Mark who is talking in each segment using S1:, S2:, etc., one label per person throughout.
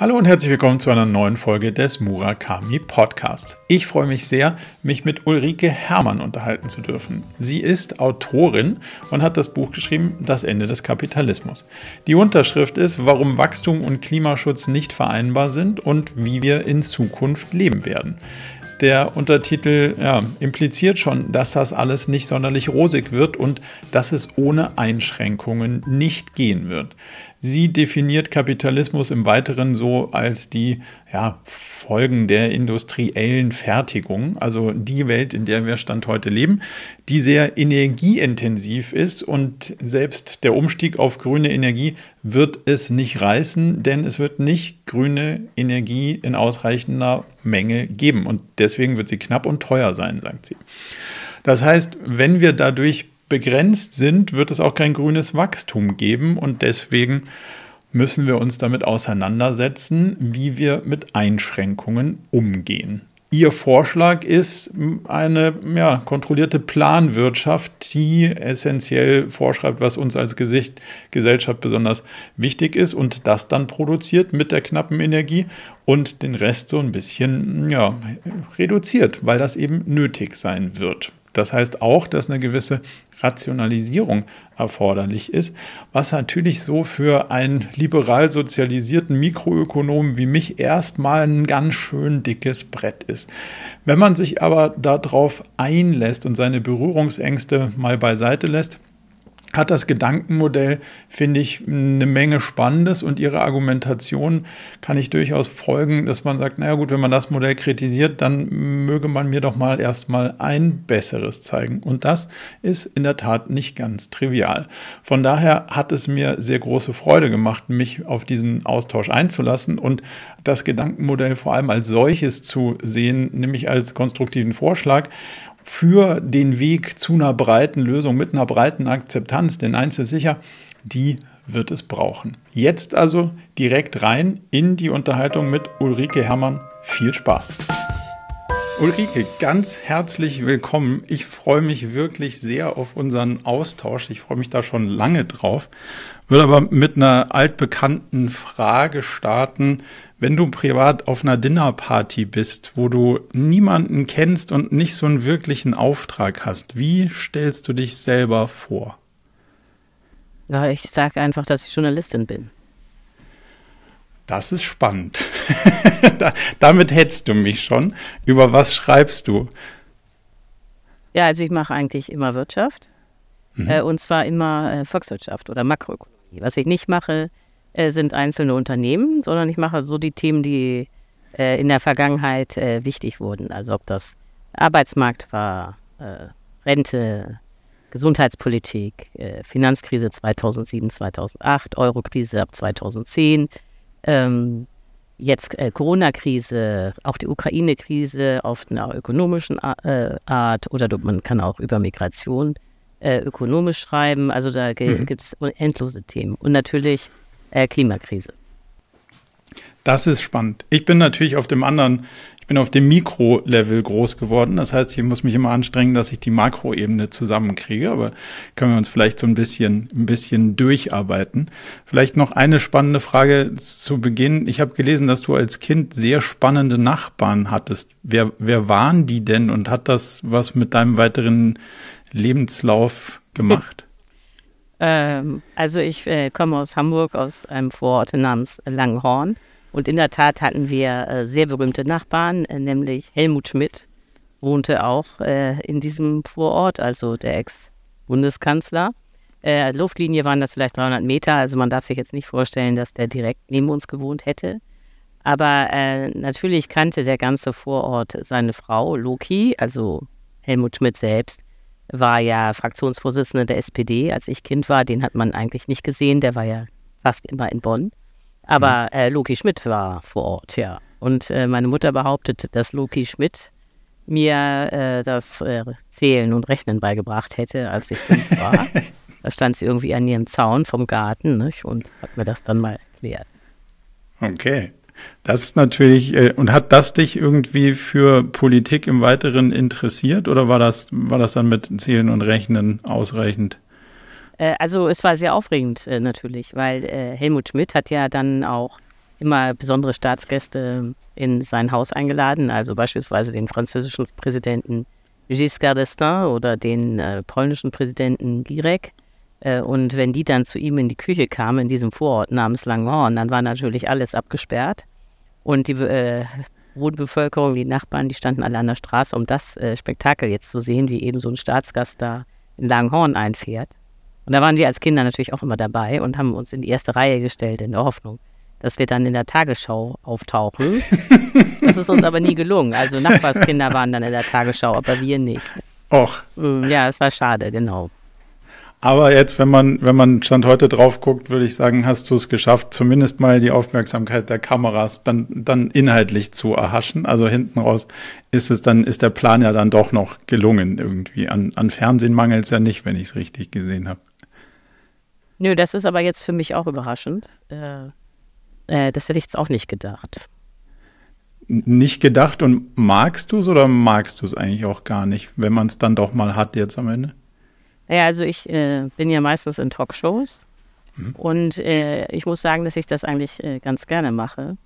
S1: Hallo und herzlich willkommen zu einer neuen Folge des Murakami Podcasts. Ich freue mich sehr, mich mit Ulrike Hermann unterhalten zu dürfen. Sie ist Autorin und hat das Buch geschrieben Das Ende des Kapitalismus. Die Unterschrift ist, warum Wachstum und Klimaschutz nicht vereinbar sind und wie wir in Zukunft leben werden. Der Untertitel ja, impliziert schon, dass das alles nicht sonderlich rosig wird und dass es ohne Einschränkungen nicht gehen wird. Sie definiert Kapitalismus im Weiteren so als die ja, Folgen der industriellen Fertigung, also die Welt, in der wir Stand heute leben, die sehr energieintensiv ist und selbst der Umstieg auf grüne Energie wird es nicht reißen, denn es wird nicht grüne Energie in ausreichender Menge geben und deswegen wird sie knapp und teuer sein, sagt sie. Das heißt, wenn wir dadurch begrenzt sind, wird es auch kein grünes Wachstum geben und deswegen müssen wir uns damit auseinandersetzen, wie wir mit Einschränkungen umgehen. Ihr Vorschlag ist eine ja, kontrollierte Planwirtschaft, die essentiell vorschreibt, was uns als Gesicht, Gesellschaft besonders wichtig ist und das dann produziert mit der knappen Energie und den Rest so ein bisschen ja, reduziert, weil das eben nötig sein wird. Das heißt auch, dass eine gewisse Rationalisierung erforderlich ist, was natürlich so für einen liberal sozialisierten Mikroökonomen wie mich erstmal ein ganz schön dickes Brett ist. Wenn man sich aber darauf einlässt und seine Berührungsängste mal beiseite lässt, hat das Gedankenmodell, finde ich, eine Menge Spannendes und ihre Argumentation kann ich durchaus folgen, dass man sagt, naja gut, wenn man das Modell kritisiert, dann möge man mir doch mal erstmal ein besseres zeigen. Und das ist in der Tat nicht ganz trivial. Von daher hat es mir sehr große Freude gemacht, mich auf diesen Austausch einzulassen und das Gedankenmodell vor allem als solches zu sehen, nämlich als konstruktiven Vorschlag für den Weg zu einer breiten Lösung mit einer breiten Akzeptanz. Denn eins ist sicher, die wird es brauchen. Jetzt also direkt rein in die Unterhaltung mit Ulrike Herrmann. Viel Spaß! Ulrike, ganz herzlich willkommen. Ich freue mich wirklich sehr auf unseren Austausch. Ich freue mich da schon lange drauf. Würde aber mit einer altbekannten Frage starten, wenn du privat auf einer Dinnerparty bist, wo du niemanden kennst und nicht so einen wirklichen Auftrag hast, wie stellst du dich selber vor?
S2: Ja, ich sage einfach, dass ich Journalistin bin.
S1: Das ist spannend. damit hättest du mich schon. Über was schreibst du?
S2: Ja, also ich mache eigentlich immer Wirtschaft. Mhm. Äh, und zwar immer äh, Volkswirtschaft oder Makroökonomie. Was ich nicht mache, äh, sind einzelne Unternehmen, sondern ich mache so die Themen, die äh, in der Vergangenheit äh, wichtig wurden. Also ob das Arbeitsmarkt war, äh, Rente, Gesundheitspolitik, äh, Finanzkrise 2007, 2008, Eurokrise ab 2010, ähm, jetzt äh, Corona-Krise, auch die Ukraine-Krise auf einer ökonomischen Art oder man kann auch über Migration ökonomisch schreiben. Also da mhm. gibt
S1: es endlose Themen. Und natürlich äh, Klimakrise. Das ist spannend. Ich bin natürlich auf dem anderen, ich bin auf dem Mikro-Level groß geworden. Das heißt, ich muss mich immer anstrengen, dass ich die Makroebene zusammenkriege. Aber können wir uns vielleicht so ein bisschen, ein bisschen durcharbeiten. Vielleicht noch eine spannende Frage zu Beginn. Ich habe gelesen, dass du als Kind sehr spannende Nachbarn hattest. Wer, wer waren die denn und hat das was mit deinem weiteren Lebenslauf gemacht?
S2: Ähm, also ich äh, komme aus Hamburg, aus einem Vorort namens Langhorn. Und in der Tat hatten wir äh, sehr berühmte Nachbarn, äh, nämlich Helmut Schmidt wohnte auch äh, in diesem Vorort, also der Ex-Bundeskanzler. Äh, Luftlinie waren das vielleicht 300 Meter, also man darf sich jetzt nicht vorstellen, dass der direkt neben uns gewohnt hätte. Aber äh, natürlich kannte der ganze Vorort seine Frau Loki, also Helmut Schmidt selbst war ja Fraktionsvorsitzender der SPD, als ich Kind war. Den hat man eigentlich nicht gesehen, der war ja fast immer in Bonn. Aber mhm. äh, Loki Schmidt war vor Ort, ja. Und äh, meine Mutter behauptet, dass Loki Schmidt mir äh, das äh, Zählen und Rechnen beigebracht hätte, als ich fünf war. da stand sie irgendwie an ihrem Zaun vom Garten nicht? und hat mir das dann mal
S1: erklärt. Okay. Das ist natürlich, äh, und hat das dich irgendwie für Politik im Weiteren interessiert oder war das, war das dann mit Zählen und Rechnen ausreichend?
S2: Äh, also es war sehr aufregend äh, natürlich, weil äh, Helmut Schmidt hat ja dann auch immer besondere Staatsgäste in sein Haus eingeladen, also beispielsweise den französischen Präsidenten Giscard d'Estaing oder den polnischen Präsidenten Girek. und wenn die dann zu ihm in die Küche kamen, in diesem Vorort namens Langhorn, dann war natürlich alles abgesperrt. Und die äh, Wohnbevölkerung, die Nachbarn, die standen alle an der Straße, um das äh, Spektakel jetzt zu sehen, wie eben so ein Staatsgast da in Langhorn einfährt. Und da waren wir als Kinder natürlich auch immer dabei und haben uns in die erste Reihe gestellt, in der Hoffnung, dass wir dann in der Tagesschau auftauchen. das ist uns aber nie gelungen. Also Nachbarskinder waren dann in der Tagesschau, aber wir nicht. Och. Mm, ja, es war schade,
S1: genau. Aber jetzt, wenn man, wenn man Stand heute drauf guckt, würde ich sagen, hast du es geschafft, zumindest mal die Aufmerksamkeit der Kameras dann, dann inhaltlich zu erhaschen. Also hinten raus ist es dann, ist der Plan ja dann doch noch gelungen irgendwie. An, an Fernsehen mangelt es ja nicht, wenn ich es richtig gesehen habe.
S2: Nö, das ist aber jetzt für mich auch überraschend. Äh, äh, das hätte ich jetzt auch nicht
S1: gedacht. Nicht gedacht und magst du es oder magst du es eigentlich auch gar nicht, wenn man es dann doch mal hat jetzt am Ende?
S2: Ja, also ich äh, bin ja meistens in Talkshows mhm. und äh, ich muss sagen, dass ich das eigentlich äh, ganz gerne mache.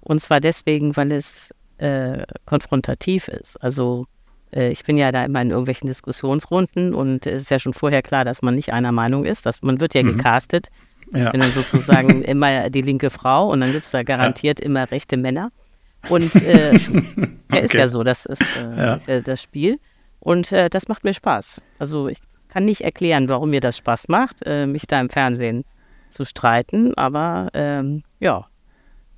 S2: Und zwar deswegen, weil es äh, konfrontativ ist. Also äh, ich bin ja da immer in irgendwelchen Diskussionsrunden und es ist ja schon vorher klar, dass man nicht einer Meinung ist. Dass, man wird ja mhm. gecastet. Ja. Ich bin dann sozusagen immer die linke Frau und dann gibt es da garantiert ja. immer rechte Männer. Und äh, okay. ist ja so, das ist, äh, ja. ist ja das Spiel. Und äh, das macht mir Spaß. Also ich kann nicht erklären, warum mir das Spaß macht, äh, mich da im Fernsehen zu streiten, aber ähm, ja,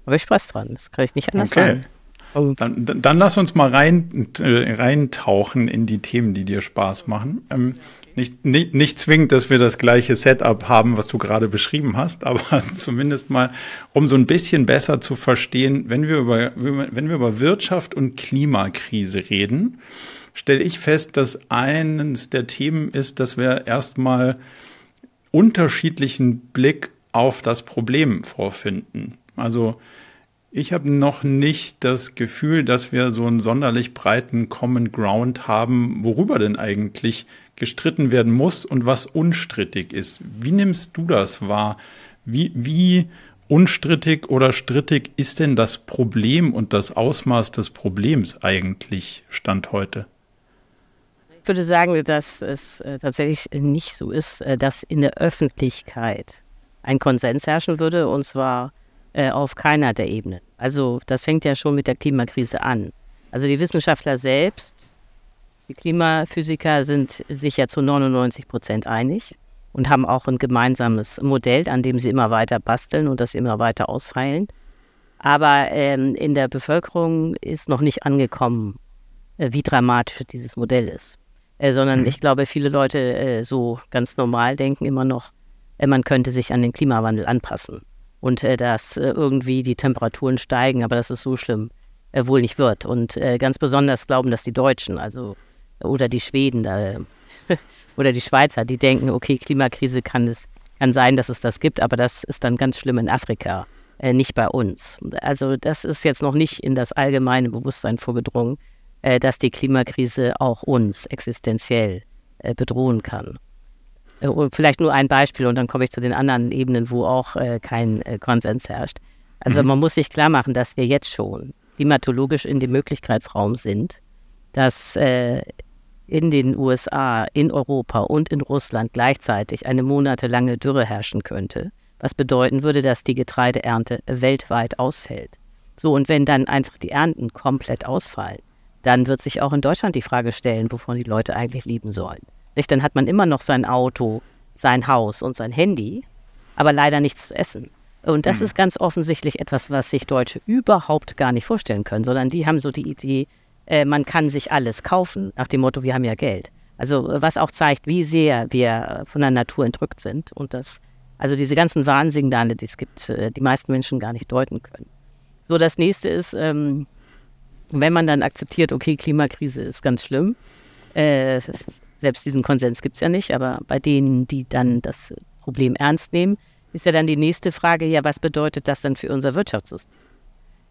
S2: habe ich Spaß
S1: dran. Das kann ich nicht anders okay. sagen. Also, dann, dann, lass uns mal rein, äh, reintauchen in die Themen, die dir Spaß machen. Ähm, nicht, nicht, nicht zwingend, dass wir das gleiche Setup haben, was du gerade beschrieben hast, aber zumindest mal, um so ein bisschen besser zu verstehen, wenn wir über, wenn wir über Wirtschaft und Klimakrise reden, stelle ich fest, dass eines der Themen ist, dass wir erstmal unterschiedlichen Blick auf das Problem vorfinden. Also ich habe noch nicht das Gefühl, dass wir so einen sonderlich breiten Common Ground haben, worüber denn eigentlich gestritten werden muss und was unstrittig ist. Wie nimmst du das wahr? Wie, wie unstrittig oder strittig ist denn das Problem und das Ausmaß des Problems eigentlich Stand heute?
S2: Ich würde sagen, dass es äh, tatsächlich nicht so ist, äh, dass in der Öffentlichkeit ein Konsens herrschen würde, und zwar äh, auf keiner der Ebenen. Also das fängt ja schon mit der Klimakrise an. Also die Wissenschaftler selbst, die Klimaphysiker sind sich ja zu 99 Prozent einig und haben auch ein gemeinsames Modell, an dem sie immer weiter basteln und das immer weiter ausfeilen. Aber ähm, in der Bevölkerung ist noch nicht angekommen, äh, wie dramatisch dieses Modell ist äh, sondern mhm. ich glaube, viele Leute äh, so ganz normal denken immer noch, äh, man könnte sich an den Klimawandel anpassen und äh, dass äh, irgendwie die Temperaturen steigen, aber dass es so schlimm äh, wohl nicht wird. Und äh, ganz besonders glauben das die Deutschen, also oder die Schweden oder die Schweizer, die denken, okay, Klimakrise kann es kann sein, dass es das gibt, aber das ist dann ganz schlimm in Afrika, äh, nicht bei uns. Also das ist jetzt noch nicht in das allgemeine Bewusstsein vorgedrungen äh, dass die Klimakrise auch uns existenziell äh, bedrohen kann. Äh, vielleicht nur ein Beispiel und dann komme ich zu den anderen Ebenen, wo auch kein Konsens herrscht. Also mhm. man muss sich klar machen, dass wir jetzt schon klimatologisch in dem Möglichkeitsraum sind, dass in den USA, in Europa und in Russland gleichzeitig eine monatelange Dürre herrschen könnte, was bedeuten würde, dass die Getreideernte weltweit ausfällt. So, und wenn dann einfach die Ernten komplett ausfallen, dann wird sich auch in Deutschland die Frage stellen, wovon die Leute eigentlich leben sollen. Nicht? Dann hat man immer noch sein Auto, sein Haus und sein Handy, aber leider nichts zu essen. Und das mhm. ist ganz offensichtlich etwas, was sich Deutsche überhaupt gar nicht vorstellen können, sondern die haben so die Idee, äh, man kann sich alles kaufen, nach dem Motto, wir haben ja Geld. Also äh, was auch zeigt, wie sehr wir äh, von der Natur entrückt sind und dass also diese ganzen Warnsignale, die es gibt, äh, die meisten Menschen gar nicht deuten können. So, das nächste ist, ähm, und wenn man dann akzeptiert, okay, Klimakrise ist ganz schlimm, äh, selbst diesen Konsens gibt es ja nicht, aber bei denen, die dann das Problem ernst nehmen, ist ja dann die nächste Frage, ja, was bedeutet das denn für unser Wirtschaftssystem?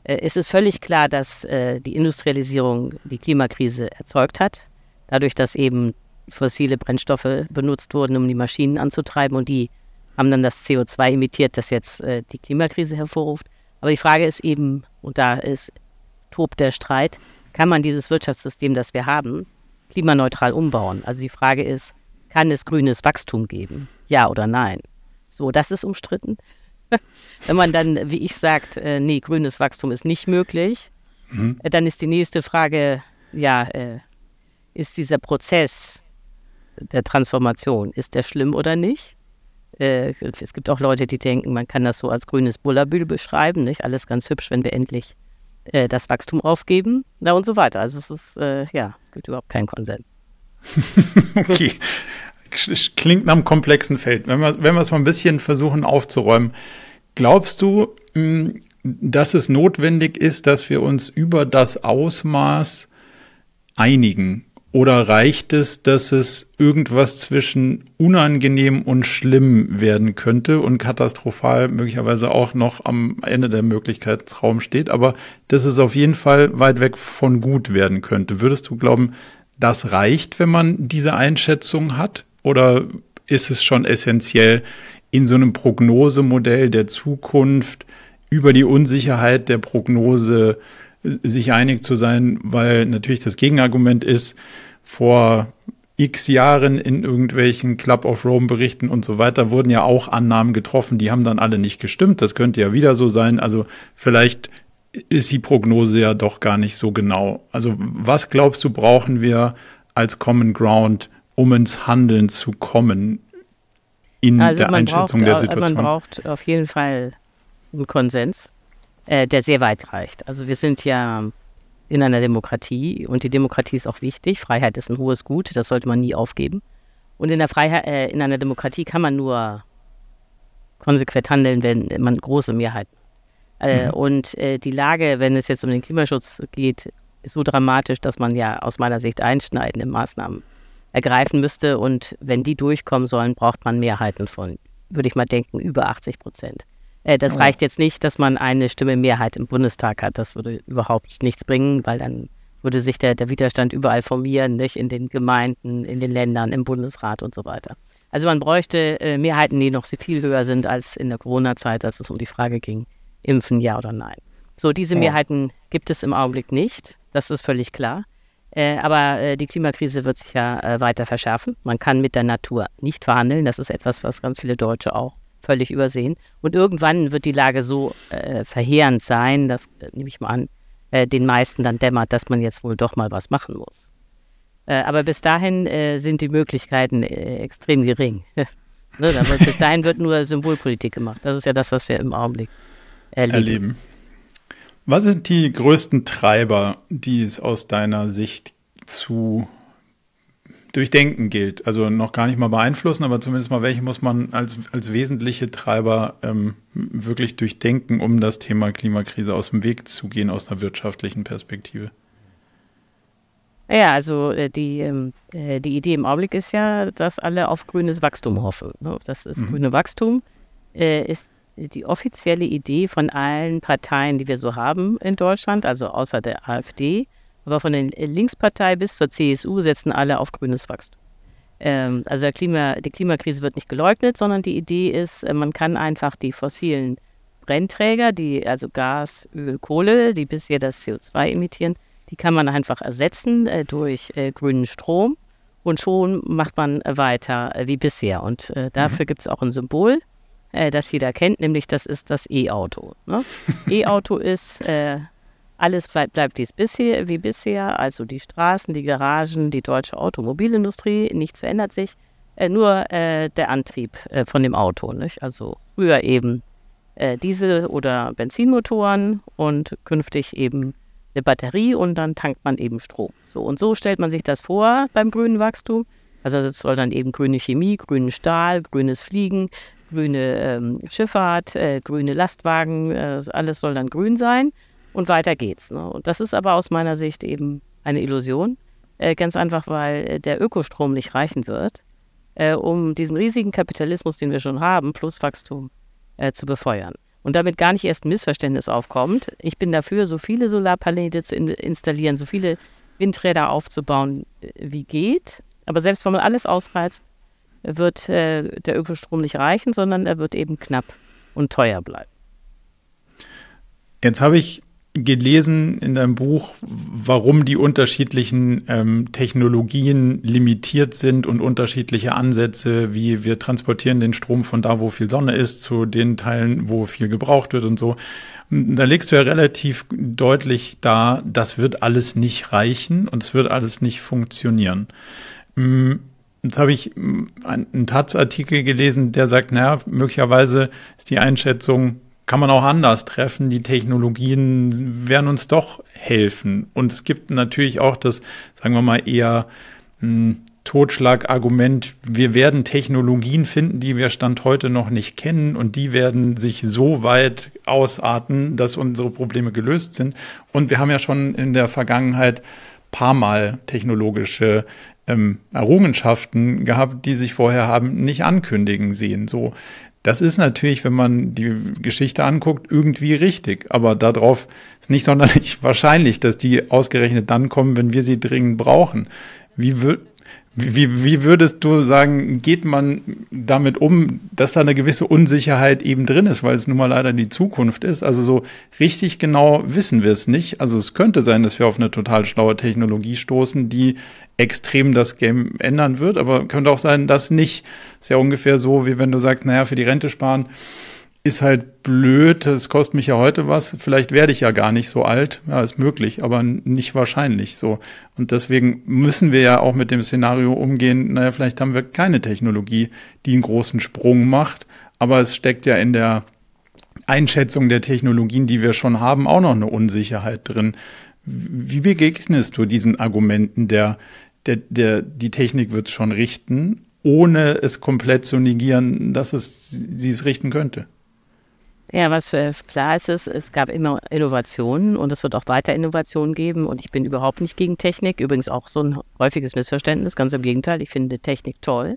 S2: Äh, es ist völlig klar, dass äh, die Industrialisierung die Klimakrise erzeugt hat, dadurch, dass eben fossile Brennstoffe benutzt wurden, um die Maschinen anzutreiben und die haben dann das CO2 emittiert, das jetzt äh, die Klimakrise hervorruft. Aber die Frage ist eben, und da ist tobt der Streit, kann man dieses Wirtschaftssystem, das wir haben, klimaneutral umbauen? Also die Frage ist, kann es grünes Wachstum geben? Ja oder nein? So, das ist umstritten. Wenn man dann, wie ich sagt, äh, nee, grünes Wachstum ist nicht möglich, mhm. äh, dann ist die nächste Frage, ja, äh, ist dieser Prozess der Transformation, ist der schlimm oder nicht? Äh, es gibt auch Leute, die denken, man kann das so als grünes Bullabü beschreiben, nicht? Alles ganz hübsch, wenn wir endlich äh, das Wachstum aufgeben na und so weiter. Also es ist, äh, ja, es
S1: gibt überhaupt keinen Konsens. okay. Klingt nach einem komplexen Feld. Wenn wir, wenn wir es mal ein bisschen versuchen aufzuräumen, glaubst du, hm, dass es notwendig ist, dass wir uns über das Ausmaß einigen? Oder reicht es, dass es irgendwas zwischen unangenehm und schlimm werden könnte und katastrophal möglicherweise auch noch am Ende der Möglichkeitsraum steht, aber dass es auf jeden Fall weit weg von gut werden könnte? Würdest du glauben, das reicht, wenn man diese Einschätzung hat? Oder ist es schon essentiell, in so einem Prognosemodell der Zukunft über die Unsicherheit der Prognose sich einig zu sein, weil natürlich das Gegenargument ist, vor x Jahren in irgendwelchen Club of Rome Berichten und so weiter wurden ja auch Annahmen getroffen, die haben dann alle nicht gestimmt. Das könnte ja wieder so sein. Also vielleicht ist die Prognose ja doch gar nicht so genau. Also was glaubst du, brauchen wir als Common Ground, um ins Handeln zu kommen in also der Einschätzung braucht, der Situation? Man
S2: braucht auf jeden Fall einen Konsens. Äh, der sehr weit reicht. Also wir sind ja in einer Demokratie und die Demokratie ist auch wichtig. Freiheit ist ein hohes Gut, das sollte man nie aufgeben. Und in, der Freiheit, äh, in einer Demokratie kann man nur konsequent handeln, wenn man große Mehrheiten hat. Äh, mhm. Und äh, die Lage, wenn es jetzt um den Klimaschutz geht, ist so dramatisch, dass man ja aus meiner Sicht einschneidende Maßnahmen ergreifen müsste. Und wenn die durchkommen sollen, braucht man Mehrheiten von, würde ich mal denken, über 80 Prozent. Äh, das ja. reicht jetzt nicht, dass man eine Stimme Mehrheit im Bundestag hat. Das würde überhaupt nichts bringen, weil dann würde sich der, der Widerstand überall formieren, nicht in den Gemeinden, in den Ländern, im Bundesrat und so weiter. Also man bräuchte äh, Mehrheiten, die noch viel höher sind als in der Corona-Zeit, als es um die Frage ging, impfen ja oder nein. So, diese ja. Mehrheiten gibt es im Augenblick nicht, das ist völlig klar. Äh, aber äh, die Klimakrise wird sich ja äh, weiter verschärfen. Man kann mit der Natur nicht verhandeln, das ist etwas, was ganz viele Deutsche auch völlig übersehen. Und irgendwann wird die Lage so äh, verheerend sein, dass, äh, nehme ich mal an, äh, den meisten dann dämmert, dass man jetzt wohl doch mal was machen muss. Äh, aber bis dahin äh, sind die Möglichkeiten äh, extrem gering. ne, bis dahin wird nur Symbolpolitik gemacht. Das ist ja das, was wir im Augenblick erleben. erleben.
S1: Was sind die größten Treiber, die es aus deiner Sicht zu durchdenken gilt. Also noch gar nicht mal beeinflussen, aber zumindest mal, welche muss man als, als wesentliche Treiber ähm, wirklich durchdenken, um das Thema Klimakrise aus dem Weg zu gehen aus einer wirtschaftlichen Perspektive?
S2: Ja, also äh, die, ähm, äh, die Idee im Augenblick ist ja, dass alle auf grünes Wachstum hoffen. Ne? Das ist mhm. grüne Wachstum, äh, ist die offizielle Idee von allen Parteien, die wir so haben in Deutschland, also außer der AfD. Aber von der Linkspartei bis zur CSU setzen alle auf grünes Wachstum. Ähm, also Klima, die Klimakrise wird nicht geleugnet, sondern die Idee ist, äh, man kann einfach die fossilen Brennträger, die also Gas, Öl, Kohle, die bisher das CO2 emittieren, die kann man einfach ersetzen äh, durch äh, grünen Strom. Und schon macht man weiter äh, wie bisher. Und äh, mhm. dafür mhm. gibt es auch ein Symbol, äh, das jeder kennt, nämlich das ist das E-Auto. Ne? E-Auto ist alles bleibt wie bisher, wie bisher, also die Straßen, die Garagen, die deutsche Automobilindustrie, nichts verändert sich, äh, nur äh, der Antrieb äh, von dem Auto. Nicht? Also früher eben äh, Diesel- oder Benzinmotoren und künftig eben eine Batterie und dann tankt man eben Strom. So und so stellt man sich das vor beim grünen Wachstum. Also das soll dann eben grüne Chemie, grünen Stahl, grünes Fliegen, grüne ähm, Schifffahrt, äh, grüne Lastwagen, äh, alles soll dann grün sein und weiter geht's. Ne? Und das ist aber aus meiner Sicht eben eine Illusion. Äh, ganz einfach, weil äh, der Ökostrom nicht reichen wird, äh, um diesen riesigen Kapitalismus, den wir schon haben, plus Wachstum äh, zu befeuern. Und damit gar nicht erst ein Missverständnis aufkommt. Ich bin dafür, so viele Solarpaneele zu in installieren, so viele Windräder aufzubauen, äh, wie geht. Aber selbst wenn man alles ausreizt, wird äh, der Ökostrom nicht reichen, sondern er wird eben knapp und teuer bleiben.
S1: Jetzt habe ich gelesen in deinem Buch, warum die unterschiedlichen ähm, Technologien limitiert sind und unterschiedliche Ansätze, wie wir transportieren den Strom von da, wo viel Sonne ist, zu den Teilen, wo viel gebraucht wird und so. da legst du ja relativ deutlich dar, das wird alles nicht reichen und es wird alles nicht funktionieren. Mm, jetzt habe ich mm, einen Taz-Artikel gelesen, der sagt, naja, möglicherweise ist die Einschätzung, kann man auch anders treffen. Die Technologien werden uns doch helfen. Und es gibt natürlich auch das, sagen wir mal, eher hm, Totschlagargument, wir werden Technologien finden, die wir Stand heute noch nicht kennen und die werden sich so weit ausarten, dass unsere Probleme gelöst sind. Und wir haben ja schon in der Vergangenheit paar Mal technologische ähm, Errungenschaften gehabt, die sich vorher haben nicht ankündigen sehen. So, das ist natürlich, wenn man die Geschichte anguckt, irgendwie richtig. Aber darauf ist nicht sonderlich wahrscheinlich, dass die ausgerechnet dann kommen, wenn wir sie dringend brauchen. Wie, wie, wie würdest du sagen, geht man damit um, dass da eine gewisse Unsicherheit eben drin ist, weil es nun mal leider die Zukunft ist? Also so richtig genau wissen wir es nicht. Also es könnte sein, dass wir auf eine total schlaue Technologie stoßen, die extrem das Game ändern wird, aber könnte auch sein, dass nicht. Ist ja ungefähr so, wie wenn du sagst, naja, für die Rente sparen, ist halt blöd, das kostet mich ja heute was, vielleicht werde ich ja gar nicht so alt, ja, ist möglich, aber nicht wahrscheinlich so. Und deswegen müssen wir ja auch mit dem Szenario umgehen, naja, vielleicht haben wir keine Technologie, die einen großen Sprung macht, aber es steckt ja in der Einschätzung der Technologien, die wir schon haben, auch noch eine Unsicherheit drin. Wie begegnest du diesen Argumenten der, der, der die Technik wird es schon richten, ohne es komplett zu negieren, dass es sie es richten könnte?
S2: Ja, was äh, klar ist, ist, es gab immer Innovationen und es wird auch weiter Innovationen geben. Und ich bin überhaupt nicht gegen Technik. Übrigens auch so ein häufiges Missverständnis. Ganz im Gegenteil, ich finde Technik toll.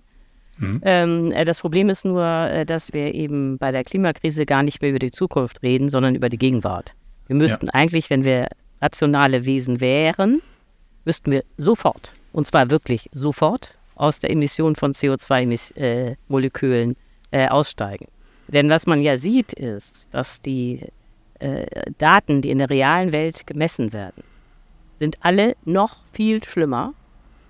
S2: Mhm. Ähm, äh, das Problem ist nur, äh, dass wir eben bei der Klimakrise gar nicht mehr über die Zukunft reden, sondern über die Gegenwart. Wir müssten ja. eigentlich, wenn wir rationale Wesen wären, müssten wir sofort, und zwar wirklich sofort, aus der Emission von CO2-Molekülen äh, aussteigen. Denn was man ja sieht, ist, dass die äh, Daten, die in der realen Welt gemessen werden, sind alle noch viel schlimmer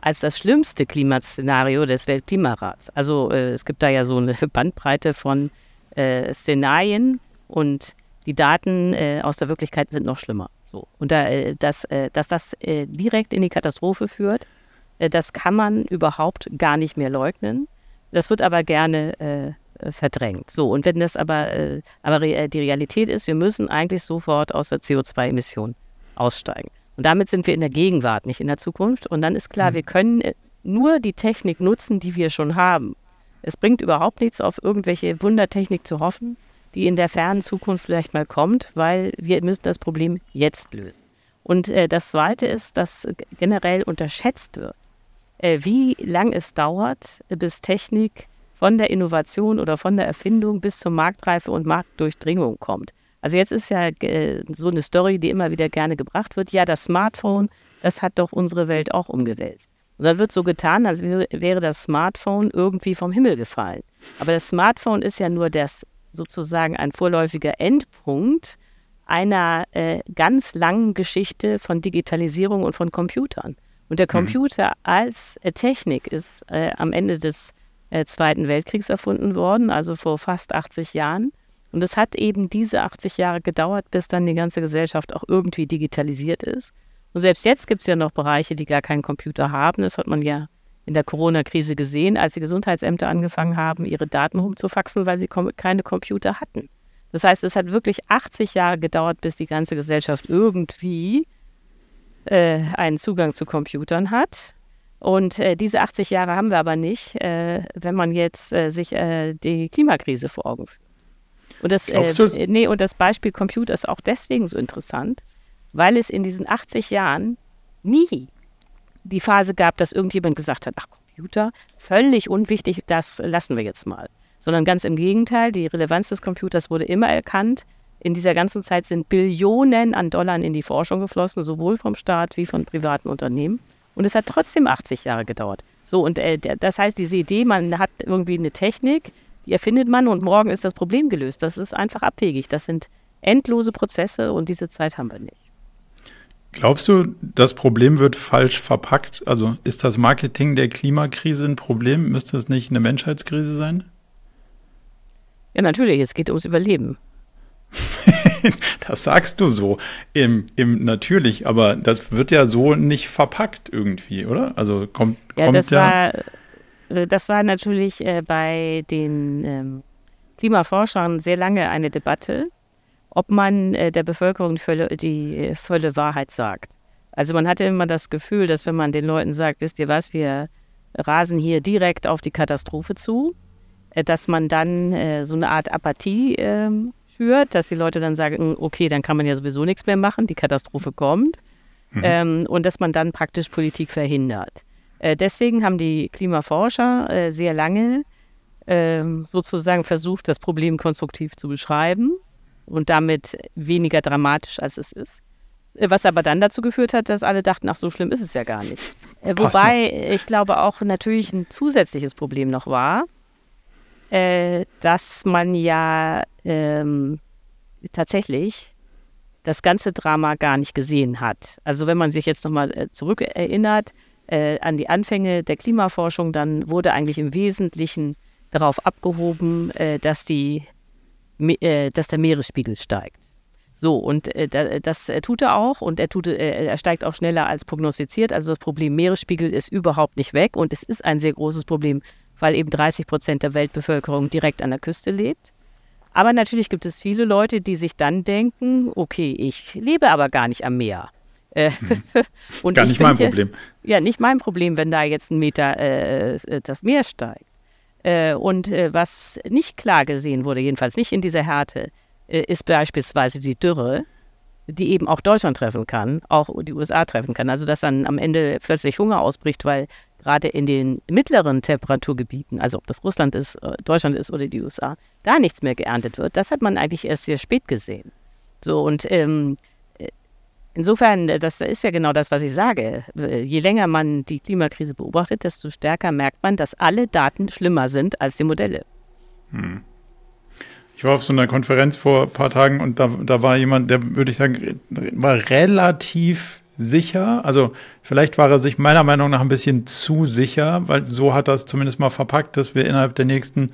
S2: als das schlimmste Klimaszenario des Weltklimarats. Also äh, es gibt da ja so eine Bandbreite von äh, Szenarien und die Daten äh, aus der Wirklichkeit sind noch schlimmer. So. Und da, äh, dass, äh, dass das direkt in die Katastrophe führt, das kann man überhaupt gar nicht mehr leugnen. Das wird aber gerne äh, verdrängt. So, und wenn das aber, äh, aber die Realität ist, wir müssen eigentlich sofort aus der CO2-Emission aussteigen. Und damit sind wir in der Gegenwart, nicht in der Zukunft. Und dann ist klar, mhm. wir können äh, nur die Technik nutzen, die wir schon haben. Es bringt überhaupt nichts, auf irgendwelche Wundertechnik zu hoffen, die in der fernen Zukunft vielleicht mal kommt, weil wir müssen das Problem jetzt lösen. Und äh, das Zweite ist, dass generell unterschätzt wird, äh, wie lange es dauert, bis Technik von der Innovation oder von der Erfindung bis zur Marktreife und Marktdurchdringung kommt. Also jetzt ist ja äh, so eine Story, die immer wieder gerne gebracht wird. Ja, das Smartphone, das hat doch unsere Welt auch umgewälzt. Und dann wird so getan, als wäre das Smartphone irgendwie vom Himmel gefallen. Aber das Smartphone ist ja nur das sozusagen ein vorläufiger Endpunkt einer äh, ganz langen Geschichte von Digitalisierung und von Computern. Und der mhm. Computer mhm. als äh, Technik ist äh, am Ende des äh, Zweiten Weltkriegs erfunden worden, also vor fast 80 Jahren. Und es hat eben diese 80 Jahre gedauert, bis dann die ganze Gesellschaft auch irgendwie digitalisiert ist. Und selbst jetzt gibt es ja noch Bereiche, die gar keinen Computer haben. Das hat man ja in der Corona-Krise gesehen, als die Gesundheitsämter angefangen haben, ihre Daten rumzufaxen, weil sie keine Computer hatten. Das heißt, es hat wirklich 80 Jahre gedauert, bis die ganze Gesellschaft irgendwie äh, einen Zugang zu Computern hat. Und äh, diese 80 Jahre haben wir aber nicht, äh, wenn man jetzt äh, sich äh, die Klimakrise vor Augen führt. Und das, äh, nee, und das Beispiel Computer ist auch deswegen so interessant, weil es in diesen 80 Jahren nie die Phase gab, dass irgendjemand gesagt hat, ach Computer, völlig unwichtig, das lassen wir jetzt mal. Sondern ganz im Gegenteil, die Relevanz des Computers wurde immer erkannt. In dieser ganzen Zeit sind Billionen an Dollar in die Forschung geflossen, sowohl vom Staat wie von privaten Unternehmen. Und es hat trotzdem 80 Jahre gedauert. So, und äh, das heißt, diese Idee, man hat irgendwie eine Technik, die erfindet man und morgen ist das Problem gelöst. Das ist einfach abwegig. Das sind endlose Prozesse und diese Zeit haben wir nicht.
S1: Glaubst du, das Problem wird falsch verpackt? Also ist das Marketing der Klimakrise ein Problem? Müsste es nicht eine Menschheitskrise sein?
S2: Ja, natürlich. Es geht ums Überleben.
S1: das sagst du so im, im natürlich, aber das wird ja so nicht verpackt irgendwie, oder? Also kommt, ja, kommt das ja.
S2: War, äh, das war natürlich äh, bei den ähm, Klimaforschern sehr lange eine Debatte, ob man äh, der Bevölkerung die volle, äh, volle Wahrheit sagt. Also man hatte immer das Gefühl, dass wenn man den Leuten sagt, wisst ihr was, wir rasen hier direkt auf die Katastrophe zu, äh, dass man dann äh, so eine Art Apathie ähm, führt, dass die Leute dann sagen, mm, okay, dann kann man ja sowieso nichts mehr machen, die Katastrophe kommt. Mhm. Ähm, und dass man dann praktisch Politik verhindert. Äh, deswegen haben die Klimaforscher äh, sehr lange äh, sozusagen versucht, das Problem konstruktiv zu beschreiben und damit weniger dramatisch, als es ist. Äh, was aber dann dazu geführt hat, dass alle dachten, ach, so schlimm ist es ja gar nicht. Äh, wobei ich glaube auch natürlich ein zusätzliches Problem noch war, äh, dass man ja ähm, tatsächlich das ganze Drama gar nicht gesehen hat. Also wenn man sich jetzt nochmal äh, zurückerinnert äh, an die Anfänge der Klimaforschung, dann wurde eigentlich im Wesentlichen darauf abgehoben, äh, dass, die, äh, dass der Meeresspiegel steigt. So, und das tut er auch und er, tut, er steigt auch schneller als prognostiziert. Also das Problem Meeresspiegel ist überhaupt nicht weg und es ist ein sehr großes Problem weil eben 30 Prozent der Weltbevölkerung direkt an der Küste lebt. Aber natürlich gibt es viele Leute, die sich dann denken, okay, ich lebe aber gar nicht am Meer. Äh, hm. und gar nicht mein ja, Problem. Ja, nicht mein Problem, wenn da jetzt ein Meter äh, das Meer steigt. Äh, und äh, was nicht klar gesehen wurde, jedenfalls nicht in dieser Härte, äh, ist beispielsweise die Dürre die eben auch Deutschland treffen kann, auch die USA treffen kann. Also dass dann am Ende plötzlich Hunger ausbricht, weil gerade in den mittleren Temperaturgebieten, also ob das Russland ist, äh, Deutschland ist oder die USA, da nichts mehr geerntet wird. Das hat man eigentlich erst sehr spät gesehen. So und ähm, äh, insofern, äh, das ist ja genau das, was ich sage. Je länger man die Klimakrise beobachtet, desto stärker merkt man, dass alle Daten schlimmer sind als die Modelle.
S1: Hm ich war auf so einer Konferenz vor ein paar Tagen und da, da war jemand, der würde ich sagen, war relativ sicher. Also vielleicht war er sich meiner Meinung nach ein bisschen zu sicher, weil so hat das zumindest mal verpackt, dass wir innerhalb der nächsten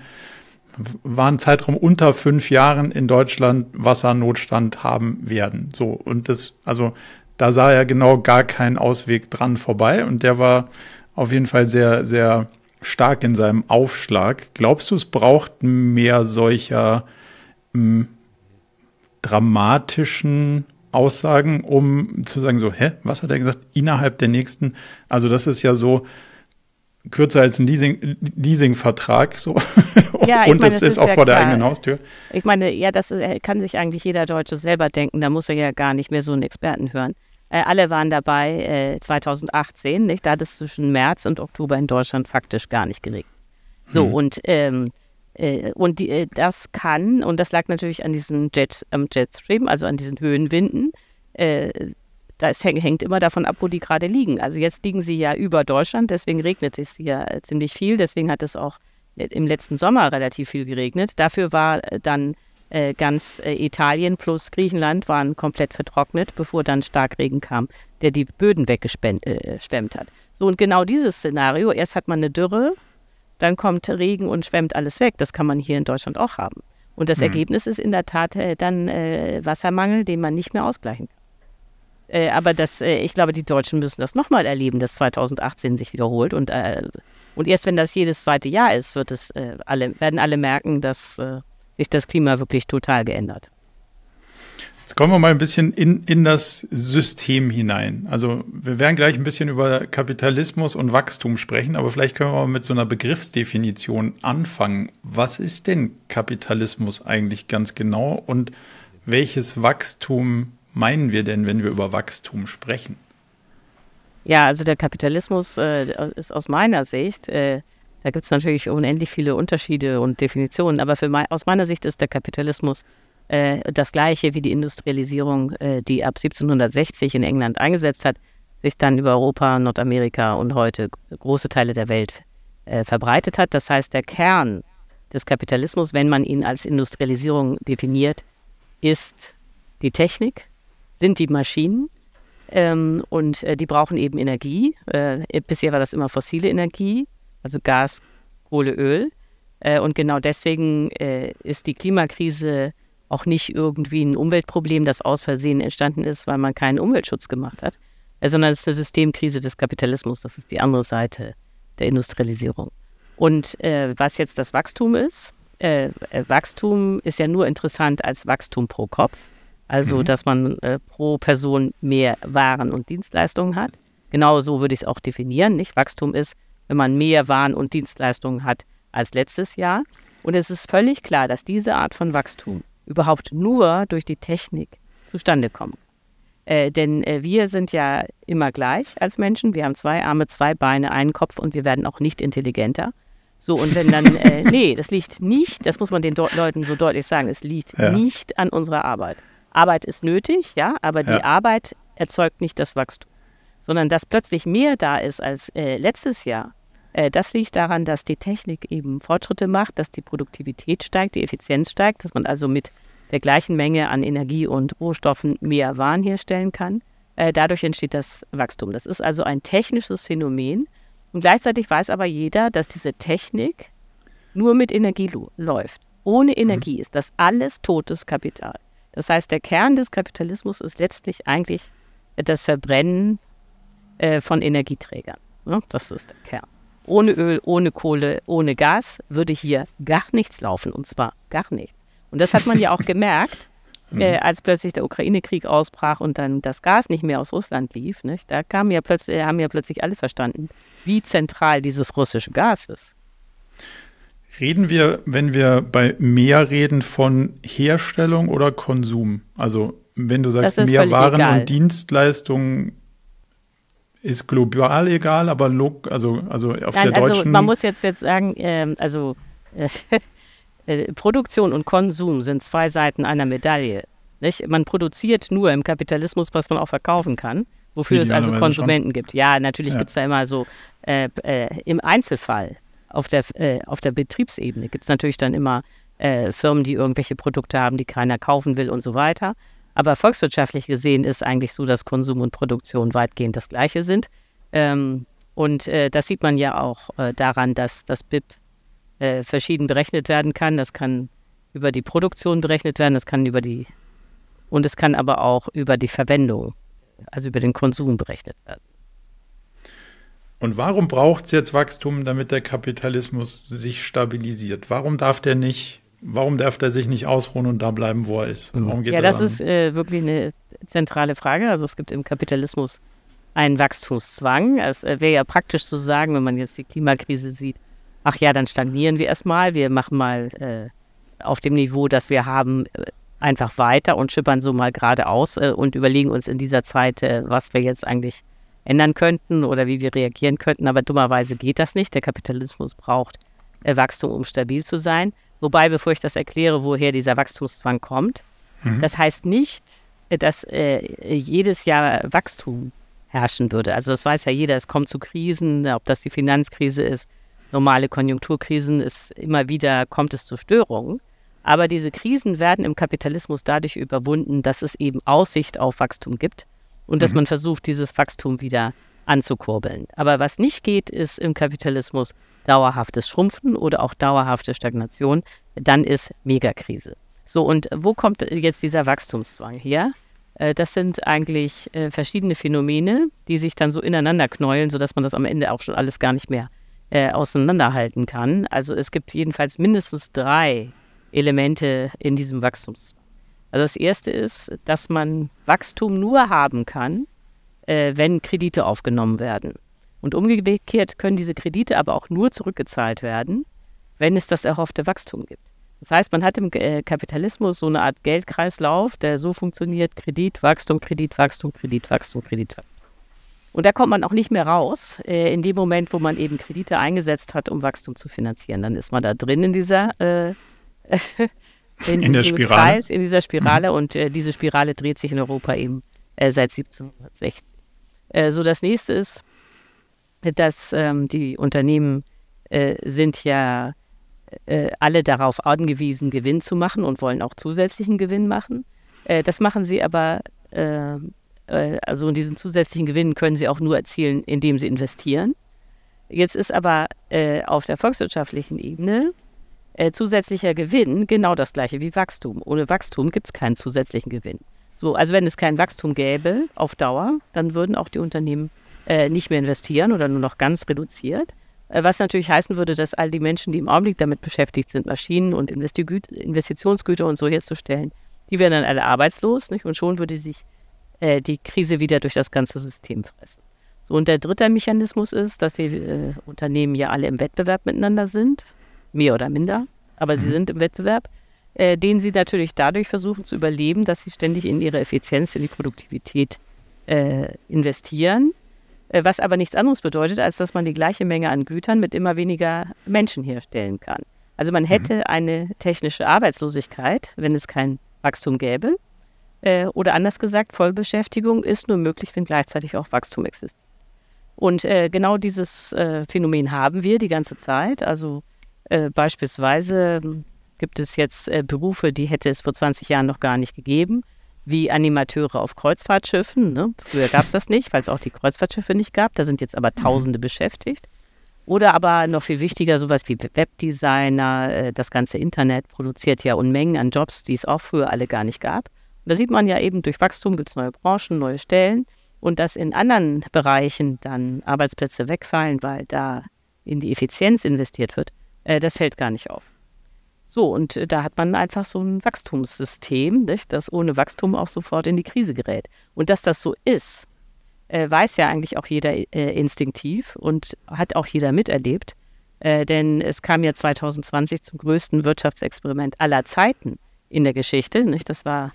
S1: waren Zeitraum unter fünf Jahren in Deutschland Wassernotstand haben werden. So und das, also da sah er genau gar keinen Ausweg dran vorbei und der war auf jeden Fall sehr, sehr stark in seinem Aufschlag. Glaubst du, es braucht mehr solcher dramatischen Aussagen, um zu sagen, so, hä, was hat er gesagt? Innerhalb der nächsten, also das ist ja so kürzer als ein Leasing, Leasingvertrag, so. Ja, und es ist, ist, auch ja vor klar. der eigenen Haustür.
S2: Ich meine, ja, das kann sich eigentlich jeder Deutsche selber denken, da muss er ja gar nicht mehr so einen Experten hören. Äh, alle waren dabei äh, 2018, nicht? Da hat es zwischen März und Oktober in Deutschland faktisch gar nicht geregnet. So, hm. und ähm, äh, und die, äh, das kann, und das lag natürlich an diesem Jet, ähm, Jetstream, also an diesen Höhenwinden, äh, das hängt immer davon ab, wo die gerade liegen. Also jetzt liegen sie ja über Deutschland, deswegen regnet es hier ziemlich viel. Deswegen hat es auch im letzten Sommer relativ viel geregnet. Dafür war dann ganz Italien plus Griechenland waren komplett vertrocknet, bevor dann Starkregen kam, der die Böden weggeschwemmt äh, hat. So und genau dieses Szenario, erst hat man eine Dürre, dann kommt Regen und schwemmt alles weg. Das kann man hier in Deutschland auch haben. Und das hm. Ergebnis ist in der Tat äh, dann äh, Wassermangel, den man nicht mehr ausgleichen kann. Äh, aber das, äh, ich glaube, die Deutschen müssen das nochmal erleben, dass 2018 sich wiederholt. Und, äh, und erst wenn das jedes zweite Jahr ist, wird es, äh, alle, werden alle merken, dass sich das Klima wirklich total geändert.
S1: Jetzt kommen wir mal ein bisschen in, in das System hinein. Also wir werden gleich ein bisschen über Kapitalismus und Wachstum sprechen, aber vielleicht können wir mal mit so einer Begriffsdefinition anfangen. Was ist denn Kapitalismus eigentlich ganz genau und welches Wachstum meinen wir denn, wenn wir über Wachstum sprechen?
S2: Ja, also der Kapitalismus äh, ist aus meiner Sicht, äh, da gibt es natürlich unendlich viele Unterschiede und Definitionen, aber mein, aus meiner Sicht ist der Kapitalismus äh, das gleiche wie die Industrialisierung, äh, die ab 1760 in England eingesetzt hat, sich dann über Europa, Nordamerika und heute große Teile der Welt äh, verbreitet hat. Das heißt, der Kern des Kapitalismus, wenn man ihn als Industrialisierung definiert, ist die Technik, sind die Maschinen ähm, und äh, die brauchen eben Energie. Äh, bisher war das immer fossile Energie, also Gas, Kohle, Öl. Äh, und genau deswegen äh, ist die Klimakrise auch nicht irgendwie ein Umweltproblem, das aus Versehen entstanden ist, weil man keinen Umweltschutz gemacht hat, äh, sondern es ist eine Systemkrise des Kapitalismus. Das ist die andere Seite der Industrialisierung. Und äh, was jetzt das Wachstum ist, äh, äh, Wachstum ist ja nur interessant als Wachstum pro Kopf. Also, mhm. dass man äh, pro Person mehr Waren und Dienstleistungen hat. Genau so würde ich es auch definieren. Nicht? Wachstum ist, wenn man mehr Waren und Dienstleistungen hat als letztes Jahr. Und es ist völlig klar, dass diese Art von Wachstum überhaupt nur durch die Technik zustande kommen. Äh, denn äh, wir sind ja immer gleich als Menschen. Wir haben zwei Arme, zwei Beine, einen Kopf und wir werden auch nicht intelligenter. So, und wenn dann, äh, nee, das liegt nicht, das muss man den Leuten so deutlich sagen, es liegt ja. nicht an unserer Arbeit. Arbeit ist nötig, ja, aber die ja. Arbeit erzeugt nicht das Wachstum, sondern dass plötzlich mehr da ist als äh, letztes Jahr, äh, das liegt daran, dass die Technik eben Fortschritte macht, dass die Produktivität steigt, die Effizienz steigt, dass man also mit der gleichen Menge an Energie und Rohstoffen mehr Waren herstellen kann. Äh, dadurch entsteht das Wachstum. Das ist also ein technisches Phänomen. Und gleichzeitig weiß aber jeder, dass diese Technik nur mit Energie läuft. Ohne mhm. Energie mhm. ist das alles totes Kapital. Das heißt, der Kern des Kapitalismus ist letztlich eigentlich das Verbrennen äh, von Energieträgern. Ne? Das ist der Kern. Ohne Öl, ohne Kohle, ohne Gas würde hier gar nichts laufen und zwar gar nichts. Und das hat man ja auch gemerkt, mhm. äh, als plötzlich der Ukraine-Krieg ausbrach und dann das Gas nicht mehr aus Russland lief. Nicht? Da kamen ja plötzlich, haben ja plötzlich alle verstanden, wie zentral dieses russische Gas ist.
S1: Reden wir, wenn wir bei mehr reden, von Herstellung oder Konsum? Also wenn du sagst mehr Waren egal. und Dienstleistungen ist global egal, aber lo also, also auf Nein, der also deutschen... Man muss
S2: jetzt, jetzt sagen, ähm, also, äh, also äh, Produktion und Konsum sind zwei Seiten einer Medaille. Nicht? Man produziert nur im Kapitalismus, was man auch verkaufen kann, wofür es also Konsumenten schon? gibt. Ja, natürlich ja. gibt es da immer so äh, äh, im Einzelfall. Auf der, äh, auf der Betriebsebene gibt es natürlich dann immer äh, Firmen, die irgendwelche Produkte haben, die keiner kaufen will und so weiter. Aber volkswirtschaftlich gesehen ist eigentlich so, dass Konsum und Produktion weitgehend das gleiche sind. Ähm, und äh, das sieht man ja auch äh, daran, dass das BIP äh, verschieden berechnet werden kann. Das kann über die Produktion berechnet werden, das kann über die und es kann aber auch über die Verwendung, also über den Konsum berechnet
S1: werden. Und warum braucht es jetzt Wachstum, damit der Kapitalismus sich stabilisiert? Warum darf der nicht Warum darf der sich nicht ausruhen und da bleiben, wo er ist? Mhm. Warum geht ja, das, ist
S2: äh, wirklich eine zentrale Frage. Also es gibt im Kapitalismus einen Wachstumszwang. Es äh, wäre ja praktisch zu sagen, wenn man jetzt die Klimakrise sieht, ach ja, dann stagnieren wir erstmal, wir machen mal äh, auf dem Niveau, das wir haben, äh, einfach weiter und schippern so mal geradeaus äh, und überlegen uns in dieser Zeit, äh, was wir jetzt eigentlich ändern könnten oder wie wir reagieren könnten. Aber dummerweise geht das nicht. Der Kapitalismus braucht äh, Wachstum, um stabil zu sein. Wobei, bevor ich das erkläre, woher dieser Wachstumszwang kommt, mhm. das heißt nicht, dass äh, jedes Jahr Wachstum herrschen würde. Also das weiß ja jeder, es kommt zu Krisen, ob das die Finanzkrise ist, normale Konjunkturkrisen, ist immer wieder kommt es zu Störungen. Aber diese Krisen werden im Kapitalismus dadurch überwunden, dass es eben Aussicht auf Wachstum gibt und mhm. dass man versucht, dieses Wachstum wieder anzukurbeln. Aber was nicht geht, ist im Kapitalismus dauerhaftes Schrumpfen oder auch dauerhafte Stagnation, dann ist Megakrise. So, und wo kommt jetzt dieser Wachstumszwang her? Äh, das sind eigentlich äh, verschiedene Phänomene, die sich dann so ineinander knäueln, sodass man das am Ende auch schon alles gar nicht mehr äh, auseinanderhalten kann. Also es gibt jedenfalls mindestens drei Elemente in diesem Wachstumszwang. Also das erste ist, dass man Wachstum nur haben kann, wenn Kredite aufgenommen werden. Und umgekehrt können diese Kredite aber auch nur zurückgezahlt werden, wenn es das erhoffte Wachstum gibt. Das heißt, man hat im äh, Kapitalismus so eine Art Geldkreislauf, der so funktioniert, Kredit, Wachstum, Kredit, Wachstum, Kredit, Wachstum, Kredit. Wachstum. Und da kommt man auch nicht mehr raus, äh, in dem Moment, wo man eben Kredite eingesetzt hat, um Wachstum zu finanzieren. Dann ist man da drin in dieser, äh, in, in, der Spirale. Kreis, in dieser mhm. Spirale. Mhm. Und äh, diese Spirale dreht sich in Europa eben äh, seit 1760. Äh, so das nächste ist, dass ähm, die Unternehmen äh, sind ja äh, alle darauf angewiesen, Gewinn zu machen und wollen auch zusätzlichen Gewinn machen. Äh, das machen sie aber, äh, äh, also diesen zusätzlichen Gewinn können sie auch nur erzielen, indem sie investieren. Jetzt ist aber äh, auf der volkswirtschaftlichen Ebene zusätzlicher Gewinn genau das gleiche wie Wachstum. Ohne Wachstum gibt es keinen zusätzlichen Gewinn. So, also wenn es kein Wachstum gäbe auf Dauer, dann würden auch die Unternehmen äh, nicht mehr investieren oder nur noch ganz reduziert. Äh, was natürlich heißen würde, dass all die Menschen, die im Augenblick damit beschäftigt sind, Maschinen und Investitionsgüter und so herzustellen, die wären dann alle arbeitslos nicht? und schon würde sich äh, die Krise wieder durch das ganze System fressen. So, und der dritte Mechanismus ist, dass die Unternehmen ja alle im Wettbewerb miteinander sind, mehr oder minder, aber sie mhm. sind im Wettbewerb den sie natürlich dadurch versuchen zu überleben, dass sie ständig in ihre Effizienz, in die Produktivität investieren äh, was aber nichts anderes bedeutet, als dass man die gleiche Menge an Gütern mit immer weniger Menschen herstellen kann. Also man mhm. hätte mhm. eine technische Arbeitslosigkeit, wenn es kein Wachstum gäbe. Äh, oder anders gesagt, Vollbeschäftigung ist nur möglich, wenn gleichzeitig auch Wachstum existiert. Und äh, genau dieses Phänomen haben wir die ganze Zeit. Also beispielsweise hm, gibt es jetzt Berufe, die hätte es vor 20 Jahren noch gar nicht gegeben wie Animateure auf Kreuzfahrtschiffen. Ne? Früher gab es das nicht, weil es auch die Kreuzfahrtschiffe nicht gab. Da sind jetzt aber mhm. Tausende beschäftigt. Oder aber noch viel wichtiger, sowas wie Webdesigner. Äh, das ganze Internet produziert ja Unmengen an Jobs, die es auch früher alle gar nicht gab. Und da sieht man ja eben, durch Wachstum gibt es neue Branchen, neue Stellen. Und dass in anderen Bereichen dann Arbeitsplätze wegfallen, weil da in die Effizienz investiert wird, äh, das fällt gar nicht auf. So, und äh, da hat man einfach so ein Wachstumssystem, nicht, das ohne Wachstum auch sofort in die Krise gerät. Und dass das so ist, äh, weiß ja eigentlich auch jeder äh, instinktiv und hat auch jeder miterlebt. denn es kam ja 2020 zum größten Wirtschaftsexperiment aller Zeiten in der Geschichte. Nicht? Das war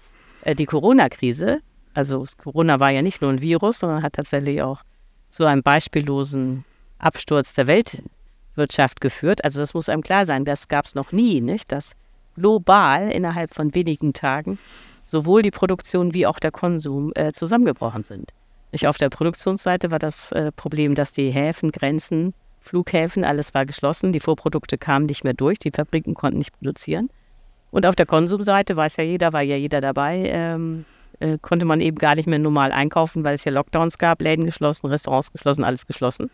S2: die Corona-Krise. Also Corona war ja nicht nur ein Virus, sondern hat tatsächlich auch zu einem beispiellosen Absturz der Welt Wirtschaft geführt. Also das muss einem klar sein, das gab es noch nie, nicht? Dass global innerhalb von wenigen Tagen sowohl die Produktion wie auch der Konsum äh, zusammengebrochen sind. Nicht auf der Produktionsseite war das äh, Problem, dass die Häfen, Grenzen, Flughäfen, alles war geschlossen, die Vorprodukte kamen nicht mehr durch, die Fabriken konnten nicht produzieren. Und auf der Konsumseite weiß ja jeder, war ja jeder dabei, ähm, äh, konnte man eben gar nicht mehr normal einkaufen, weil es ja Lockdowns gab, Läden geschlossen, Restaurants geschlossen, alles geschlossen.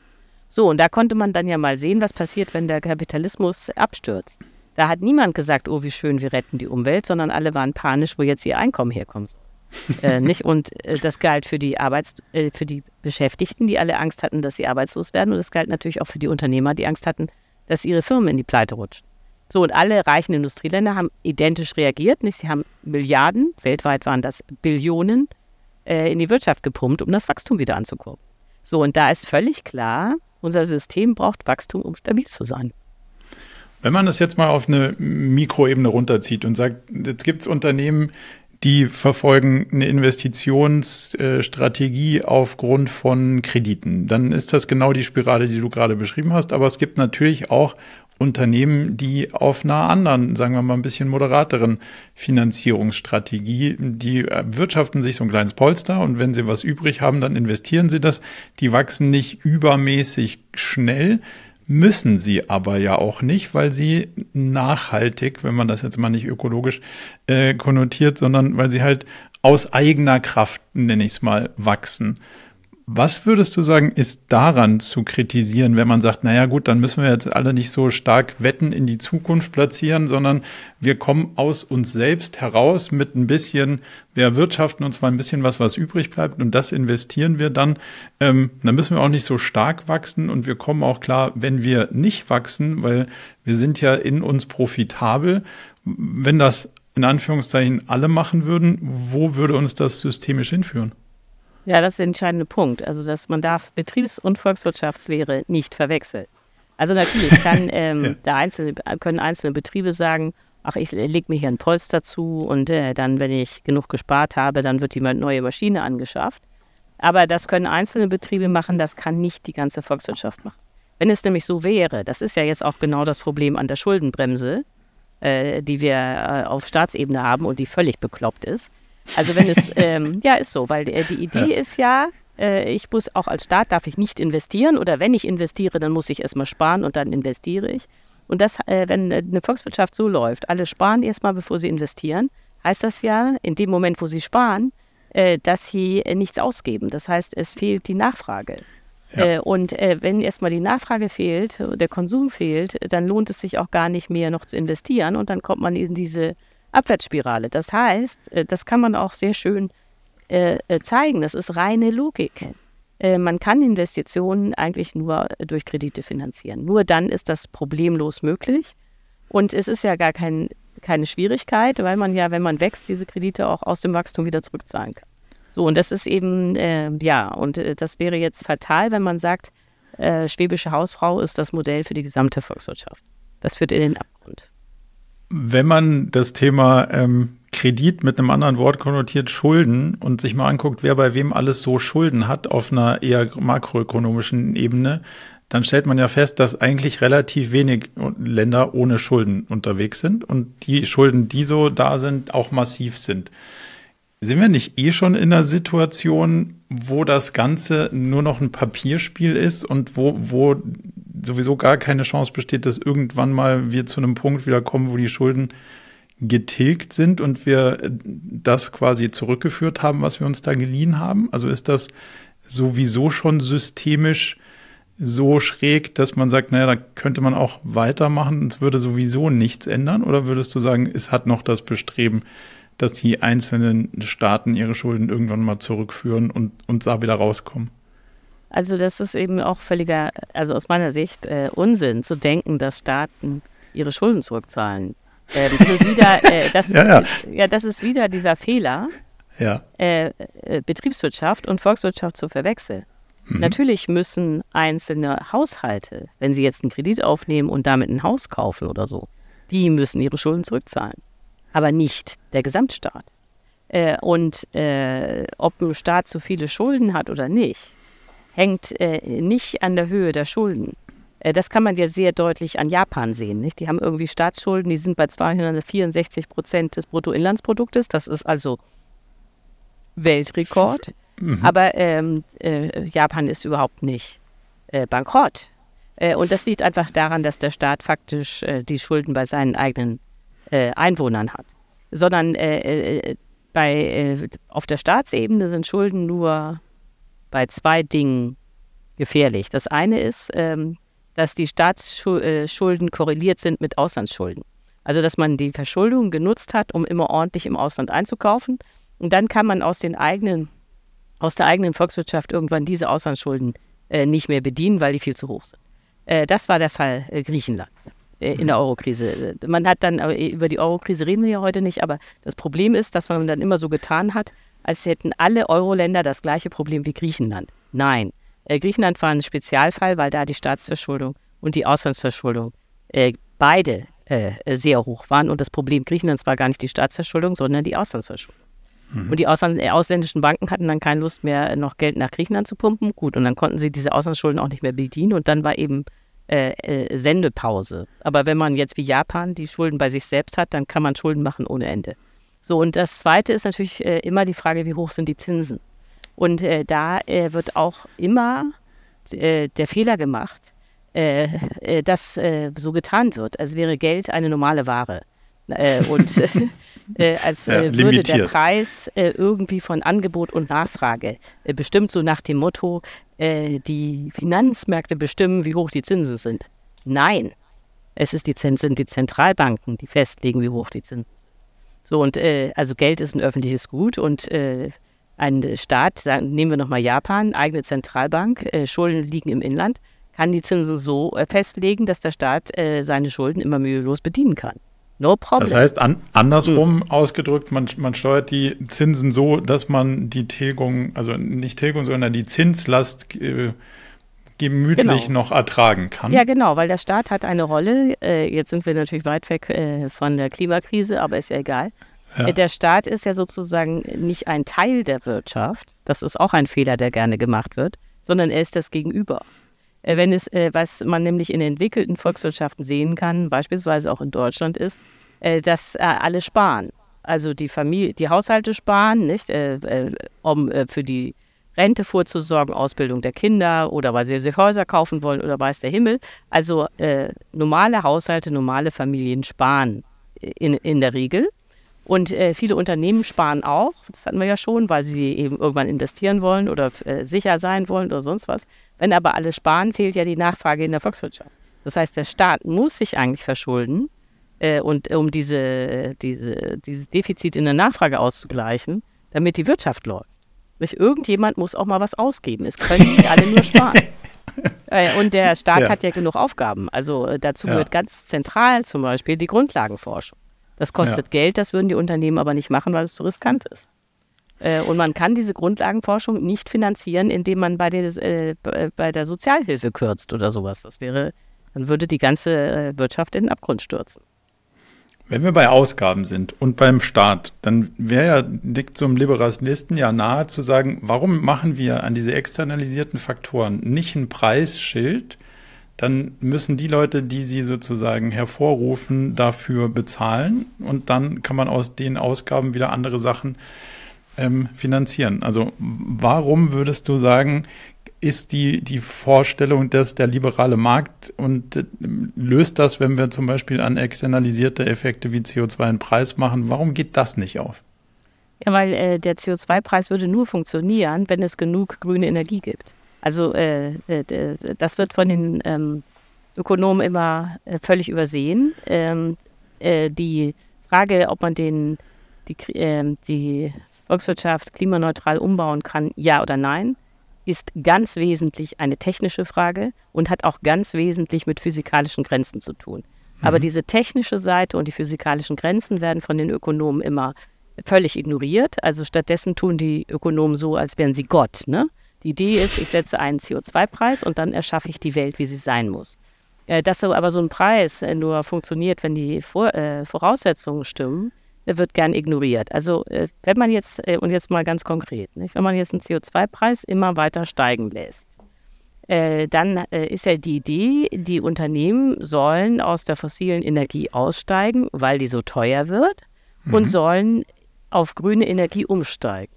S2: So, und da konnte man dann ja mal sehen, was passiert, wenn der Kapitalismus abstürzt. Da hat niemand gesagt, oh, wie schön, wir retten die Umwelt, sondern alle waren panisch, wo jetzt ihr Einkommen herkommt. äh, nicht? Und äh, das galt für die Arbeits äh, für die Beschäftigten, die alle Angst hatten, dass sie arbeitslos werden. Und das galt natürlich auch für die Unternehmer, die Angst hatten, dass ihre Firmen in die Pleite rutschen. So, und alle reichen Industrieländer haben identisch reagiert. Nicht? Sie haben Milliarden, weltweit waren das Billionen, äh, in die Wirtschaft
S1: gepumpt, um das
S2: Wachstum wieder anzukurbeln. So, und da ist völlig klar, unser System braucht Wachstum, um stabil zu
S1: sein. Wenn man das jetzt mal auf eine Mikroebene runterzieht und sagt, jetzt gibt es Unternehmen, die verfolgen eine Investitionsstrategie aufgrund von Krediten. Dann ist das genau die Spirale, die du gerade beschrieben hast. Aber es gibt natürlich auch Unternehmen, die auf einer anderen, sagen wir mal ein bisschen moderateren Finanzierungsstrategie, die wirtschaften sich so ein kleines Polster und wenn sie was übrig haben, dann investieren sie das. Die wachsen nicht übermäßig schnell, müssen sie aber ja auch nicht, weil sie nachhaltig, wenn man das jetzt mal nicht ökologisch äh, konnotiert, sondern weil sie halt aus eigener Kraft, nenne ich es mal, wachsen. Was würdest du sagen, ist daran zu kritisieren, wenn man sagt, naja gut, dann müssen wir jetzt alle nicht so stark Wetten in die Zukunft platzieren, sondern wir kommen aus uns selbst heraus mit ein bisschen, wir erwirtschaften uns mal ein bisschen was, was übrig bleibt und das investieren wir dann. Ähm, dann müssen wir auch nicht so stark wachsen und wir kommen auch klar, wenn wir nicht wachsen, weil wir sind ja in uns profitabel. Wenn das in Anführungszeichen alle machen würden, wo würde uns das systemisch hinführen?
S2: Ja, das ist der entscheidende Punkt. Also, dass man darf Betriebs- und Volkswirtschaftslehre nicht verwechseln. Also natürlich kann, ähm, ja. der einzelne, können einzelne Betriebe sagen, ach, ich lege mir hier ein Polster zu und äh, dann, wenn ich genug gespart habe, dann wird jemand neue Maschine angeschafft. Aber das können einzelne Betriebe machen, das kann nicht die ganze Volkswirtschaft machen. Wenn es nämlich so wäre, das ist ja jetzt auch genau das Problem an der Schuldenbremse, äh, die wir äh, auf Staatsebene haben und die völlig bekloppt ist, also wenn es, ähm, ja, ist so, weil die, äh, die Idee ja. ist ja, äh, ich muss auch als Staat darf ich nicht investieren oder wenn ich investiere, dann muss ich erstmal sparen und dann investiere ich. Und das, äh, wenn äh, eine Volkswirtschaft so läuft, alle sparen erstmal, bevor sie investieren, heißt das ja, in dem Moment, wo sie sparen, äh, dass sie äh, nichts ausgeben. Das heißt, es fehlt die Nachfrage. Ja. und äh, wenn erstmal die Nachfrage fehlt, der Konsum fehlt, dann lohnt es sich auch gar nicht mehr noch zu investieren und dann kommt man in diese Abwärtsspirale. Das heißt, äh, das kann man auch sehr schön äh, äh, zeigen. Das ist reine Logik. man kann Investitionen eigentlich nur durch Kredite finanzieren. Nur dann ist das problemlos möglich. Und es ist ja gar kein, keine Schwierigkeit, weil man ja, wenn man wächst, diese Kredite auch aus dem Wachstum wieder zurückzahlen kann. So, und das ist eben, äh, ja, und das wäre jetzt fatal, wenn man sagt, schwäbische Hausfrau ist das Modell für die gesamte Volkswirtschaft. Das führt in den
S1: Abgrund wenn man das Thema ähm, Kredit mit einem anderen Wort konnotiert Schulden und sich mal anguckt, wer bei wem alles so Schulden hat auf einer eher makroökonomischen Ebene, dann stellt man ja fest, dass eigentlich relativ wenig Länder ohne Schulden unterwegs sind und die Schulden, die so da sind, auch massiv sind. Sind wir nicht eh schon in einer Situation, wo das Ganze nur noch ein Papierspiel ist und wo, wo sowieso gar keine Chance besteht, dass irgendwann mal wir zu einem Punkt wieder kommen, wo die Schulden getilgt sind und wir das quasi zurückgeführt haben, was wir uns da geliehen haben? Also ist das sowieso schon systemisch so schräg, dass man sagt, naja, da könnte man auch weitermachen und es würde sowieso nichts ändern? Oder würdest du sagen, es hat noch das Bestreben, dass die einzelnen Staaten ihre Schulden irgendwann mal zurückführen und, und da wieder rauskommen?
S2: Also das ist eben auch völliger, also aus meiner Sicht äh, Unsinn zu denken, dass Staaten ihre Schulden zurückzahlen. Ähm, das, wieder, äh, das, ja, ja. ja, das ist wieder dieser Fehler, ja. Äh, äh, Betriebswirtschaft und Volkswirtschaft zu verwechseln. Mhm. Natürlich müssen einzelne Haushalte, wenn sie jetzt einen Kredit aufnehmen und damit ein Haus kaufen oder so, die müssen ihre Schulden zurückzahlen, aber nicht der Gesamtstaat. Äh, und äh, ob ein Staat zu viele Schulden hat oder nicht, hängt äh, nicht an der Höhe der Schulden. Äh, das kann man ja sehr deutlich an Japan sehen. Nicht? Die haben irgendwie Staatsschulden, die sind bei 264 Prozent des Bruttoinlandsproduktes. Das ist also Weltrekord. Mhm. Aber ähm, äh, Japan ist überhaupt nicht äh, bankrott. Äh, und das liegt einfach daran, dass der Staat faktisch äh, die Schulden bei seinen eigenen Einwohnern hat. Sondern bei, auf der Staatsebene sind Schulden nur bei zwei Dingen gefährlich. Das eine ist, ähm, dass die Staatsschulden äh, korreliert sind mit Auslandsschulden. Also dass man die Verschuldung genutzt hat, um immer ordentlich im Ausland einzukaufen. Und dann kann man aus, den eigenen, aus der eigenen Volkswirtschaft irgendwann diese Auslandsschulden äh, nicht mehr bedienen, weil die viel zu hoch sind. Äh, das war der Fall äh, Griechenland äh, in der mhm. Eurokrise. Man hat dann, äh, über die Eurokrise reden wir ja heute nicht, aber das Problem ist, dass man dann immer so getan hat, als hätten alle Euro-Länder das gleiche Problem wie Griechenland. Nein, äh, Griechenland war ein Spezialfall, weil da die Staatsverschuldung und die Auslandsverschuldung äh, beide äh, sehr hoch waren. Und das Problem Griechenlands war gar nicht die Staatsverschuldung, sondern die Auslandsverschuldung. Mhm. Und die äh, ausländischen Banken hatten dann keine Lust mehr, äh, noch Geld nach Griechenland zu pumpen. Gut, und dann konnten sie diese Auslandsschulden auch nicht mehr bedienen. Und dann war eben äh, äh Sendepause. Aber wenn man jetzt wie Japan die Schulden bei sich selbst hat, dann kann man Schulden machen ohne Ende. So, und das Zweite ist natürlich äh, immer die Frage, wie hoch sind die Zinsen? Und äh, da äh, wird auch immer äh, der Fehler gemacht, äh, äh, dass so getan wird, als wäre Geld eine normale Ware. und als würde der Preis irgendwie von Angebot und Nachfrage bestimmt, so nach dem Motto, die Finanzmärkte bestimmen, wie hoch die Zinsen sind. Nein, es ist die Zinsen, die Zentralbanken, die festlegen, wie hoch die Zinsen sind. So, und äh, also Geld ist ein öffentliches Gut und äh, ein Staat, sagen, nehmen wir nochmal Japan, eigene Zentralbank, äh, Schulden liegen im Inland, kann die Zinsen so äh, festlegen, dass der Staat äh, seine Schulden immer mühelos bedienen kann.
S1: No problem. Das heißt, an, andersrum mhm. ausgedrückt, man, man, steuert die Zinsen so, dass man die Tilgung, also nicht Tilgung, sondern die Zinslast äh, gemütlich genau. noch ertragen kann. Ja,
S2: genau, weil der Staat hat eine Rolle. Äh, jetzt sind wir natürlich weit weg äh, von der Klimakrise, aber ist ja egal. Ja. Äh, der Staat ist ja sozusagen nicht ein Teil der Wirtschaft. Das ist auch ein Fehler, der gerne gemacht wird, sondern er ist das Gegenüber. Äh, wenn es, äh, was man nämlich in entwickelten Volkswirtschaften sehen kann, beispielsweise auch in Deutschland, ist, äh, dass alle sparen. Also die Familie, die Haushalte sparen, nicht, um für die Rente vorzusorgen, Ausbildung der Kinder oder weil sie sich Häuser kaufen wollen oder weiß der Himmel. Also äh, normale Haushalte, normale Familien sparen äh, in, in der Regel. Und äh, viele Unternehmen sparen auch, das hatten wir ja schon, weil sie eben irgendwann investieren wollen oder äh, sicher sein wollen oder sonst was. Wenn aber alle sparen, fehlt ja die Nachfrage in der Volkswirtschaft. Das heißt, der Staat muss sich eigentlich verschulden, äh, und um diese, diese, dieses Defizit in der Nachfrage auszugleichen, damit die Wirtschaft läuft. Nicht irgendjemand muss auch mal was ausgeben. Es können nicht alle nur sparen. Äh, und der Staat ja. hat ja genug Aufgaben. Also äh, dazu ja. gehört ganz zentral zum Beispiel die Grundlagenforschung. Das kostet ja. Geld, das würden die Unternehmen aber nicht machen, weil es zu riskant ist. Äh, und man kann diese Grundlagenforschung nicht finanzieren, indem man bei, den, äh, bei der Sozialhilfe kürzt oder sowas. Das wäre, dann würde die ganze Wirtschaft in den Abgrund stürzen.
S1: Wenn wir bei Ausgaben sind und beim Staat, dann wäre ja liegt zum Liberalisten ja nahe zu sagen, warum machen wir an diese externalisierten Faktoren nicht ein Preisschild? Dann müssen die Leute, die sie sozusagen hervorrufen, dafür bezahlen und dann kann man aus den Ausgaben wieder andere Sachen ähm, finanzieren. Also warum würdest du sagen, ist die, die Vorstellung, dass der liberale Markt und äh, löst das, wenn wir zum Beispiel an externalisierte Effekte wie CO2 einen Preis machen. Warum geht das nicht auf?
S2: Ja, weil äh, der CO2-Preis würde nur funktionieren, wenn es genug grüne Energie gibt. Also äh, äh, äh das wird von den ähm, Ökonomen immer äh, völlig übersehen. Ähm, die Frage, ob man den, die, ähm, die Volkswirtschaft klimaneutral umbauen kann, ja oder nein, ist ganz wesentlich eine technische Frage und hat auch ganz wesentlich mit physikalischen Grenzen zu tun. Mhm. Aber diese technische Seite und die physikalischen Grenzen werden von den Ökonomen immer völlig ignoriert. Also stattdessen tun die Ökonomen so, als wären sie Gott. Ne? Die Idee ist, ich setze einen CO2-Preis und dann erschaffe ich die Welt, wie sie sein muss. Äh, dass aber so ein Preis äh, nur funktioniert, wenn die äh, Voraussetzungen stimmen, wird gern ignoriert. Also äh, wenn man jetzt, äh, und jetzt mal ganz konkret, nicht, wenn man jetzt den CO2-Preis immer weiter steigen lässt, äh, dann ist ja die Idee, die Unternehmen sollen aus der fossilen Energie aussteigen, weil die so teuer wird, mhm. und sollen auf grüne Energie umsteigen.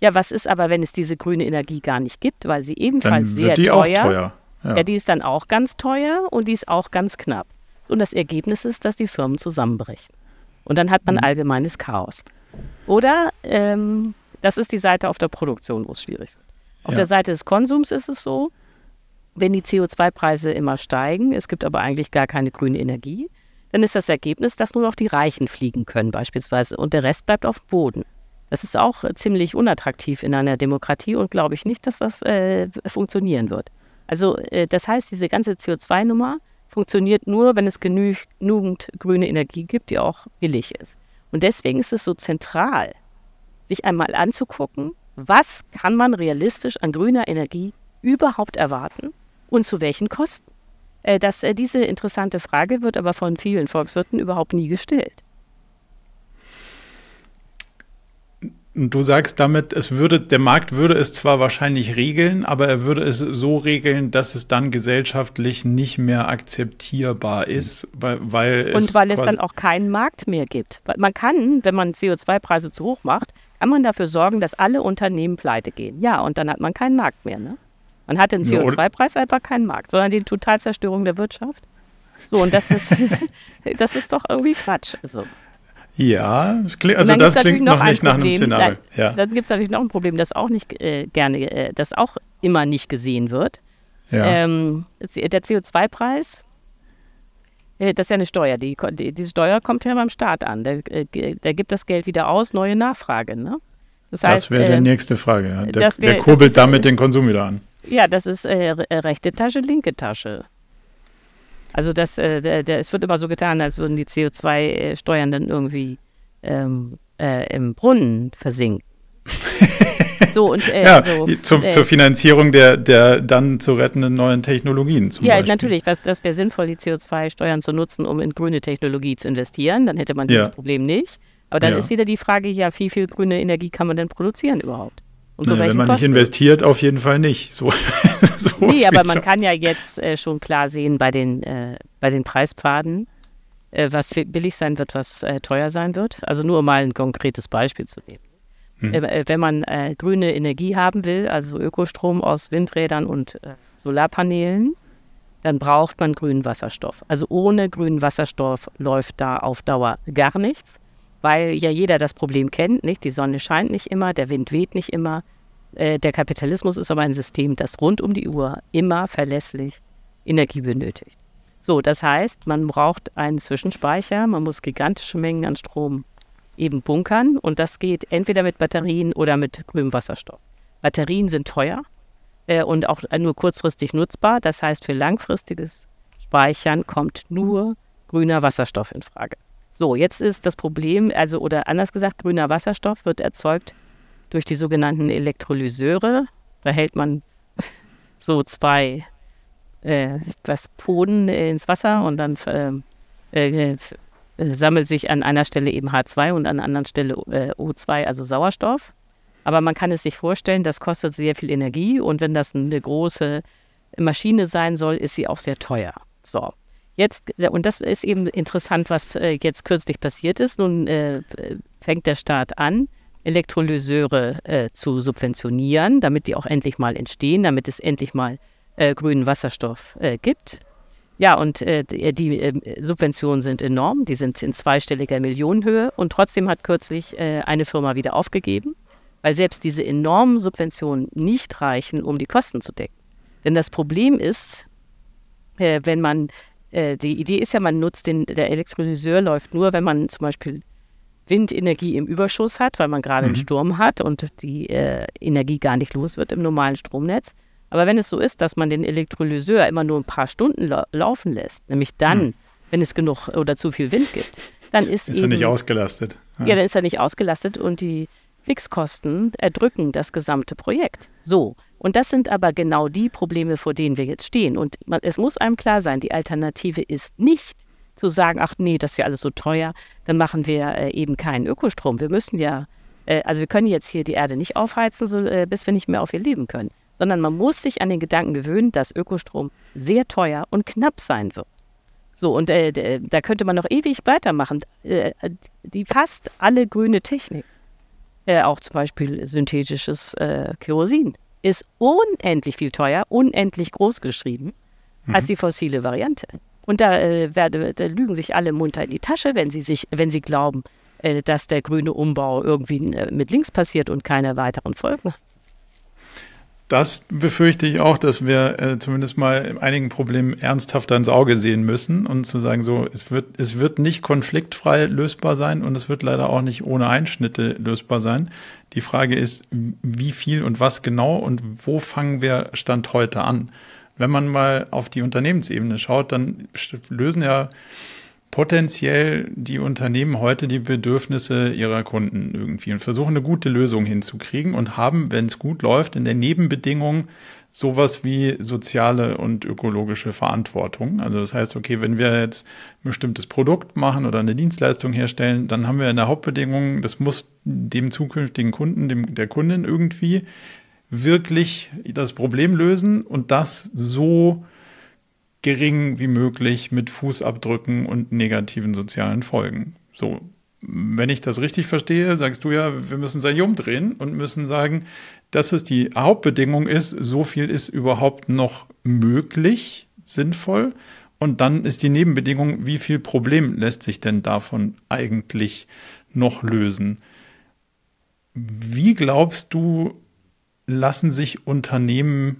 S2: Ja, was ist aber, wenn es diese grüne Energie gar nicht gibt, weil sie ebenfalls sehr teuer, ist? Ja. ja, die ist dann auch ganz teuer und die ist auch ganz knapp. Und das Ergebnis ist, dass die Firmen zusammenbrechen. Und dann hat man mhm. allgemeines Chaos. Oder ähm, das ist die Seite auf der Produktion, wo es schwierig wird. Auf ja. der Seite des Konsums ist es so, wenn die CO2-Preise immer steigen, es gibt aber eigentlich gar keine grüne Energie, dann ist das Ergebnis, dass nur noch die Reichen fliegen können beispielsweise und der Rest bleibt auf dem Boden. Das ist auch äh, ziemlich unattraktiv in einer Demokratie und glaube ich nicht, dass das äh, funktionieren wird. Also äh, das heißt, diese ganze CO2-Nummer funktioniert nur, wenn es genügend grüne Energie gibt, die auch billig ist. Und deswegen ist es so zentral, sich einmal anzugucken, was kann man realistisch an grüner Energie überhaupt erwarten und zu welchen Kosten. Äh, dass, äh, diese interessante Frage wird aber von vielen Volkswirten überhaupt nie gestellt.
S1: Und du sagst damit, es würde, der Markt würde es zwar wahrscheinlich regeln, aber er würde es so regeln, dass es dann gesellschaftlich nicht mehr akzeptierbar ist, weil, weil Und weil es dann auch
S2: keinen Markt mehr gibt. Man kann, wenn man CO2-Preise zu hoch macht, kann man dafür sorgen, dass alle Unternehmen pleite gehen. Ja, und dann hat man keinen Markt mehr, ne? Man hat den CO2-Preis aber keinen Markt, sondern die Totalzerstörung der Wirtschaft. So, und das ist, das ist doch irgendwie Quatsch. Also.
S1: Ja, kling, also das klingt noch, noch nicht Problem, nach einem Szenario. Da, ja.
S2: Dann gibt es natürlich noch ein Problem, das auch nicht äh, gerne, äh, das auch immer nicht gesehen wird. Ja. Ähm, äh, der CO2-Preis, äh, das ist ja eine Steuer. Die, die, die Steuer kommt ja beim Staat an. Der, äh, der, gibt das Geld wieder aus, neue Nachfrage. Ne? Das, heißt, das wäre die ähm, nächste Frage. Ja. Der, wär, der kurbelt damit
S1: äh, den Konsum wieder an.
S2: Ja, das ist rechte Tasche, linke Tasche. Also das, äh, der, der, es wird immer so getan, als würden die CO2-Steuern dann irgendwie ähm,
S1: äh, im Brunnen versinken. so und äh, ja, so, zum, äh, zur Finanzierung der, der dann zu rettenden neuen Technologien. Zum ja,
S2: Beispiel. natürlich, das, das wäre sinnvoll, die CO2-Steuern zu nutzen, um in grüne Technologie zu investieren. Dann hätte man ja. dieses Problem nicht. Aber dann ja. ist wieder die Frage, ja, wie viel grüne Energie kann man denn produzieren überhaupt? Und naja, wenn man Kosten? nicht
S1: investiert, auf jeden Fall nicht. So, so nee, aber man
S2: kann ja jetzt äh, schon klar sehen bei den, äh, bei den Preispfaden, äh, was billig sein wird, was äh, teuer sein wird. Also nur um mal ein konkretes Beispiel zu nehmen. Hm. Äh, äh, wenn man grüne Energie haben will, also Ökostrom aus Windrädern und Solarpanelen, dann braucht man grünen Wasserstoff. Also ohne grünen Wasserstoff läuft da auf Dauer gar nichts weil ja jeder das Problem kennt, nicht? Die Sonne scheint nicht immer, der Wind weht nicht immer. Äh, der Kapitalismus ist aber ein System, das rund um die Uhr immer verlässlich Energie benötigt. So, das heißt, man braucht einen Zwischenspeicher, man muss gigantische Mengen an Strom eben bunkern und das geht entweder mit Batterien oder mit grünem Wasserstoff. Batterien sind teuer äh, und auch nur kurzfristig nutzbar, das heißt, für langfristiges Speichern kommt nur grüner Wasserstoff in Frage. So, jetzt ist das Problem, also oder anders gesagt, grüner Wasserstoff wird erzeugt durch die sogenannten Elektrolyseure. Da hält man so zwei äh, was Poden ins Wasser und dann äh, äh, äh sammelt sich an einer Stelle eben H2 und an der anderen Stelle äh, O2, also Sauerstoff. Aber man kann es sich vorstellen, das kostet sehr viel Energie und wenn das eine große Maschine sein soll, ist sie auch sehr teuer. So. Jetzt, und das ist eben interessant, was äh, jetzt kürzlich passiert ist. Nun äh, fängt der Staat an, Elektrolyseure äh, zu subventionieren, damit die auch endlich mal entstehen, damit es endlich mal äh, grünen Wasserstoff äh, gibt. Ja, und äh, die ähm, Subventionen sind enorm, die sind in zweistelliger Millionenhöhe und trotzdem hat kürzlich eine Firma wieder aufgegeben, weil selbst diese enormen Subventionen nicht reichen, um die Kosten zu decken. Denn das Problem ist, wenn man äh, die Idee ist ja, man nutzt den, der Elektrolyseur läuft nur, wenn man zum Beispiel Windenergie im Überschuss hat, weil man gerade mhm. einen Sturm hat und die äh, Energie gar nicht los wird im normalen Stromnetz. Aber wenn es so ist, dass man den Elektrolyseur immer nur ein paar Stunden laufen lässt, nämlich dann, mhm. wenn es genug oder zu viel Wind gibt, dann ist, ist eben, er nicht ausgelastet. Ja. ja. dann ist er nicht ausgelastet und die Fixkosten erdrücken das gesamte Projekt. So. Und das sind aber genau die Probleme, vor denen wir jetzt stehen. Und man, es muss einem klar sein, die Alternative ist nicht zu sagen, ach nee, das ist ja alles so teuer, dann machen wir äh, eben keinen Ökostrom. Wir müssen ja, äh, also wir können jetzt hier die Erde nicht aufheizen, so, äh, bis wir nicht mehr auf ihr leben können. Sondern man muss sich an den Gedanken gewöhnen, dass Ökostrom sehr teuer und knapp sein wird. So, und äh, da könnte man noch ewig weitermachen. Äh, die fast alle grüne Technik äh, auch zum Beispiel synthetisches äh, Kerosin, ist unendlich viel teuer, unendlich groß geschrieben mhm. als die fossile Variante. Und da, äh, werde, da, lügen sich alle munter in die Tasche, wenn sie, sich, wenn sie glauben, äh, dass der grüne Umbau irgendwie äh, mit links passiert und keine weiteren Folgen
S1: das befürchte ich auch, dass wir äh, zumindest mal einigen Problemen ernsthafter ins Auge sehen müssen und zu sagen, so, es wird, es wird nicht konfliktfrei lösbar sein und es wird leider auch nicht ohne Einschnitte lösbar sein. Die Frage ist, wie viel und was genau und wo fangen wir Stand heute an? Wenn man mal auf die Unternehmensebene schaut, dann lösen ja potenziell die Unternehmen heute die Bedürfnisse ihrer Kunden irgendwie und versuchen eine gute Lösung hinzukriegen und haben, wenn es gut läuft, in der Nebenbedingung sowas wie soziale und ökologische Verantwortung. Also das heißt, okay, wenn wir jetzt ein bestimmtes Produkt machen oder eine Dienstleistung herstellen, dann haben wir in der Hauptbedingung, das muss dem zukünftigen Kunden, dem, der Kundin irgendwie wirklich das Problem lösen und das so gering wie möglich mit Fußabdrücken und negativen sozialen Folgen. So, wenn ich das richtig verstehe, sagst du ja, wir müssen sei umdrehen und müssen sagen, dass es die Hauptbedingung ist, so viel ist überhaupt noch möglich, sinnvoll. Und dann ist die Nebenbedingung, wie viel Problem lässt sich denn davon eigentlich noch lösen? Wie glaubst du, lassen sich Unternehmen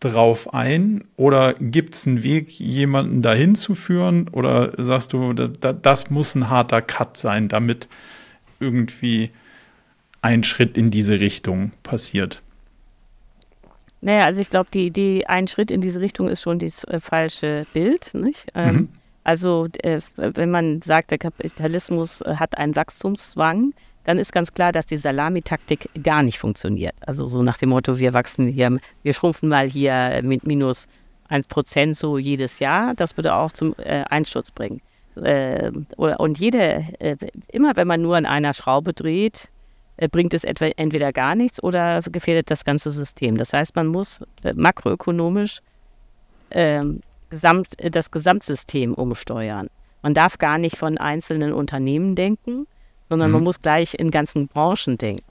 S1: drauf ein? Oder gibt es einen Weg, jemanden dahin zu führen? Oder sagst du, da, das muss ein harter Cut sein, damit irgendwie ein Schritt in diese Richtung passiert?
S2: Naja, also ich glaube, die, die ein Schritt in diese Richtung ist schon das äh, falsche Bild. Nicht? Ähm, mhm. Also äh, wenn man sagt, der Kapitalismus äh, hat einen Wachstumszwang, dann ist ganz klar, dass die Salamitaktik gar nicht funktioniert. Also so nach dem Motto, wir wachsen hier, wir schrumpfen mal hier mit minus 1 so jedes Jahr, das würde auch zum äh, Einsturz bringen. Äh, und jede, äh, immer wenn man nur an einer Schraube dreht, äh, bringt es etwa, entweder gar nichts oder gefährdet das ganze System. Das heißt, man muss äh, makroökonomisch ähm, gesamt, äh, das Gesamtsystem umsteuern. Man darf gar nicht von einzelnen Unternehmen denken, sondern mhm. man muss gleich in ganzen Branchen denken.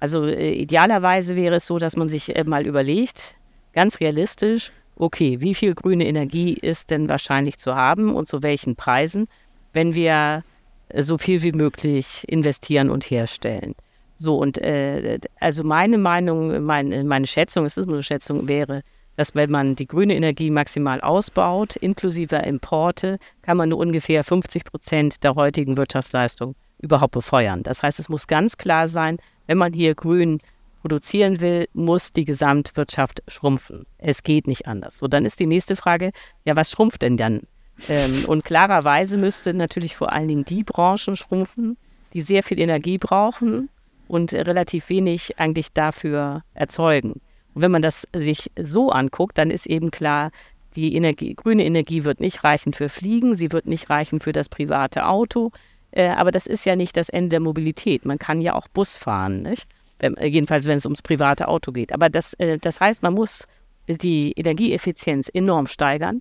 S2: Also äh, idealerweise wäre es so, dass man sich äh, mal überlegt, ganz realistisch, okay, wie viel grüne Energie ist denn wahrscheinlich zu haben und zu welchen Preisen, wenn wir äh, so viel wie möglich investieren und herstellen. So, und äh, also meine Meinung, mein, meine Schätzung, es ist nur eine Schätzung, wäre, dass wenn man die grüne Energie maximal ausbaut, inklusive Importe, kann man nur ungefähr 50 Prozent der heutigen Wirtschaftsleistung überhaupt befeuern. Das heißt, es muss ganz klar sein, wenn man hier grün produzieren will, muss die Gesamtwirtschaft schrumpfen. Es geht nicht anders. So, dann ist die nächste Frage, ja, was schrumpft denn dann? Ähm, und klarerweise müsste natürlich vor allen Dingen die Branchen schrumpfen, die sehr viel Energie brauchen und relativ wenig eigentlich dafür erzeugen. Und wenn man das sich so anguckt, dann ist eben klar, die Energie, grüne Energie wird nicht reichen für Fliegen, sie wird nicht reichen für das private Auto, äh, aber das ist ja nicht das Ende der Mobilität. Man kann ja auch Bus fahren, nicht? Wenn, äh, jedenfalls wenn es ums private Auto geht. Aber das, äh, das heißt, man muss die Energieeffizienz enorm steigern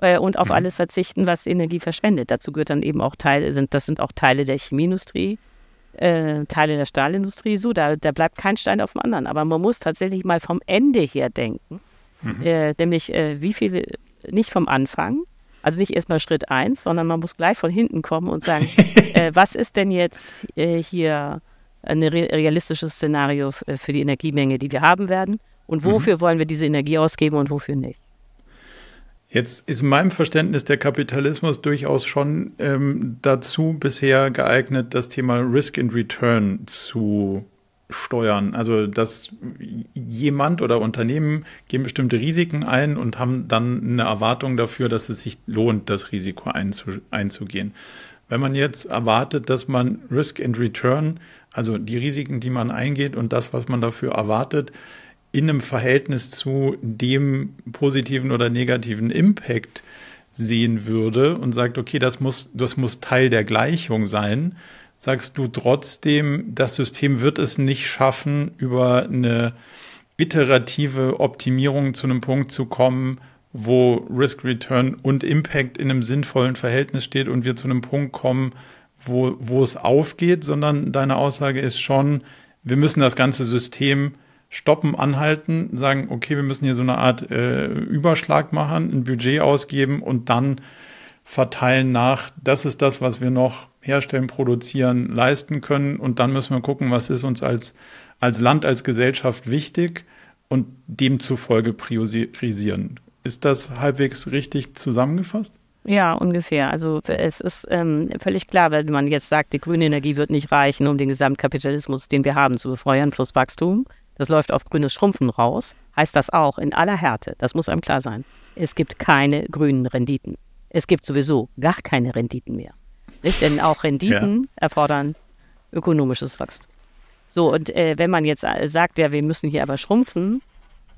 S2: äh, und auf ja. Mhm. alles verzichten, was Energie verschwendet. Dazu gehört dann eben auch Teile, sind, das sind auch Teile der Chemieindustrie, äh, Teile der Stahlindustrie, so, da, da bleibt kein Stein auf dem anderen. Aber man muss tatsächlich mal vom Ende her denken, mhm. Äh, nämlich wie viele, nicht vom Anfang, also nicht erstmal Schritt eins, sondern man muss gleich von hinten kommen und sagen, äh, was ist denn jetzt äh, hier ein realistisches Szenario äh, für die Energiemenge, die wir haben werden? Und mhm. wofür mhm. wollen wir diese Energie ausgeben und wofür nicht?
S1: Jetzt ist in meinem Verständnis der Kapitalismus durchaus schon ähm, dazu bisher geeignet, das Thema Risk and Return zu steuern. Also, dass jemand oder Unternehmen gehen bestimmte Risiken ein und haben dann eine Erwartung dafür, dass es sich lohnt, das Risiko einzugehen. Wenn man jetzt erwartet, dass man Risk and Return, also die Risiken, die man eingeht und das, was man dafür erwartet, in einem Verhältnis zu dem positiven oder negativen Impact sehen würde und sagt, okay, das muss, das muss Teil der Gleichung sein, sagst du trotzdem, das System wird es nicht schaffen, über eine iterative Optimierung zu einem Punkt zu kommen, wo Risk Return und Impact in einem sinnvollen Verhältnis steht und wir zu einem Punkt kommen, wo, wo es aufgeht, sondern deine Aussage ist schon, wir müssen das ganze System stoppen, anhalten, sagen, okay, wir müssen hier so eine Art äh, Überschlag machen, ein Budget ausgeben und dann verteilen nach, das ist das, was wir noch herstellen, produzieren, leisten können. Und dann müssen wir gucken, was ist uns als, als Land, als Gesellschaft wichtig und demzufolge priorisieren. Ist das halbwegs richtig zusammengefasst?
S2: Ja, ungefähr. Also es ist ähm, völlig klar, wenn man jetzt sagt, die grüne Energie wird nicht reichen, um den Gesamtkapitalismus, den wir haben, zu befeuern, plus Wachstum. Das läuft auf grünes Schrumpfen raus. Heißt das auch in aller Härte, das muss einem klar sein, es gibt keine grünen Renditen. Es gibt sowieso gar keine Renditen mehr. Nicht? Denn auch Renditen ja. erfordern ökonomisches Wachstum. So, und äh, wenn man jetzt äh, sagt, ja, wir müssen hier aber schrumpfen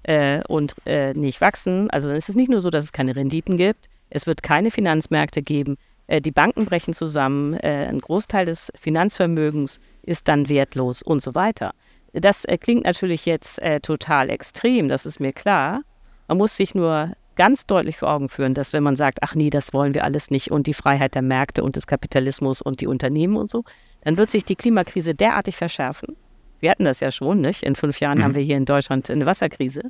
S2: äh, und äh, nicht wachsen, also dann ist es nicht nur so, dass es keine Renditen gibt, es wird keine Finanzmärkte geben, äh, die Banken brechen zusammen, äh, ein Großteil des Finanzvermögens ist dann wertlos und so weiter. Das klingt natürlich jetzt total extrem, das ist mir klar. Man muss sich nur ganz deutlich vor Augen führen, dass wenn man sagt, ach nee, das wollen wir alles nicht und die Freiheit der Märkte und des Kapitalismus und die Unternehmen und so, dann wird sich die Klimakrise derartig verschärfen. Wir hatten das ja schon, nicht? In fünf Jahren mhm. haben wir hier in Deutschland eine Wasserkrise,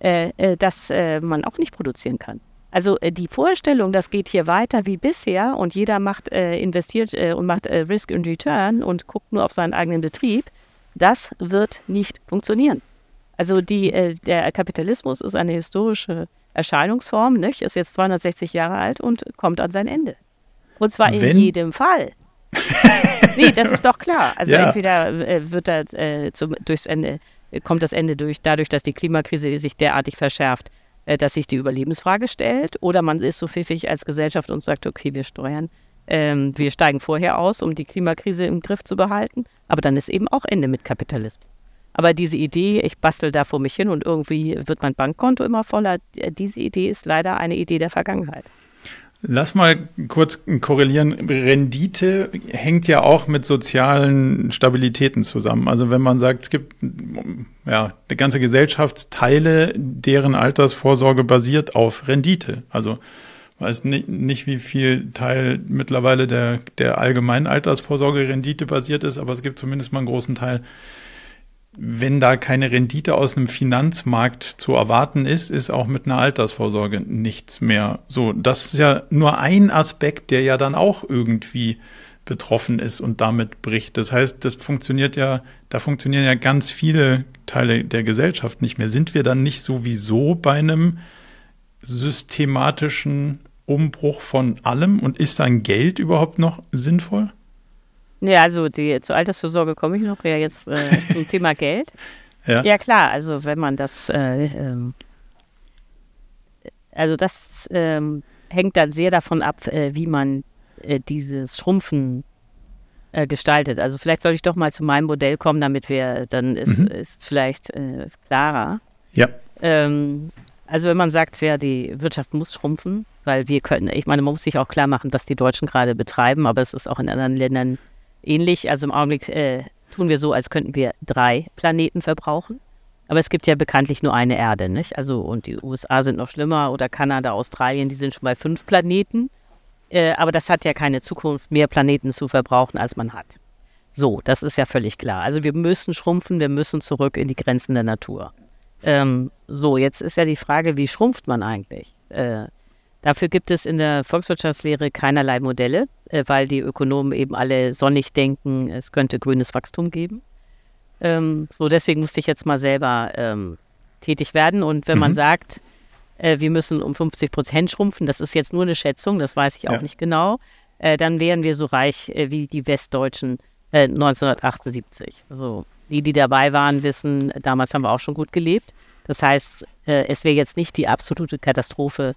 S2: äh, äh dass äh, man auch nicht produzieren kann. Also äh, die Vorstellung, das geht hier weiter wie bisher und jeder macht, äh, investiert äh, und macht Risk and Return und guckt nur auf seinen eigenen Betrieb, das wird nicht funktionieren. Also die, der Kapitalismus ist eine historische Erscheinungsform, nicht? ist jetzt 260 Jahre alt und kommt an sein Ende. Und zwar in Wenn? jedem Fall. nee, das ist doch klar. Also ja. entweder äh, wird da äh, durchs Ende, kommt das Ende durch, dadurch, dass die Klimakrise sich derartig verschärft, äh, dass sich die Überlebensfrage stellt, oder man ist so pfiffig als Gesellschaft und sagt, okay, wir steuern, ähm, wir steigen vorher aus, um die Klimakrise im Griff zu behalten, aber dann ist eben auch Ende mit Kapitalismus. Aber diese Idee, ich bastel da vor mich hin und irgendwie wird mein Bankkonto immer voller, äh, diese Idee ist leider eine Idee der Vergangenheit.
S1: Lass mal kurz korrelieren. Rendite hängt ja auch mit sozialen Stabilitäten zusammen. Also wenn man sagt, es gibt ja eine ganze Gesellschaftsteile, deren Altersvorsorge basiert auf Rendite. Also weiß nicht, nicht wie viel Teil mittlerweile der der allgemeinen Altersvorsorge Rendite basiert ist, aber es gibt zumindest mal einen großen Teil, wenn da keine Rendite aus einem Finanzmarkt zu erwarten ist, ist auch mit einer Altersvorsorge nichts mehr. So, das ist ja nur ein Aspekt, der ja dann auch irgendwie betroffen ist und damit bricht. Das heißt, das funktioniert ja, da funktionieren ja ganz viele Teile der Gesellschaft nicht mehr. Sind wir dann nicht sowieso bei einem systematischen Umbruch von allem und ist dann Geld überhaupt noch sinnvoll?
S2: Ja, also die, zur Altersvorsorge komme ich noch. Ja, jetzt äh, zum Thema Geld. Ja. ja. klar. Also wenn man das, äh, ähm, also das ähm, hängt dann sehr davon ab, äh, wie man äh, dieses Schrumpfen äh, gestaltet. Also vielleicht sollte ich doch mal zu meinem Modell kommen, damit wir, äh, dann ist, mhm. ist vielleicht äh, klarer. Ja. Ähm, also wenn man sagt, ja, die Wirtschaft muss schrumpfen, weil wir können, ich meine, man muss sich auch klar machen, was die Deutschen gerade betreiben, aber es ist auch in anderen Ländern ähnlich. Also im Augenblick äh, tun wir so, als könnten wir drei Planeten verbrauchen. Aber es gibt ja bekanntlich nur eine Erde, nicht? Also, und die USA sind noch schlimmer oder Kanada, Australien, die sind schon bei fünf Planeten. Äh, aber das hat ja keine Zukunft, mehr Planeten zu verbrauchen, als man hat. So, das ist ja völlig klar. Also, wir müssen schrumpfen, wir müssen zurück in die Grenzen der Natur. Ähm, so, jetzt ist ja die Frage, wie schrumpft man eigentlich? Äh, Dafür gibt es in der Volkswirtschaftslehre keinerlei Modelle, äh, weil die Ökonomen eben alle sonnig denken, es könnte grünes Wachstum geben. Ähm, so, deswegen musste ich jetzt mal selber ähm, tätig werden. Und wenn mhm. man sagt, äh, wir müssen um 50 Prozent schrumpfen, das ist jetzt nur eine Schätzung, das weiß ich auch ja. nicht genau, äh, dann wären wir so reich äh, wie die Westdeutschen 1978. Äh, also die, die dabei waren, wissen, damals haben wir auch schon gut gelebt. Das heißt, äh, es wäre jetzt nicht die absolute Katastrophe,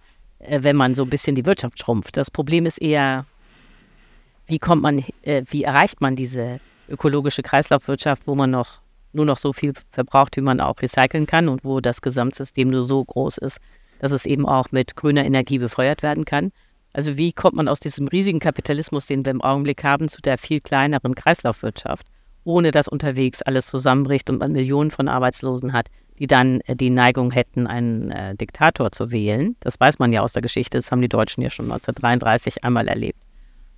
S2: äh, wenn man so ein bisschen die Wirtschaft schrumpft. Das Problem ist eher, wie kommt man, äh, wie erreicht man diese ökologische Kreislaufwirtschaft, wo man noch nur noch so viel verbraucht, wie man auch recyceln kann und wo das Gesamtsystem nur so groß ist, dass es eben auch mit grüner Energie befeuert werden kann. Also wie kommt man aus diesem riesigen Kapitalismus, den wir im Augenblick haben, zu der viel kleineren Kreislaufwirtschaft, ohne dass unterwegs alles zusammenbricht und man Millionen von Arbeitslosen hat? die dann äh, die Neigung hätten, einen äh, Diktator zu wählen. Das weiß man ja aus der Geschichte, das haben die Deutschen ja schon 1933 einmal erlebt.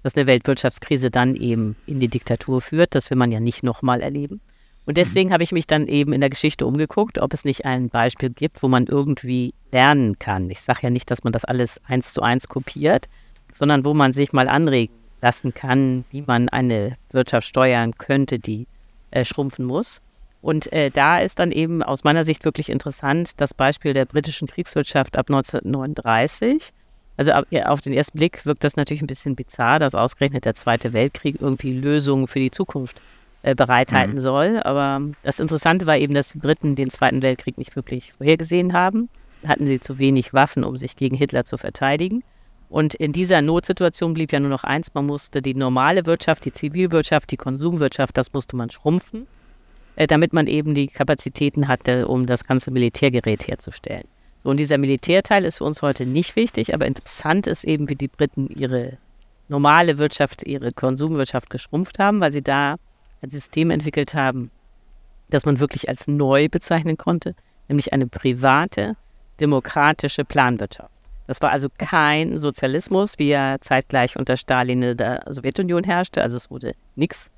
S2: Dass eine Weltwirtschaftskrise dann eben in die Diktatur führt, das will man ja nicht nochmal erleben. Und deswegen habe ich mich dann eben in der Geschichte umgeguckt, ob es nicht ein Beispiel gibt, wo man irgendwie lernen kann. Ich sage ja nicht, dass man das alles eins zu eins kopiert, sondern wo man sich mal anregen lassen kann, wie man eine Wirtschaft steuern könnte, die äh, schrumpfen muss. Und äh, da ist dann eben aus meiner Sicht wirklich interessant das Beispiel der britischen Kriegswirtschaft ab 1939. Also ab, ja, auf den ersten Blick wirkt das natürlich ein bisschen bizarr, dass ausgerechnet der Zweite Weltkrieg irgendwie Lösungen für die Zukunft äh, bereithalten mhm. soll. Aber das Interessante war eben, dass die Briten den Zweiten Weltkrieg nicht wirklich vorhergesehen haben. Hatten sie zu wenig Waffen, um sich gegen Hitler zu verteidigen. Und in dieser Notsituation blieb ja nur noch eins, man musste die normale Wirtschaft, die Zivilwirtschaft, die Konsumwirtschaft, das musste man schrumpfen. Äh, damit man eben die Kapazitäten hatte, um das ganze Militärgerät herzustellen. So, und dieser Militärteil ist für uns heute nicht wichtig, aber interessant ist eben, wie die Briten ihre normale Wirtschaft, ihre Konsumwirtschaft geschrumpft haben, weil sie da ein System entwickelt haben, das man wirklich als neu bezeichnen konnte, nämlich eine private, demokratische Planwirtschaft. Das war also kein Sozialismus, wie er zeitgleich unter Stalin in der Sowjetunion herrschte. Also es wurde nichts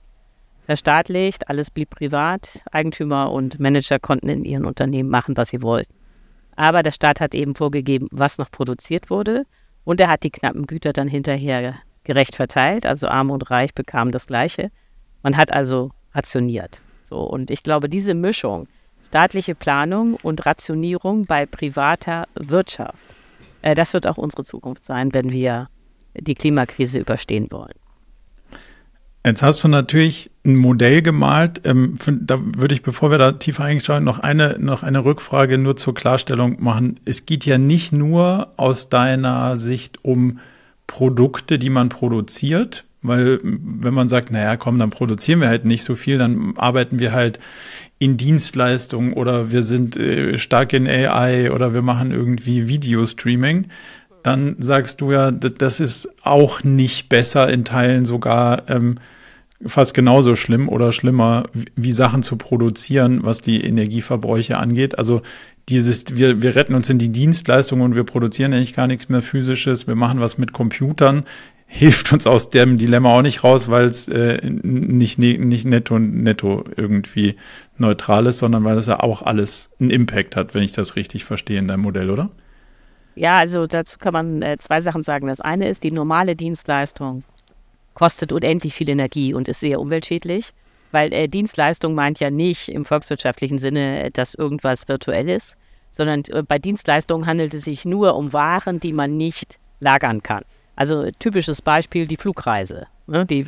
S2: verstaatlicht, alles blieb privat. Eigentümer und Manager konnten in ihren Unternehmen machen, was sie wollten. Aber der Staat hat eben vorgegeben, was noch produziert wurde. Und er hat die knappen Güter dann hinterher gerecht verteilt. Also Arm und Reich bekamen das Gleiche. Man hat also rationiert. So, und ich glaube, diese Mischung, staatliche Planung und Rationierung bei privater Wirtschaft, äh, das wird auch unsere Zukunft sein, wenn wir die Klimakrise überstehen wollen.
S1: Jetzt hast du natürlich ein Modell gemalt. Ähm, für, da würde ich, bevor wir da tiefer einsteigen, noch eine, noch eine Rückfrage nur zur Klarstellung machen. Es geht ja nicht nur aus deiner Sicht um Produkte, die man produziert, weil wenn man sagt, naja, komm, dann produzieren wir halt nicht so viel, dann arbeiten wir halt in Dienstleistungen oder wir sind äh, stark in AI oder wir machen irgendwie Videostreaming dann sagst du ja, das ist auch nicht besser, in Teilen sogar ähm, fast genauso schlimm oder schlimmer, wie Sachen zu produzieren, was die Energieverbräuche angeht. Also dieses, wir, wir retten uns in die Dienstleistungen und wir produzieren eigentlich gar nichts mehr Physisches, wir machen was mit Computern, hilft uns aus dem Dilemma auch nicht raus, weil es äh, nicht, nicht netto, netto irgendwie neutral ist, sondern weil es ja auch alles einen Impact hat, wenn ich das richtig verstehe in deinem Modell, oder?
S2: Ja, also dazu kann man äh, zwei Sachen sagen. Das eine ist, die normale Dienstleistung kostet unendlich viel Energie und ist sehr umweltschädlich, weil äh, Dienstleistung meint ja nicht im volkswirtschaftlichen Sinne, äh, dass irgendwas virtuell ist, sondern äh, bei Dienstleistungen handelt es sich nur um Waren, die man nicht lagern kann. Also äh, typisches Beispiel die Flugreise. Ne? Die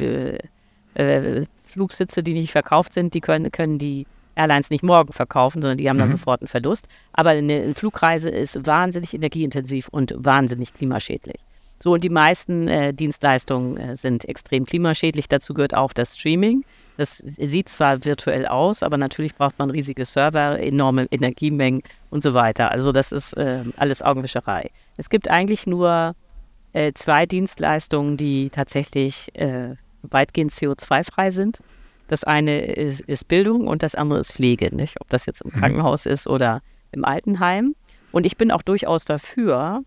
S2: äh, Flugsitze, die nicht verkauft sind, die können, können die Airlines nicht morgen verkaufen, sondern die haben mhm. dann sofort einen Verlust. Aber eine Flugreise ist wahnsinnig energieintensiv und wahnsinnig klimaschädlich. So, und die meisten äh, Dienstleistungen äh, sind extrem klimaschädlich. Dazu gehört auch das Streaming. Das sieht zwar virtuell aus, aber natürlich braucht man riesige Server, enorme Energiemengen und so weiter. Also das ist äh, alles Augenwischerei. Es gibt eigentlich nur äh, zwei Dienstleistungen, die tatsächlich äh, weitgehend CO2-frei sind. Das eine ist, ist Bildung und das andere ist Pflege, nicht? ob das jetzt im mhm. Krankenhaus ist oder im Altenheim. Und ich bin auch durchaus dafür,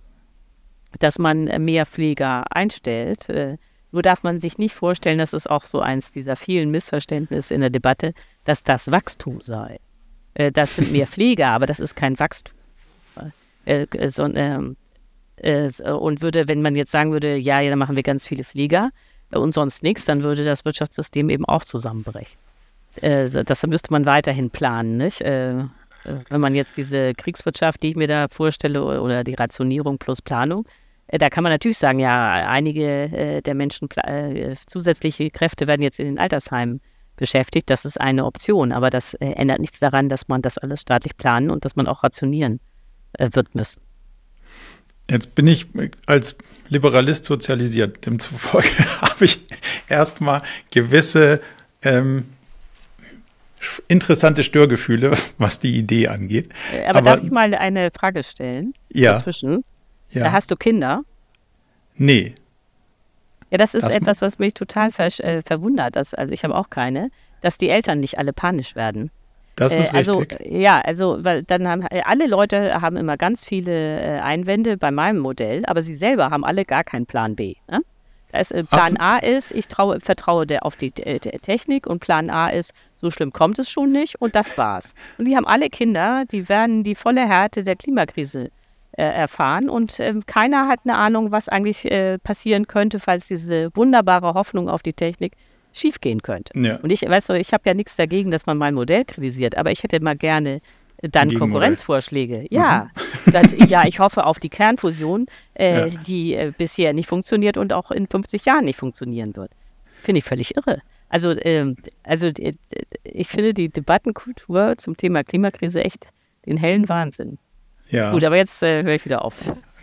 S2: dass man mehr Pfleger einstellt. Äh, nur darf man sich nicht vorstellen, das ist auch so eins dieser vielen Missverständnisse in der Debatte, dass das Wachstum sei. Äh, das sind mehr Pfleger, aber das ist kein Wachstum. Äh, ähm, und würde, wenn man jetzt sagen würde, ja, ja, dann machen wir ganz viele Pfleger, und sonst nichts, dann würde das Wirtschaftssystem eben auch zusammenbrechen. Äh, das müsste man weiterhin planen, nicht? Äh, äh, wenn man jetzt diese Kriegswirtschaft, die ich mir da vorstelle, oder die Rationierung plus Planung, da kann man natürlich sagen, ja, einige der Menschen, zusätzliche Kräfte werden jetzt in den Altersheimen beschäftigt. Das ist eine Option, aber das ändert nichts daran, dass man das alles staatlich planen und dass man auch rationieren
S1: wird müssen. Jetzt bin ich als Liberalist sozialisiert. Demzufolge habe ich erstmal gewisse ähm, interessante Störgefühle, was die Idee angeht. Aber, äh, Aber darf ich
S2: mal eine Frage stellen? Ja. Dazwischen. Ja. Äh, hast du Kinder? Nee. Ja, das ist das etwas, was mich total ver äh, verwundert. Dass, also ich habe auch keine, dass die Eltern nicht alle panisch werden. Das äh, ist äh, also, richtig. Ja, also weil dann haben äh, alle Leute haben immer ganz viele äh, Einwände bei meinem Modell, aber sie selber haben alle gar keinen Plan B. Ne? Das, äh, Plan Ach. A ist, ich traue, vertraue der auf die der Technik und Plan A ist, so schlimm kommt es schon nicht und das war's. Und die haben alle Kinder, die werden die volle Härte der Klimakrise äh, erfahren und äh, keiner hat eine Ahnung, was eigentlich passieren könnte, falls diese wunderbare Hoffnung auf die Technik schiefgehen könnte. Ja. Und ich, weißt du, ich habe ja nichts dagegen, dass man mein Modell kritisiert, aber ich hätte mal gerne dann Konkurrenzvorschläge. Mhm. Ja, mhm. das, ja, ich hoffe auf die Kernfusion, äh, ja. die äh, bisher nicht funktioniert und auch in 50 Jahren nicht funktionieren wird. Finde ich völlig irre. Also, ähm, also äh, ich finde die Debattenkultur zum Thema Klimakrise echt den hellen Wahnsinn. Ja. Gut, aber jetzt äh, höre ich wieder auf.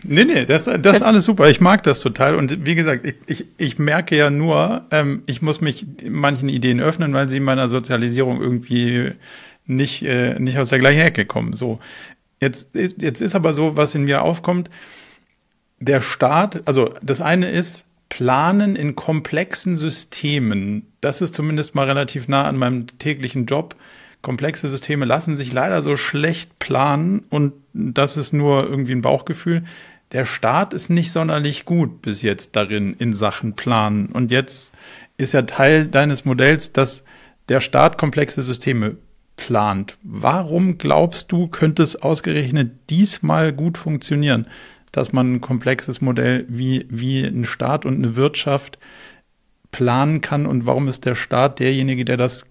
S2: Nee, nee, das, das ist alles super.
S1: Ich mag das total. Und wie gesagt, ich, ich, ich merke ja nur, ähm, ich muss mich manchen Ideen öffnen, weil sie in meiner Sozialisierung irgendwie nicht, äh, nicht aus der gleichen Ecke kommen. So. Jetzt, jetzt ist aber so, was in mir aufkommt, der Staat, also das eine ist, planen in komplexen Systemen. Das ist zumindest mal relativ nah an meinem täglichen Job. Komplexe Systeme lassen sich leider so schlecht planen und das ist nur irgendwie ein Bauchgefühl. Der Staat ist nicht sonderlich gut bis jetzt darin in Sachen Planen. Und jetzt ist ja Teil deines Modells, dass der Staat komplexe Systeme plant. Warum glaubst du, könnte es ausgerechnet diesmal gut funktionieren, dass man ein komplexes Modell wie, wie ein Staat und eine Wirtschaft planen kann und warum ist der Staat derjenige, der das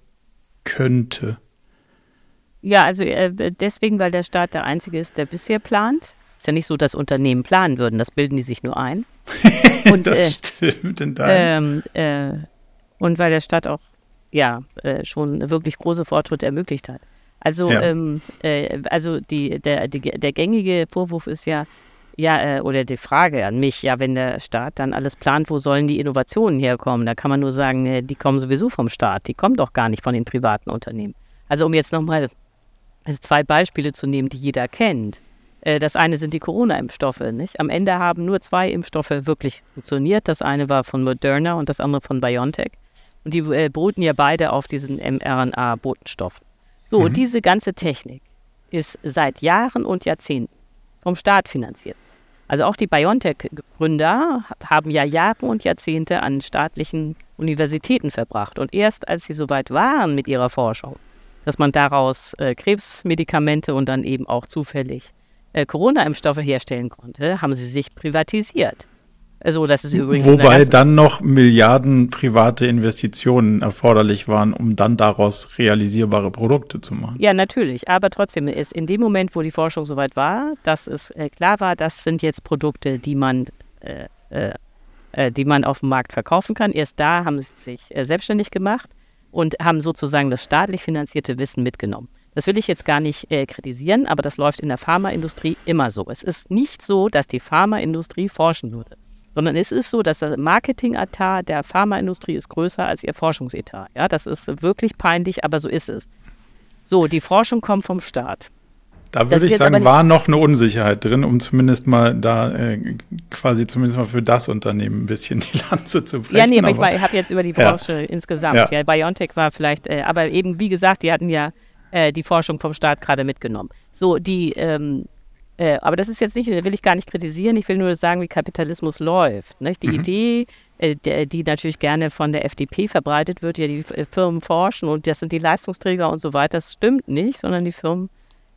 S1: könnte?
S2: Ja, also äh, deswegen, weil der Staat der Einzige ist, der bisher plant. Ist ja nicht so, dass Unternehmen planen würden, das bilden die sich nur ein. Und, das äh, stimmt in
S1: deinem.
S2: Ähm, äh, und weil der Staat auch ja äh, schon wirklich große Fortschritte ermöglicht hat. Also, ja. ähm, äh, also die, der, die, der gängige Vorwurf ist ja, ja, oder die Frage an mich, ja, wenn der Staat dann alles plant, wo sollen die Innovationen herkommen? Da kann man nur sagen, die kommen sowieso vom Staat, die kommen doch gar nicht von den privaten Unternehmen. Also um jetzt nochmal also zwei Beispiele zu nehmen, die jeder kennt. Äh, das eine sind die Corona-Impfstoffe. Am Ende haben nur zwei Impfstoffe wirklich funktioniert. Das eine war von Moderna und das andere von BioNTech. Und die äh, beruhten ja beide auf diesen mRNA-Botenstoff. So, mhm. diese ganze Technik ist seit Jahren und Jahrzehnten vom Staat finanziert. Also auch die BioNTech-Gründer haben ja Jahre und Jahrzehnte an staatlichen Universitäten verbracht. Und erst als sie soweit waren mit ihrer Forschung, dass man daraus äh, Krebsmedikamente und dann eben auch zufällig äh, Corona-Impfstoffe herstellen konnte, haben sie sich privatisiert. Also das ist übrigens Wobei
S1: dann noch Milliarden private Investitionen erforderlich waren, um dann daraus realisierbare Produkte zu machen.
S2: Ja, natürlich. Aber trotzdem ist in dem Moment, wo die Forschung soweit war, dass es äh, klar war, das sind jetzt Produkte, die man äh, äh, äh, die man auf dem Markt verkaufen kann. Erst da haben sie sich selbstständig gemacht und haben sozusagen das staatlich finanzierte Wissen mitgenommen. Das will ich jetzt gar nicht äh, kritisieren, aber das läuft in der Pharmaindustrie immer so. Es ist nicht so, dass die Pharmaindustrie forschen würde, sondern es ist so, dass der Marketingetat der Pharmaindustrie ist größer als ihr Forschungsetat. Ja, das ist wirklich peinlich, aber so ist es. So, die Forschung kommt vom Staat. Da würde ich sagen, war noch
S1: eine Unsicherheit drin, um zumindest mal da äh, quasi zumindest mal für das Unternehmen ein bisschen die Lanze zu brechen. Ja, nee, aber, ich, ich habe jetzt über die Branche ja. insgesamt. Ja.
S2: ja. Biontech war vielleicht, äh, aber eben wie gesagt, die hatten ja äh, die Forschung vom Staat gerade mitgenommen. So, die, ähm, äh, aber das ist jetzt nicht, will ich gar nicht kritisieren, ich will nur sagen, wie Kapitalismus läuft. Nicht? Ne? Die mhm. Idee, äh, die natürlich gerne von der FDP verbreitet wird, ja, die äh, Firmen forschen und das sind die Leistungsträger und so weiter, das stimmt nicht, sondern die Firmen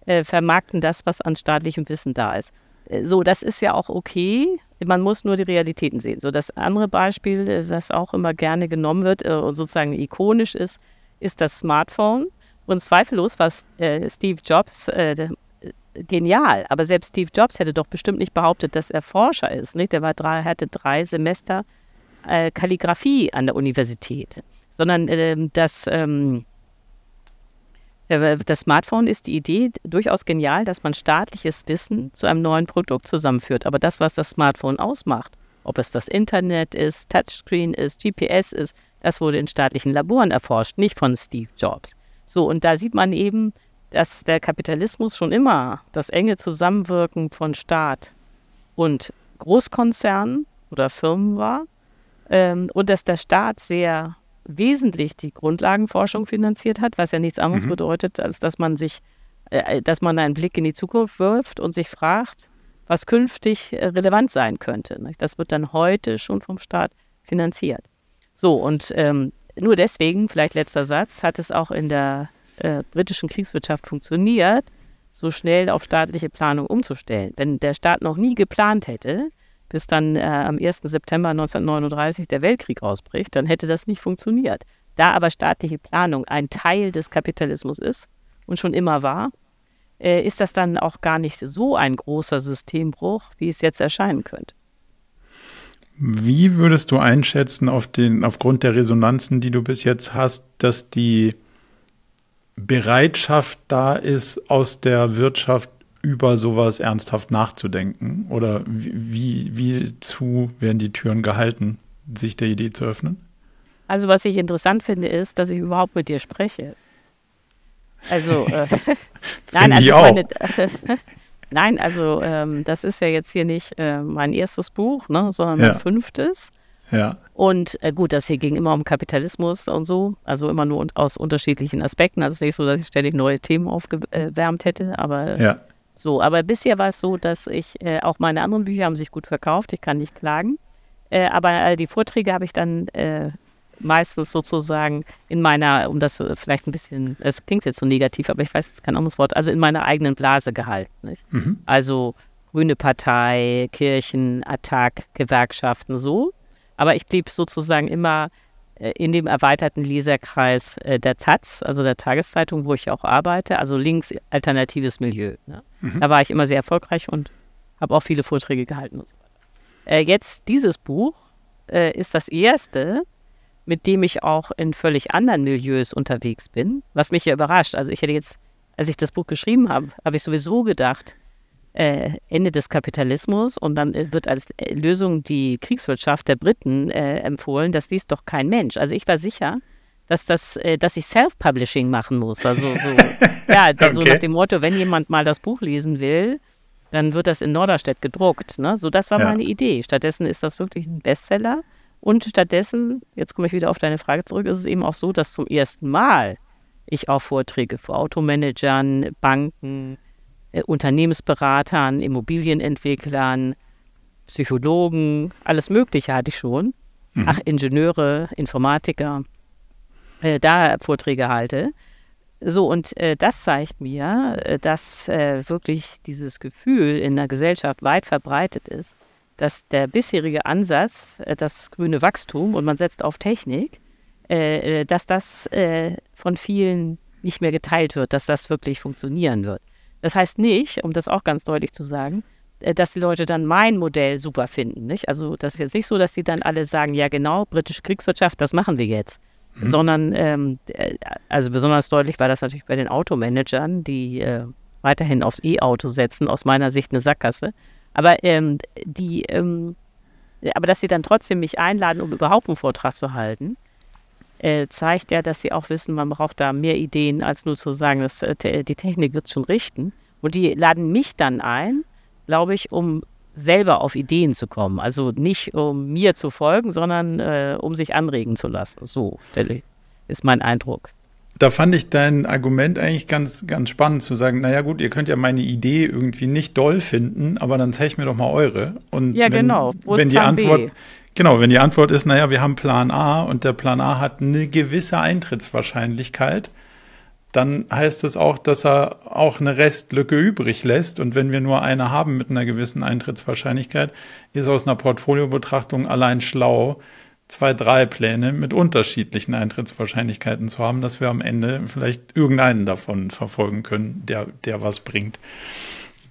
S2: äh, vermarkten das, was an staatlichem Wissen da ist. Äh, so, das ist ja auch okay. Man muss nur die Realitäten sehen. So, das andere Beispiel, äh, das auch immer gerne genommen wird äh, und sozusagen ikonisch ist, ist das Smartphone. Und zweifellos war äh, Steve Jobs äh, genial. Aber selbst Steve Jobs hätte doch bestimmt nicht behauptet, dass er Forscher ist. Nicht? Der war drei, hatte drei Semester äh, Kalligraphie an der Universität. Sondern ähm, das ähm, das Smartphone ist die Idee durchaus genial, dass man staatliches Wissen zu einem neuen Produkt zusammenführt. Aber das, was das Smartphone ausmacht, ob es das Internet ist, Touchscreen ist, GPS ist, das wurde in staatlichen Laboren erforscht, nicht von Steve Jobs. So, und da sieht man eben, dass der Kapitalismus schon immer das enge Zusammenwirken von Staat und Großkonzernen oder Firmen war ähm, und dass der Staat sehr wesentlich die Grundlagenforschung finanziert hat, was ja nichts anderes mhm. bedeutet, als dass man sich, äh, dass man einen Blick in die Zukunft wirft und sich fragt, was künftig äh, relevant sein könnte. Das wird dann heute schon vom Staat finanziert. So, und ähm, nur deswegen, vielleicht letzter Satz, hat es auch in der äh, britischen Kriegswirtschaft funktioniert, so schnell auf staatliche Planung umzustellen. Wenn der Staat noch nie geplant hätte, bis dann äh, am 1. September 1939 der Weltkrieg ausbricht, dann hätte das nicht funktioniert. Da aber staatliche Planung ein Teil des Kapitalismus ist und schon immer war, äh, ist das dann auch gar nicht so ein großer Systembruch, wie es jetzt erscheinen könnte.
S1: Wie würdest du einschätzen, auf den, aufgrund der Resonanzen, die du bis jetzt hast, dass die Bereitschaft da ist, aus der Wirtschaft über sowas ernsthaft nachzudenken? Oder wie, wie zu werden die Türen gehalten, sich der Idee zu öffnen?
S2: Also was ich interessant finde, ist, dass ich überhaupt mit dir spreche. Also, äh, nein, also meine, nein, also ähm, das ist ja jetzt hier nicht äh, mein erstes Buch, ne, sondern ja. mein fünftes. Ja. Und äh, gut, das hier ging immer um Kapitalismus und so, also immer nur aus unterschiedlichen Aspekten. Also es ist nicht so, dass ich ständig neue Themen aufgewärmt hätte, aber ja. So, aber bisher war es so, dass ich, äh, auch meine anderen Bücher haben sich gut verkauft, ich kann nicht klagen. Äh, aber äh, die Vorträge habe ich dann äh, meistens sozusagen in meiner, um das äh, vielleicht ein bisschen, es klingt jetzt so negativ, aber ich weiß jetzt kein anderes Wort, also in meiner eigenen Blase gehalten. Mhm. Also Grüne Partei, Kirchen, Attac, Gewerkschaften, so. Aber ich blieb sozusagen immer äh, in dem erweiterten Leserkreis äh, der Taz, also der Tageszeitung, wo ich auch arbeite, also links alternatives Milieu. Ne? Mhm. Da war ich immer sehr erfolgreich und habe auch viele Vorträge gehalten und so weiter. Äh, jetzt dieses Buch äh, ist das erste, mit dem ich auch in völlig anderen Milieus unterwegs bin, was mich ja überrascht. Also ich hätte jetzt, als ich das Buch geschrieben habe, habe ich sowieso gedacht, äh, Ende des Kapitalismus und dann äh, wird als äh, Lösung die Kriegswirtschaft der Briten äh, empfohlen, das liest doch kein Mensch. Also ich war sicher, dass das, äh, dass ich Self-Publishing machen muss. Also so, ja, okay. so nach dem Motto, wenn jemand mal das Buch lesen will, dann wird das in Norderstedt gedruckt. Ne? So, das war ja. meine Idee. Stattdessen ist das wirklich ein Bestseller. Und stattdessen, jetzt komme ich wieder auf deine Frage zurück, ist es eben auch so, dass zum ersten Mal ich auch Vorträge vor Automanagern, Banken, äh, Unternehmensberatern, Immobilienentwicklern, Psychologen, alles Mögliche hatte ich schon. Mhm. Ach, Ingenieure, Informatiker, äh, da Vorträge halte. So, und äh, das zeigt mir, äh, dass äh, wirklich dieses Gefühl in der Gesellschaft weit verbreitet ist, dass der bisherige Ansatz, das grüne Wachstum und man setzt auf Technik, dass das von vielen nicht mehr geteilt wird, dass das wirklich funktionieren wird. Das heißt nicht, um das auch ganz deutlich zu sagen, äh, dass die Leute dann mein Modell super finden. Nicht? Also das ist jetzt nicht so, dass die dann alle sagen, ja genau, britische Kriegswirtschaft, das machen wir jetzt. Mhm. Sondern, ähm, äh, also besonders deutlich war das natürlich bei den Automanagern, die äh, weiterhin aufs E-Auto setzen, aus meiner Sicht eine Sackgasse. Aber ähm, die, ähm, aber dass sie dann trotzdem mich einladen, um überhaupt einen Vortrag zu halten, äh, zeigt ja, dass sie auch wissen, man braucht da mehr Ideen, als nur zu sagen, dass, äh, die Technik wird es schon richten. Und die laden mich dann ein, glaube ich, um selber auf Ideen zu kommen. Also nicht um mir zu folgen,
S1: sondern äh, um sich anregen zu lassen. So ist mein Eindruck. Da fand ich dein Argument eigentlich ganz, ganz spannend zu sagen, naja gut, ihr könnt ja meine Idee irgendwie nicht doll finden, aber dann zeigt mir doch mal eure. Und ja, wenn, genau. Wo ist wenn die Antwort, B? Genau, wenn die Antwort ist, naja, wir haben Plan A und der Plan A hat eine gewisse Eintrittswahrscheinlichkeit, dann heißt das auch, dass er auch eine Restlücke übrig lässt. Und wenn wir nur eine haben mit einer gewissen Eintrittswahrscheinlichkeit, ist aus einer Portfoliobetrachtung allein schlau, zwei, drei Pläne mit unterschiedlichen Eintrittswahrscheinlichkeiten zu haben, dass wir am Ende vielleicht irgendeinen davon verfolgen können, der, der was bringt.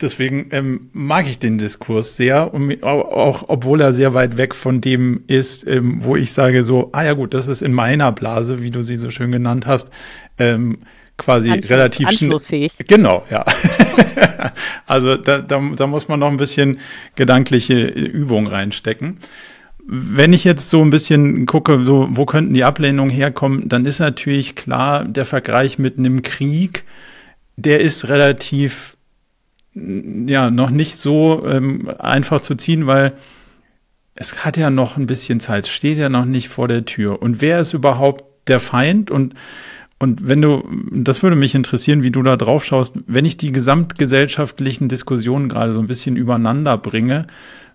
S1: Deswegen ähm, mag ich den Diskurs sehr, und auch obwohl er sehr weit weg von dem ist, ähm, wo ich sage so, ah ja gut, das ist in meiner Blase, wie du sie so schön genannt hast, ähm, quasi Anschluss, relativ anschlussfähig. Genau, ja. also da, da, da muss man noch ein bisschen gedankliche äh, Übung reinstecken. Wenn ich jetzt so ein bisschen gucke, so wo könnten die Ablehnungen herkommen, dann ist natürlich klar der Vergleich mit einem Krieg, der ist relativ ja noch nicht so ähm, einfach zu ziehen, weil es hat ja noch ein bisschen Zeit, es steht ja noch nicht vor der Tür. Und wer ist überhaupt der Feind? Und, und wenn du, das würde mich interessieren, wie du da drauf schaust, wenn ich die gesamtgesellschaftlichen Diskussionen gerade so ein bisschen übereinander bringe,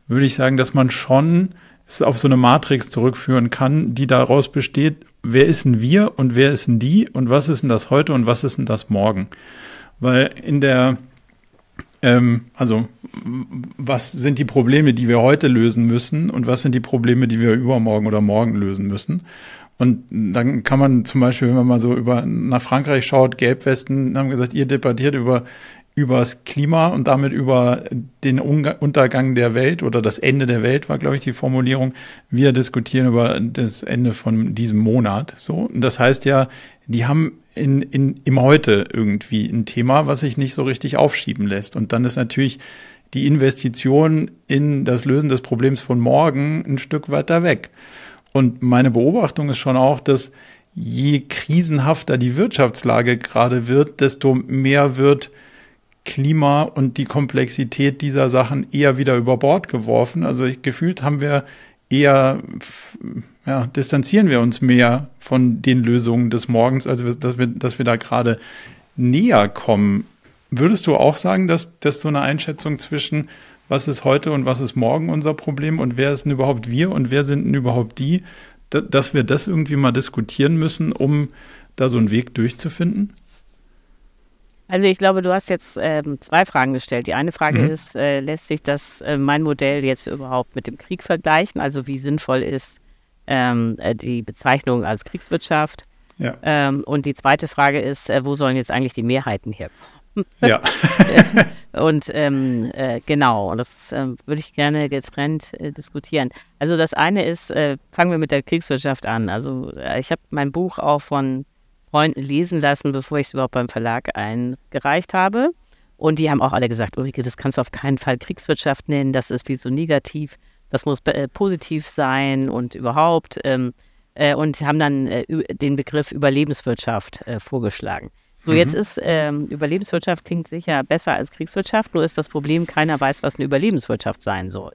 S1: würde ich sagen, dass man schon es auf so eine Matrix zurückführen kann, die daraus besteht, wer ist denn wir und wer ist denn die und was ist denn das heute und was ist denn das morgen? Weil in der ähm, also, was sind die Probleme, die wir heute lösen müssen und was sind die Probleme, die wir übermorgen oder morgen lösen müssen? Und dann kann man zum Beispiel, wenn man mal so über nach Frankreich schaut, Gelbwesten haben gesagt, ihr debattiert über über das Klima und damit über den Untergang der Welt oder das Ende der Welt war, glaube ich, die Formulierung. Wir diskutieren über das Ende von diesem Monat. So, und das heißt ja, die haben in, in, im Heute irgendwie ein Thema, was sich nicht so richtig aufschieben lässt. Und dann ist natürlich die Investition in das Lösen des Problems von morgen ein Stück weiter weg. Und meine Beobachtung ist schon auch, dass je krisenhafter die Wirtschaftslage gerade wird, desto mehr wird Klima und die Komplexität dieser Sachen eher wieder über Bord geworfen. Also gefühlt haben wir eher ja, distanzieren wir uns mehr von den Lösungen des Morgens, also dass wir, dass wir da gerade näher kommen. Würdest du auch sagen, dass, dass so eine Einschätzung zwischen was ist heute und was ist morgen unser Problem und wer ist denn überhaupt wir und wer sind denn überhaupt die, dass wir das irgendwie mal diskutieren müssen, um da so einen Weg durchzufinden?
S2: Also ich glaube, du hast jetzt ähm, zwei Fragen gestellt. Die eine Frage mhm. ist, äh, lässt sich das äh, mein Modell jetzt überhaupt mit dem Krieg vergleichen? Also wie sinnvoll ist ähm, äh, die Bezeichnung als Kriegswirtschaft? Ja. Ähm, und die zweite Frage ist, äh, wo sollen jetzt eigentlich die Mehrheiten herkommen? Ja. und ähm, äh, genau, und das ähm, würde ich gerne getrennt äh, diskutieren. Also das eine ist, fangen wir mit der Kriegswirtschaft an. Also ich habe mein Buch auch von Freunden lesen lassen, bevor ich es überhaupt beim Verlag eingereicht habe. Und die haben auch alle gesagt, Ulrike, oh, das kannst du auf keinen Fall Kriegswirtschaft nennen, das ist viel zu negativ, das muss äh, positiv sein und überhaupt. Ähm, äh, und haben dann äh, den Begriff Überlebenswirtschaft äh, vorgeschlagen. So, mhm. jetzt ist ähm, Überlebenswirtschaft klingt sicher besser als Kriegswirtschaft, nur ist das Problem, keiner weiß, was eine Überlebenswirtschaft sein soll.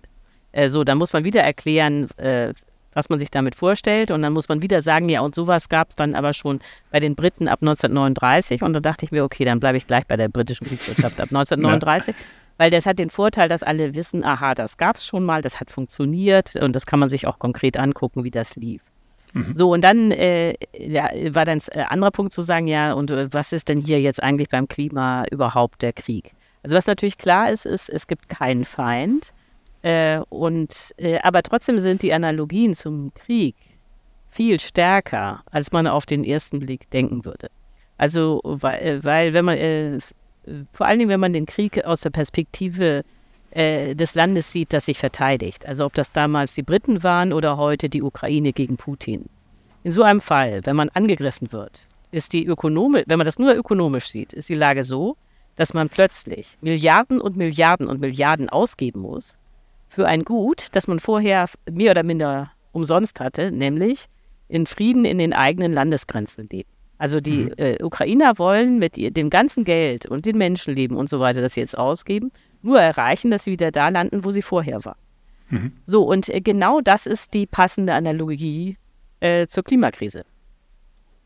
S2: Äh, so, dann muss man wieder erklären, äh, was man sich damit vorstellt. Und dann muss man wieder sagen, ja, und sowas gab es dann aber schon bei den Briten ab 1939. Und dann dachte ich mir, okay, dann bleibe ich gleich bei der britischen Kriegswirtschaft ab 1939. Ja. Weil das hat den Vorteil, dass alle wissen, aha, das gab es schon mal, das hat funktioniert und das kann man sich auch konkret angucken, wie das lief. Mhm. So, und dann äh, war dann ein äh, anderer Punkt zu sagen, ja, und äh, was ist denn hier jetzt eigentlich beim Klima überhaupt der Krieg? Also was natürlich klar ist, ist, es gibt keinen Feind. Äh, und, äh, aber trotzdem sind die Analogien zum Krieg viel stärker, als man auf den ersten Blick denken würde. Also, weil, äh, weil wenn man, äh, vor allen Dingen, wenn man den Krieg aus der Perspektive äh, des Landes sieht, das sich verteidigt. Also ob das damals die Briten waren oder heute die Ukraine gegen Putin. In so einem Fall, wenn man angegriffen wird, ist die Ökonomie, wenn man das nur ökonomisch sieht, ist die Lage so, dass man plötzlich Milliarden und Milliarden und Milliarden ausgeben muss, für ein Gut, das man vorher mehr oder minder umsonst hatte, nämlich in Frieden in den eigenen Landesgrenzen leben. Also die mhm. äh, Ukrainer wollen mit dem ganzen Geld und den Menschenleben und so weiter, das sie jetzt ausgeben, nur erreichen, dass sie wieder da landen, wo sie vorher waren. Mhm. So, und äh, genau das ist die passende Analogie äh, zur Klimakrise.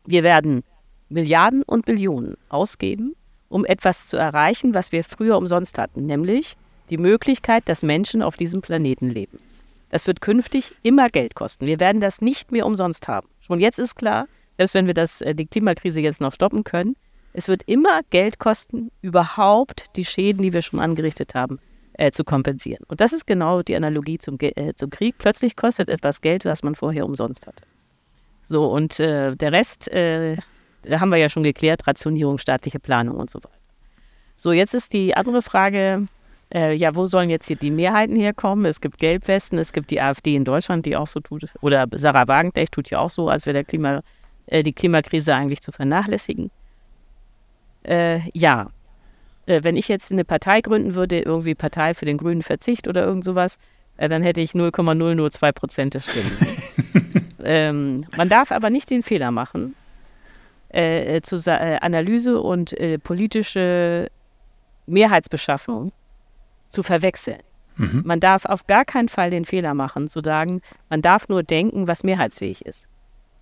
S2: Wir werden Milliarden und Billionen ausgeben, um etwas zu erreichen, was wir früher umsonst hatten, nämlich die Möglichkeit, dass Menschen auf diesem Planeten leben. Das wird künftig immer Geld kosten. Wir werden das nicht mehr umsonst haben. Schon jetzt ist klar, selbst wenn wir das, äh, die Klimakrise jetzt noch stoppen können, es wird immer Geld kosten, überhaupt die Schäden, die wir schon angerichtet haben, äh, zu kompensieren. Und das ist genau die Analogie zum, äh, zum Krieg. Plötzlich kostet etwas Geld, was man vorher umsonst hatte. So, und äh, der Rest, äh, haben wir ja schon geklärt, Rationierung, staatliche Planung und so weiter. So, jetzt ist die andere Frage, äh, ja, wo sollen jetzt hier die Mehrheiten herkommen? Es gibt Gelbwesten, es gibt die AfD in Deutschland, die auch so tut, oder Sarah Wagenknecht tut ja auch so, als wäre der Klima, äh, die Klimakrise eigentlich zu vernachlässigen. Äh, ja, äh, wenn ich jetzt eine Partei gründen würde, irgendwie Partei für den grünen Verzicht oder irgend sowas, äh, dann hätte ich 0,002 Prozent der Stimmen. ähm, man darf aber nicht den Fehler machen, äh, äh zu, äh, Analyse und äh, politische Mehrheitsbeschaffung zu verwechseln. Mhm. Man darf auf gar keinen Fall den Fehler machen, zu sagen, man darf nur denken, was mehrheitsfähig ist.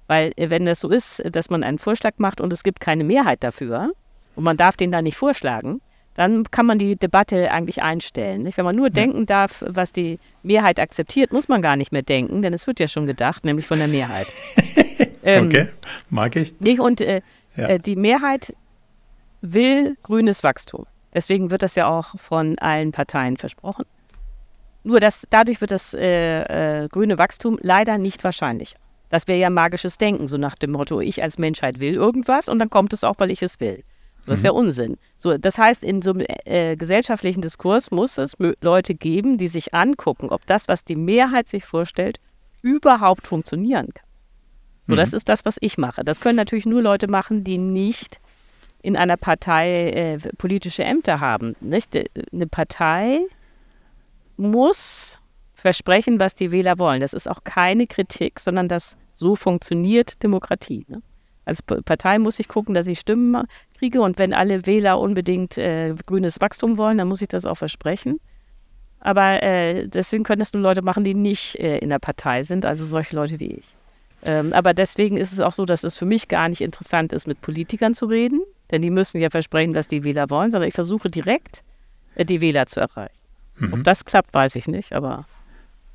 S2: Weil äh, wenn das so ist, äh, dass man einen Vorschlag macht und es gibt keine Mehrheit dafür und man darf den dann nicht vorschlagen, dann kann man die Debatte eigentlich einstellen. Nicht? Wenn man nur ja. denken darf, was die Mehrheit akzeptiert, muss man gar nicht mehr denken, denn es wird ja schon gedacht, nämlich von der Mehrheit. ähm, okay, mag ich. Nicht? Und äh, ja. Äh, die Mehrheit will grünes Wachstum. Deswegen wird das ja auch von allen Parteien versprochen. Nur das, dadurch wird das äh, äh, grüne Wachstum leider nicht wahrscheinlich. Das wäre ja magisches Denken, so nach dem Motto, ich als Menschheit will irgendwas und dann kommt es auch, weil ich es will. Das ist ja mhm. Unsinn. So, das heißt, in so einem äh, äh gesellschaftlichen Diskurs muss es Leute geben, die sich angucken, ob das, was die Mehrheit sich vorstellt, überhaupt funktionieren kann. So, mhm. das ist das, was ich mache. Das können natürlich nur Leute machen, die nicht in einer Partei äh, politische Ämter haben. Nicht? Äh, eine Partei muss versprechen, was die Wähler wollen. Das ist auch keine Kritik, sondern das so funktioniert Demokratie. Ne? Als Partei muss ich gucken, dass ich Stimmen kriege und wenn alle Wähler unbedingt äh, grünes Wachstum wollen, dann muss ich das auch versprechen. Aber äh, deswegen können das nur Leute machen, die nicht äh, in der Partei sind, also solche Leute wie ich. Ähm, aber deswegen ist es auch so, dass es für mich gar nicht interessant ist, mit Politikern zu reden, denn die müssen ja versprechen, dass die Wähler wollen, sondern ich versuche direkt, äh, die Wähler zu erreichen. Mhm. Ob das klappt, weiß ich nicht, aber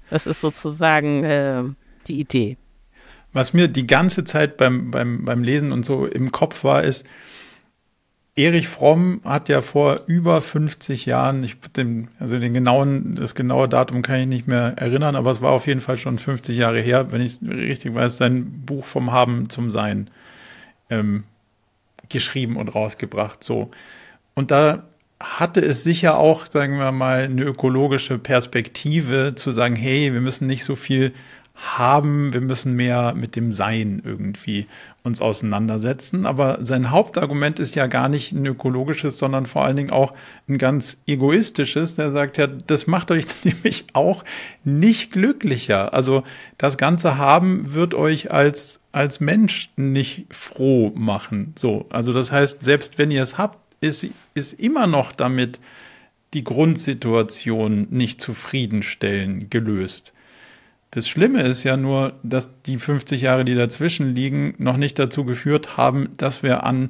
S2: das ist sozusagen äh, die Idee.
S1: Was mir die ganze Zeit beim, beim, beim Lesen und so im Kopf war, ist, Erich Fromm hat ja vor über 50 Jahren, ich den, also den genauen, das genaue Datum kann ich nicht mehr erinnern, aber es war auf jeden Fall schon 50 Jahre her, wenn ich es richtig weiß, sein Buch vom Haben zum Sein ähm, geschrieben und rausgebracht. So. Und da hatte es sicher auch, sagen wir mal, eine ökologische Perspektive zu sagen, hey, wir müssen nicht so viel haben, wir müssen mehr mit dem Sein irgendwie uns auseinandersetzen. Aber sein Hauptargument ist ja gar nicht ein ökologisches, sondern vor allen Dingen auch ein ganz egoistisches. Der sagt ja, das macht euch nämlich auch nicht glücklicher. Also das ganze Haben wird euch als als Mensch nicht froh machen. So, also das heißt, selbst wenn ihr es habt, ist, ist immer noch damit die Grundsituation nicht zufriedenstellend gelöst. Das Schlimme ist ja nur, dass die 50 Jahre, die dazwischen liegen, noch nicht dazu geführt haben, dass wir an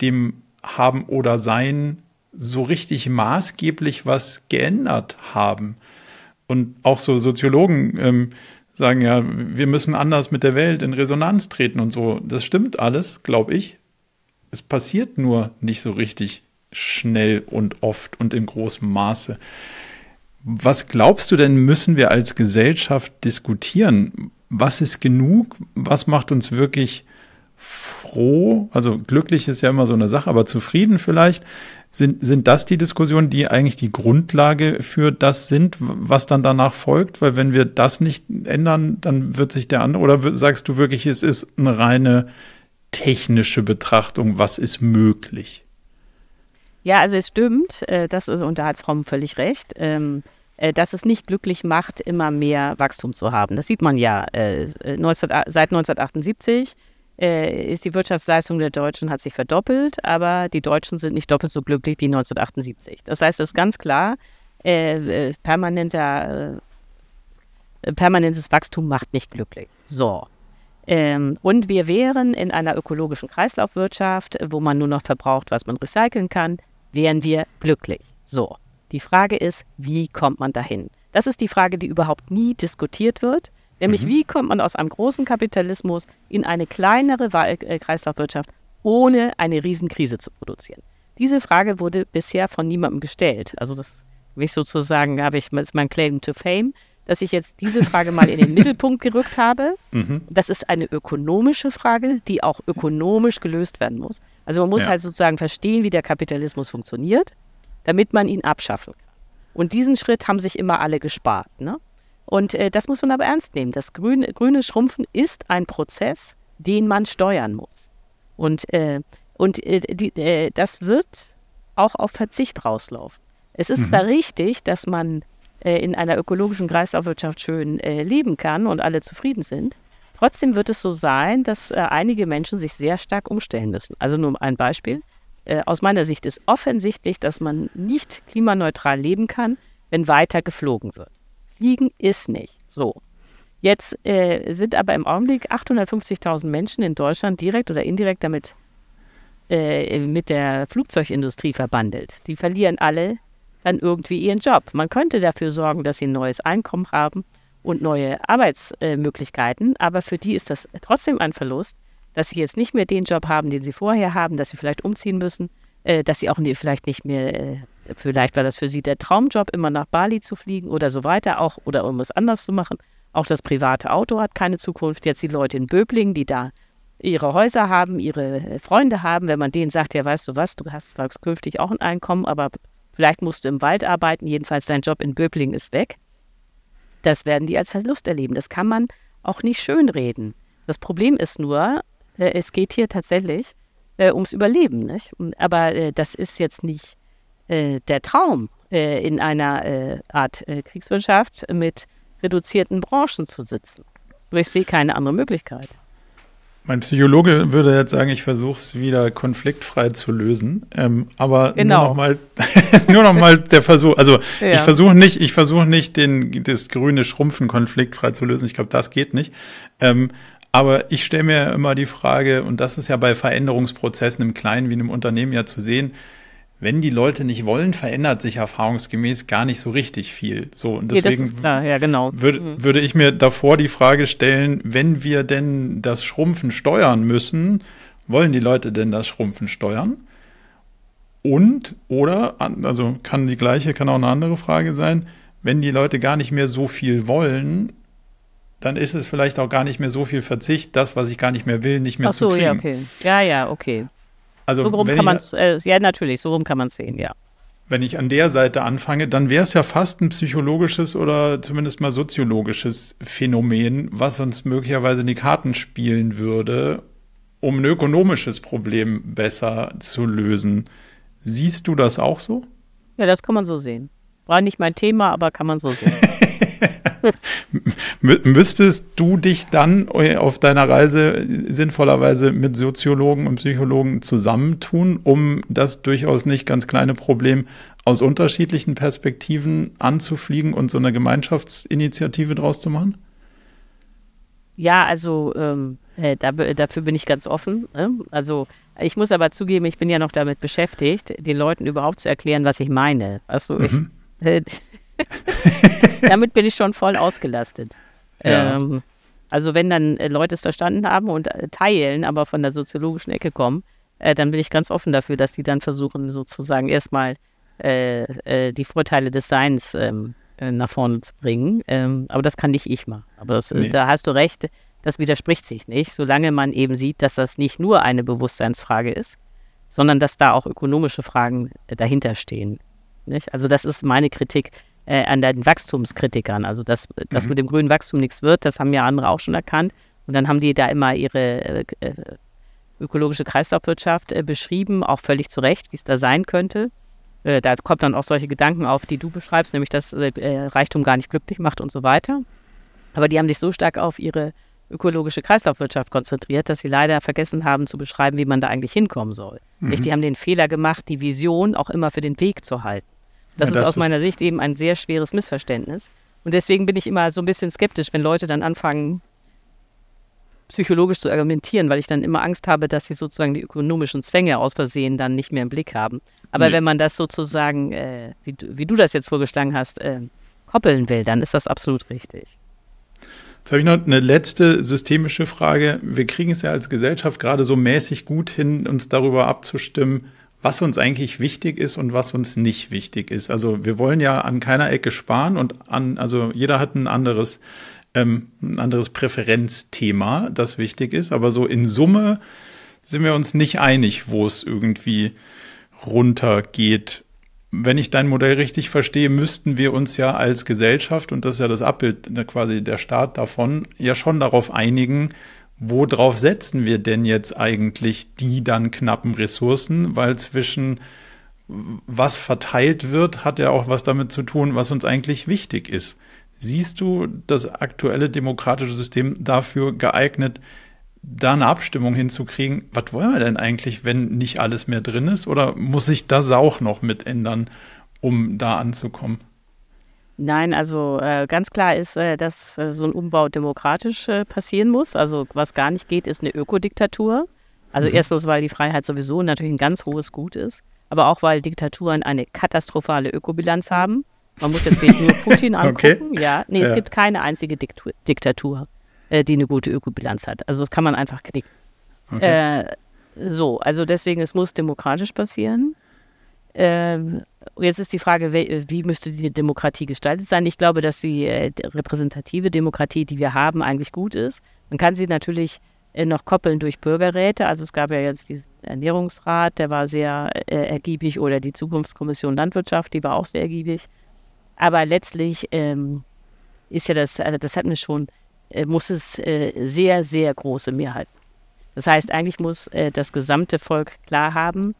S1: dem Haben oder Sein so richtig maßgeblich was geändert haben. Und auch so Soziologen ähm, sagen ja, wir müssen anders mit der Welt in Resonanz treten und so. Das stimmt alles, glaube ich. Es passiert nur nicht so richtig schnell und oft und in großem Maße. Was glaubst du denn, müssen wir als Gesellschaft diskutieren? Was ist genug? Was macht uns wirklich froh, also glücklich ist ja immer so eine Sache, aber zufrieden vielleicht, sind, sind das die Diskussionen, die eigentlich die Grundlage für das sind, was dann danach folgt? Weil wenn wir das nicht ändern, dann wird sich der andere, oder sagst du wirklich, es ist eine reine technische Betrachtung, was ist möglich?
S2: Ja, also es stimmt, äh, das ist, also, und da hat Fromm völlig recht, ähm, äh, dass es nicht glücklich macht, immer mehr Wachstum zu haben. Das sieht man ja äh, seit 1978 äh, ist die Wirtschaftsleistung der Deutschen hat sich verdoppelt, aber die Deutschen sind nicht doppelt so glücklich wie 1978. Das heißt, es ist ganz klar, äh, äh, permanenter, äh, permanentes Wachstum macht nicht glücklich. So. Ähm, und wir wären in einer ökologischen Kreislaufwirtschaft, wo man nur noch verbraucht, was man recyceln kann, wären wir glücklich. So. Die Frage ist, wie kommt man dahin? Das ist die Frage, die überhaupt nie diskutiert wird. Nämlich, mhm. wie kommt man aus einem großen Kapitalismus in eine kleinere äh, Kreislaufwirtschaft, ohne eine Riesenkrise zu produzieren? Diese Frage wurde bisher von niemandem gestellt. Also das ich sozusagen, habe ich ist mein Claim to Fame, dass ich jetzt diese Frage mal in den Mittelpunkt gerückt habe. Mhm. Das ist eine ökonomische Frage, die auch ökonomisch gelöst werden muss. Also man muss ja. halt sozusagen verstehen, wie der Kapitalismus funktioniert, damit man ihn abschaffen kann. Und diesen Schritt haben sich immer alle gespart. Ne? Und äh, das muss man aber ernst nehmen. Das grüne, grüne Schrumpfen ist ein Prozess, den man steuern muss. Und, äh, und äh, die, äh, das wird auch auf Verzicht rauslaufen. Es ist mhm. zwar richtig, dass man äh, in einer ökologischen Kreislaufwirtschaft schön äh, leben kann und alle zufrieden sind. Trotzdem wird es so sein, dass äh, einige Menschen sich sehr stark umstellen müssen. Also nur ein Beispiel. Äh, aus meiner Sicht ist offensichtlich, dass man nicht klimaneutral leben kann, wenn weiter geflogen wird. Fliegen ist nicht. So. Jetzt äh, sind aber im Augenblick 850.000 Menschen in Deutschland direkt oder indirekt damit äh, mit der Flugzeugindustrie verbandelt. Die verlieren alle dann irgendwie ihren Job. Man könnte dafür sorgen, dass sie ein neues Einkommen haben und neue Arbeitsmöglichkeiten, aber für die ist das trotzdem ein Verlust, dass sie jetzt nicht mehr den Job haben, den sie vorher haben, dass sie vielleicht umziehen müssen, äh, dass sie auch nie, vielleicht nicht mehr äh, vielleicht war das für sie der Traumjob, immer nach Bali zu fliegen oder so weiter, auch oder um es anders zu machen. Auch das private Auto hat keine Zukunft. Jetzt die Leute in Böblingen, die da ihre Häuser haben, ihre äh, Freunde haben, wenn man denen sagt, ja, weißt du was, du hast zwar künftig auch ein Einkommen, aber vielleicht musst du im Wald arbeiten, jedenfalls dein Job in Böblingen ist weg. Das werden die als Verlust erleben. Das kann man auch nicht schönreden. Das Problem ist nur, äh, es geht hier tatsächlich äh, ums Überleben. Nicht? Aber das ist jetzt nicht äh, der Traum, äh, in einer äh, Art äh, Kriegswirtschaft mit reduzierten Branchen zu sitzen. Aber ich sehe keine andere Möglichkeit.
S1: Mein Psychologe würde jetzt sagen, ich versuche es wieder konfliktfrei zu lösen. Ähm, aber genau. nur nochmal nur noch mal der Versuch. Also ja. ich versuche nicht, ich versuche nicht den das grüne Schrumpfen konfliktfrei zu lösen. Ich glaube, das geht nicht. Ähm, aber ich stelle mir immer die Frage, und das ist ja bei Veränderungsprozessen im Kleinen wie in einem Unternehmen ja zu sehen, wenn die Leute nicht wollen, verändert sich erfahrungsgemäß gar nicht so richtig viel. So, und deswegen ja, ja, genau. würd, mhm. würde ich mir davor die Frage stellen, wenn wir denn das Schrumpfen steuern müssen, wollen die Leute denn das Schrumpfen steuern? Und, oder, also kann die gleiche, kann auch eine andere Frage sein, wenn die Leute gar nicht mehr so viel wollen, dann ist es vielleicht auch gar nicht mehr so viel Verzicht, das, was ich gar nicht mehr will, nicht mehr Ach so, zu kriegen. ja, okay.
S2: Ja, ja, okay. Also so rum kann man es, äh, ja natürlich, so rum kann man es sehen, ja.
S1: Wenn ich an der Seite anfange, dann wäre es ja fast ein psychologisches oder zumindest mal soziologisches Phänomen, was uns möglicherweise in die Karten spielen würde, um ein ökonomisches Problem besser zu lösen. Siehst du das auch so?
S2: Ja, das kann man so sehen. War nicht mein Thema, aber kann man so sehen.
S1: müsstest du dich dann äh, auf deiner Reise äh, sinnvollerweise mit Soziologen und Psychologen zusammentun, um das durchaus nicht ganz kleine Problem aus unterschiedlichen Perspektiven anzufliegen und so eine Gemeinschaftsinitiative draus zu machen?
S2: Ja, also ähm, äh, da, dafür bin ich ganz offen. Ne? Also ich muss aber zugeben, ich bin ja noch damit beschäftigt, den Leuten überhaupt zu erklären, was ich meine. Also mhm. ich, äh, Damit bin ich schon voll ausgelastet. Ja. Ähm, also wenn dann äh, Leute es verstanden haben und äh, teilen, aber von der soziologischen Ecke kommen, äh, dann bin ich ganz offen dafür, dass die dann versuchen, sozusagen erstmal äh, die Vorteile des Seins ähm, nach vorne zu bringen. Ähm, aber das kann nicht ich machen. Aber das, nee. da hast du recht, das widerspricht sich nicht, solange man eben sieht, dass das nicht nur eine Bewusstseinsfrage ist, sondern dass da auch ökonomische Fragen dahinterstehen. Nicht? Also das ist meine Kritik äh, an den Wachstumskritikern. Also, dass das mhm. mit dem grünen Wachstum nichts wird, das haben ja andere auch schon erkannt. Und dann haben die da immer ihre äh, äh ökologische Kreislaufwirtschaft äh, beschrieben, auch völlig zu Recht, wie es da sein könnte. Äh, da kommen dann auch solche Gedanken auf, die du beschreibst, nämlich dass äh, Reichtum gar nicht glücklich macht und so weiter. Aber die haben sich so stark auf ihre ökologische Kreislaufwirtschaft konzentriert, dass sie leider vergessen haben zu beschreiben, wie man da eigentlich hinkommen soll. Mhm. Die haben den Fehler gemacht, die Vision auch immer für den Weg zu halten. Das ja, ist aus ist meiner Sicht eben ein sehr schweres Missverständnis. Und deswegen bin ich immer so ein bisschen skeptisch, wenn Leute dann anfangen, psychologisch zu argumentieren, weil ich dann immer Angst habe, dass sie sozusagen die ökonomischen Zwänge aus Versehen dann nicht mehr im Blick haben. Aber nee. wenn man das sozusagen, äh, wie, du, wie, du das jetzt vorgeschlagen hast, äh, koppeln will, dann ist das absolut richtig.
S1: Jetzt habe ich noch eine letzte systemische Frage. Wir kriegen es ja als Gesellschaft gerade so mäßig gut hin, uns darüber abzustimmen, was uns eigentlich wichtig ist und was uns nicht wichtig ist. Also wir wollen ja an keiner Ecke sparen und an, also jeder hat ein anderes, ähm, ein anderes Präferenzthema, das wichtig ist. Aber so in Summe sind wir uns nicht einig, wo es irgendwie runtergeht. Wenn ich dein Modell richtig verstehe, müssten wir uns ja als Gesellschaft, und das ist ja das Abbild ne, quasi der Staat davon, ja schon darauf einigen, worauf setzen wir denn jetzt eigentlich die dann knappen Ressourcen? Weil zwischen was verteilt wird, hat ja auch was damit zu tun, was uns eigentlich wichtig ist. Siehst du das aktuelle demokratische System dafür geeignet, da eine Abstimmung hinzukriegen? Was wollen wir denn eigentlich, wenn nicht alles mehr drin ist? Oder muss sich das auch noch mit ändern, um da anzukommen?
S2: Nein, also äh, ganz klar ist, äh, dass äh, so ein Umbau demokratisch äh, passieren muss. Also was gar nicht geht, ist eine Ökodiktatur. Also mhm. erstens, weil die Freiheit sowieso natürlich ein ganz hohes Gut ist, aber auch weil Diktaturen eine katastrophale Ökobilanz haben. Man muss jetzt nicht nur Putin angucken. Okay. Ja, nee, es gibt keine einzige Diktu Diktatur, äh, die eine gute Ökobilanz hat. Also das kann man einfach knicken. Okay. Äh, so, also deswegen, es muss demokratisch passieren. Ähm, jetzt ist die Frage, wie müsste die Demokratie gestaltet sein? Ich glaube, dass die äh, repräsentative Demokratie, die wir haben, eigentlich gut ist. Man kann sie natürlich äh, noch koppeln durch Bürgerräte. Also es gab ja jetzt diesen Ernährungsrat, der war sehr äh, ergiebig, oder die Zukunftskommission Landwirtschaft, die war auch sehr ergiebig. Aber letztlich ähm, ist ja das, also das hatten wir schon, äh, muss es äh, sehr, sehr große Mehrheiten. Das heißt, eigentlich muss äh, das gesamte Volk klar haben,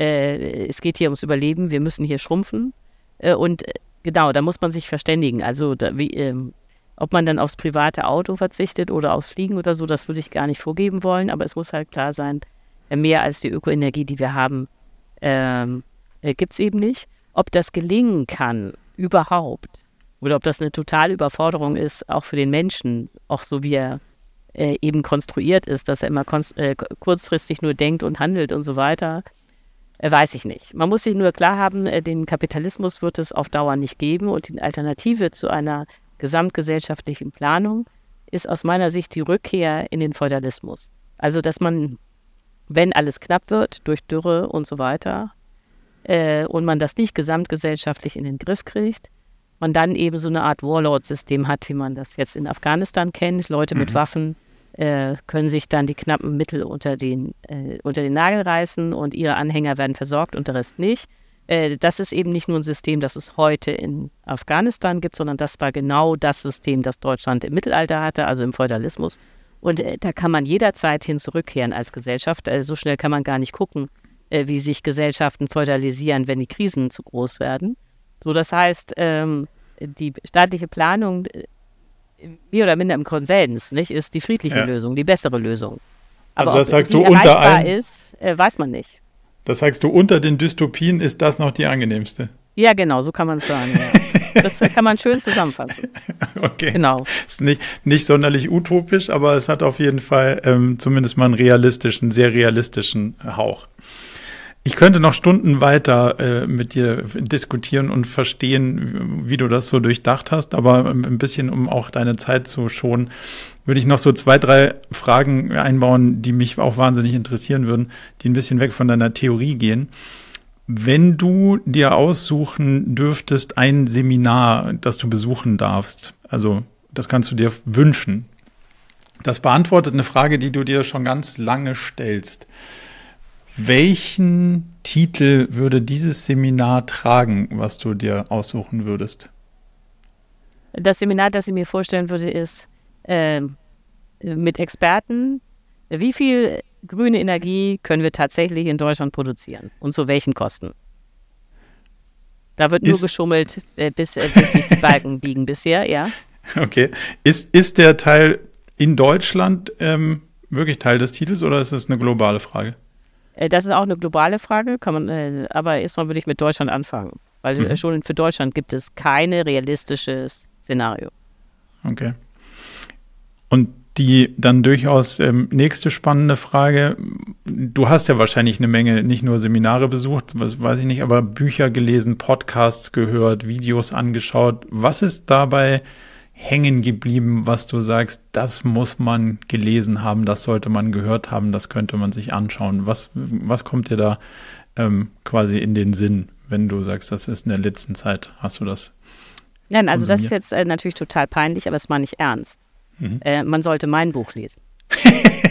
S2: äh, es geht hier ums Überleben, wir müssen hier schrumpfen. Äh, und äh, genau, da muss man sich verständigen. Also da, wie, ähm, ob man dann aufs private Auto verzichtet oder aufs Fliegen oder so, das würde ich gar nicht vorgeben wollen, aber es muss halt klar sein, äh, mehr als die Ökoenergie, die wir haben, ähm, äh, gibt es eben nicht. Ob das gelingen kann, überhaupt, oder ob das eine totale Überforderung ist, auch für den Menschen, auch so wie er eben konstruiert ist, dass er immer äh, kurzfristig nur denkt und handelt und so weiter, äh, weiß ich nicht. Man muss sich nur klar haben, äh, den Kapitalismus wird es auf Dauer nicht geben und die Alternative zu einer gesamtgesellschaftlichen Planung ist aus meiner Sicht die Rückkehr in den Feudalismus. Also, dass man, wenn alles knapp wird durch Dürre und so weiter äh, und man das nicht gesamtgesellschaftlich in den Griff kriegt, man dann eben so eine Art Warlord-System hat, wie man das jetzt in Afghanistan kennt, Leute mhm. mit Waffen, äh, können sich dann die knappen Mittel unter den, äh, unter den Nagel reißen und ihre Anhänger werden versorgt und der Rest nicht. Äh, das ist eben nicht nur ein System, das es heute in Afghanistan gibt, sondern das war genau das System, das Deutschland im Mittelalter hatte, also im Feudalismus. Und äh, da kann man jederzeit hin zurückkehren als Gesellschaft. Äh, so schnell kann man gar nicht gucken, wie sich Gesellschaften feudalisieren, wenn die Krisen zu groß werden. So, das heißt, ähm, die staatliche Planung mehr oder minder im Konsens, nicht, ist die friedliche ja. Lösung,
S1: die bessere Lösung. Aber also das sagst du unter ein,
S2: ist, äh, weiß man nicht.
S1: Das sagst du unter den Dystopien ist das noch die angenehmste.
S2: Ja, genau, so kann man es sagen. das kann man schön zusammenfassen.
S1: Okay. Genau. Ist nicht, nicht sonderlich utopisch, aber es hat auf jeden Fall ähm, zumindest mal einen realistischen, sehr realistischen Hauch. Ich könnte noch Stunden weiter äh, mit dir diskutieren und verstehen, wie du das so durchdacht hast, aber ein bisschen, um auch deine Zeit zu schonen, würde ich noch so zwei, drei Fragen einbauen, die mich auch wahnsinnig interessieren würden, die ein bisschen weg von deiner Theorie gehen. Wenn du dir aussuchen dürftest, ein Seminar, das du besuchen darfst, also das kannst du dir wünschen. Das beantwortet eine Frage, die du dir schon ganz lange stellst. Welchen Titel würde dieses Seminar tragen, was du dir aussuchen würdest?
S2: Das Seminar, das ich mir vorstellen würde, ist äh, mit Experten, wie viel grüne Energie können wir tatsächlich in Deutschland produzieren
S1: und zu welchen Kosten?
S2: Da wird nur geschummelt, äh, bis, äh, bis sich die Balken biegen bisher, ja.
S1: Okay. Ist, ist der Teil in Deutschland ähm, wirklich Teil des Titels oder ist das eine globale Frage?
S2: Äh, das ist auch eine globale Frage, man, äh, aber erstmal würde ich mit Deutschland anfangen, weil äh, mhm. schon für Deutschland gibt es kein realistisches Szenario.
S1: Okay. Und die dann durchaus ähm, nächste spannende Frage. Du hast ja wahrscheinlich eine Menge, nicht nur Seminare besucht, was weiß ich nicht, aber Bücher gelesen, Podcasts gehört, Videos angeschaut. Was ist dabei hängen geblieben, was du sagst, das muss man gelesen haben, das sollte man gehört haben, das könnte man sich anschauen. Was, was kommt dir da ähm, quasi in den Sinn, wenn du sagst, das ist in der letzten Zeit, hast du das? Nein, also das ist
S2: jetzt äh, natürlich total peinlich, aber es war nicht ernst. Mhm. Äh, man sollte mein Buch lesen.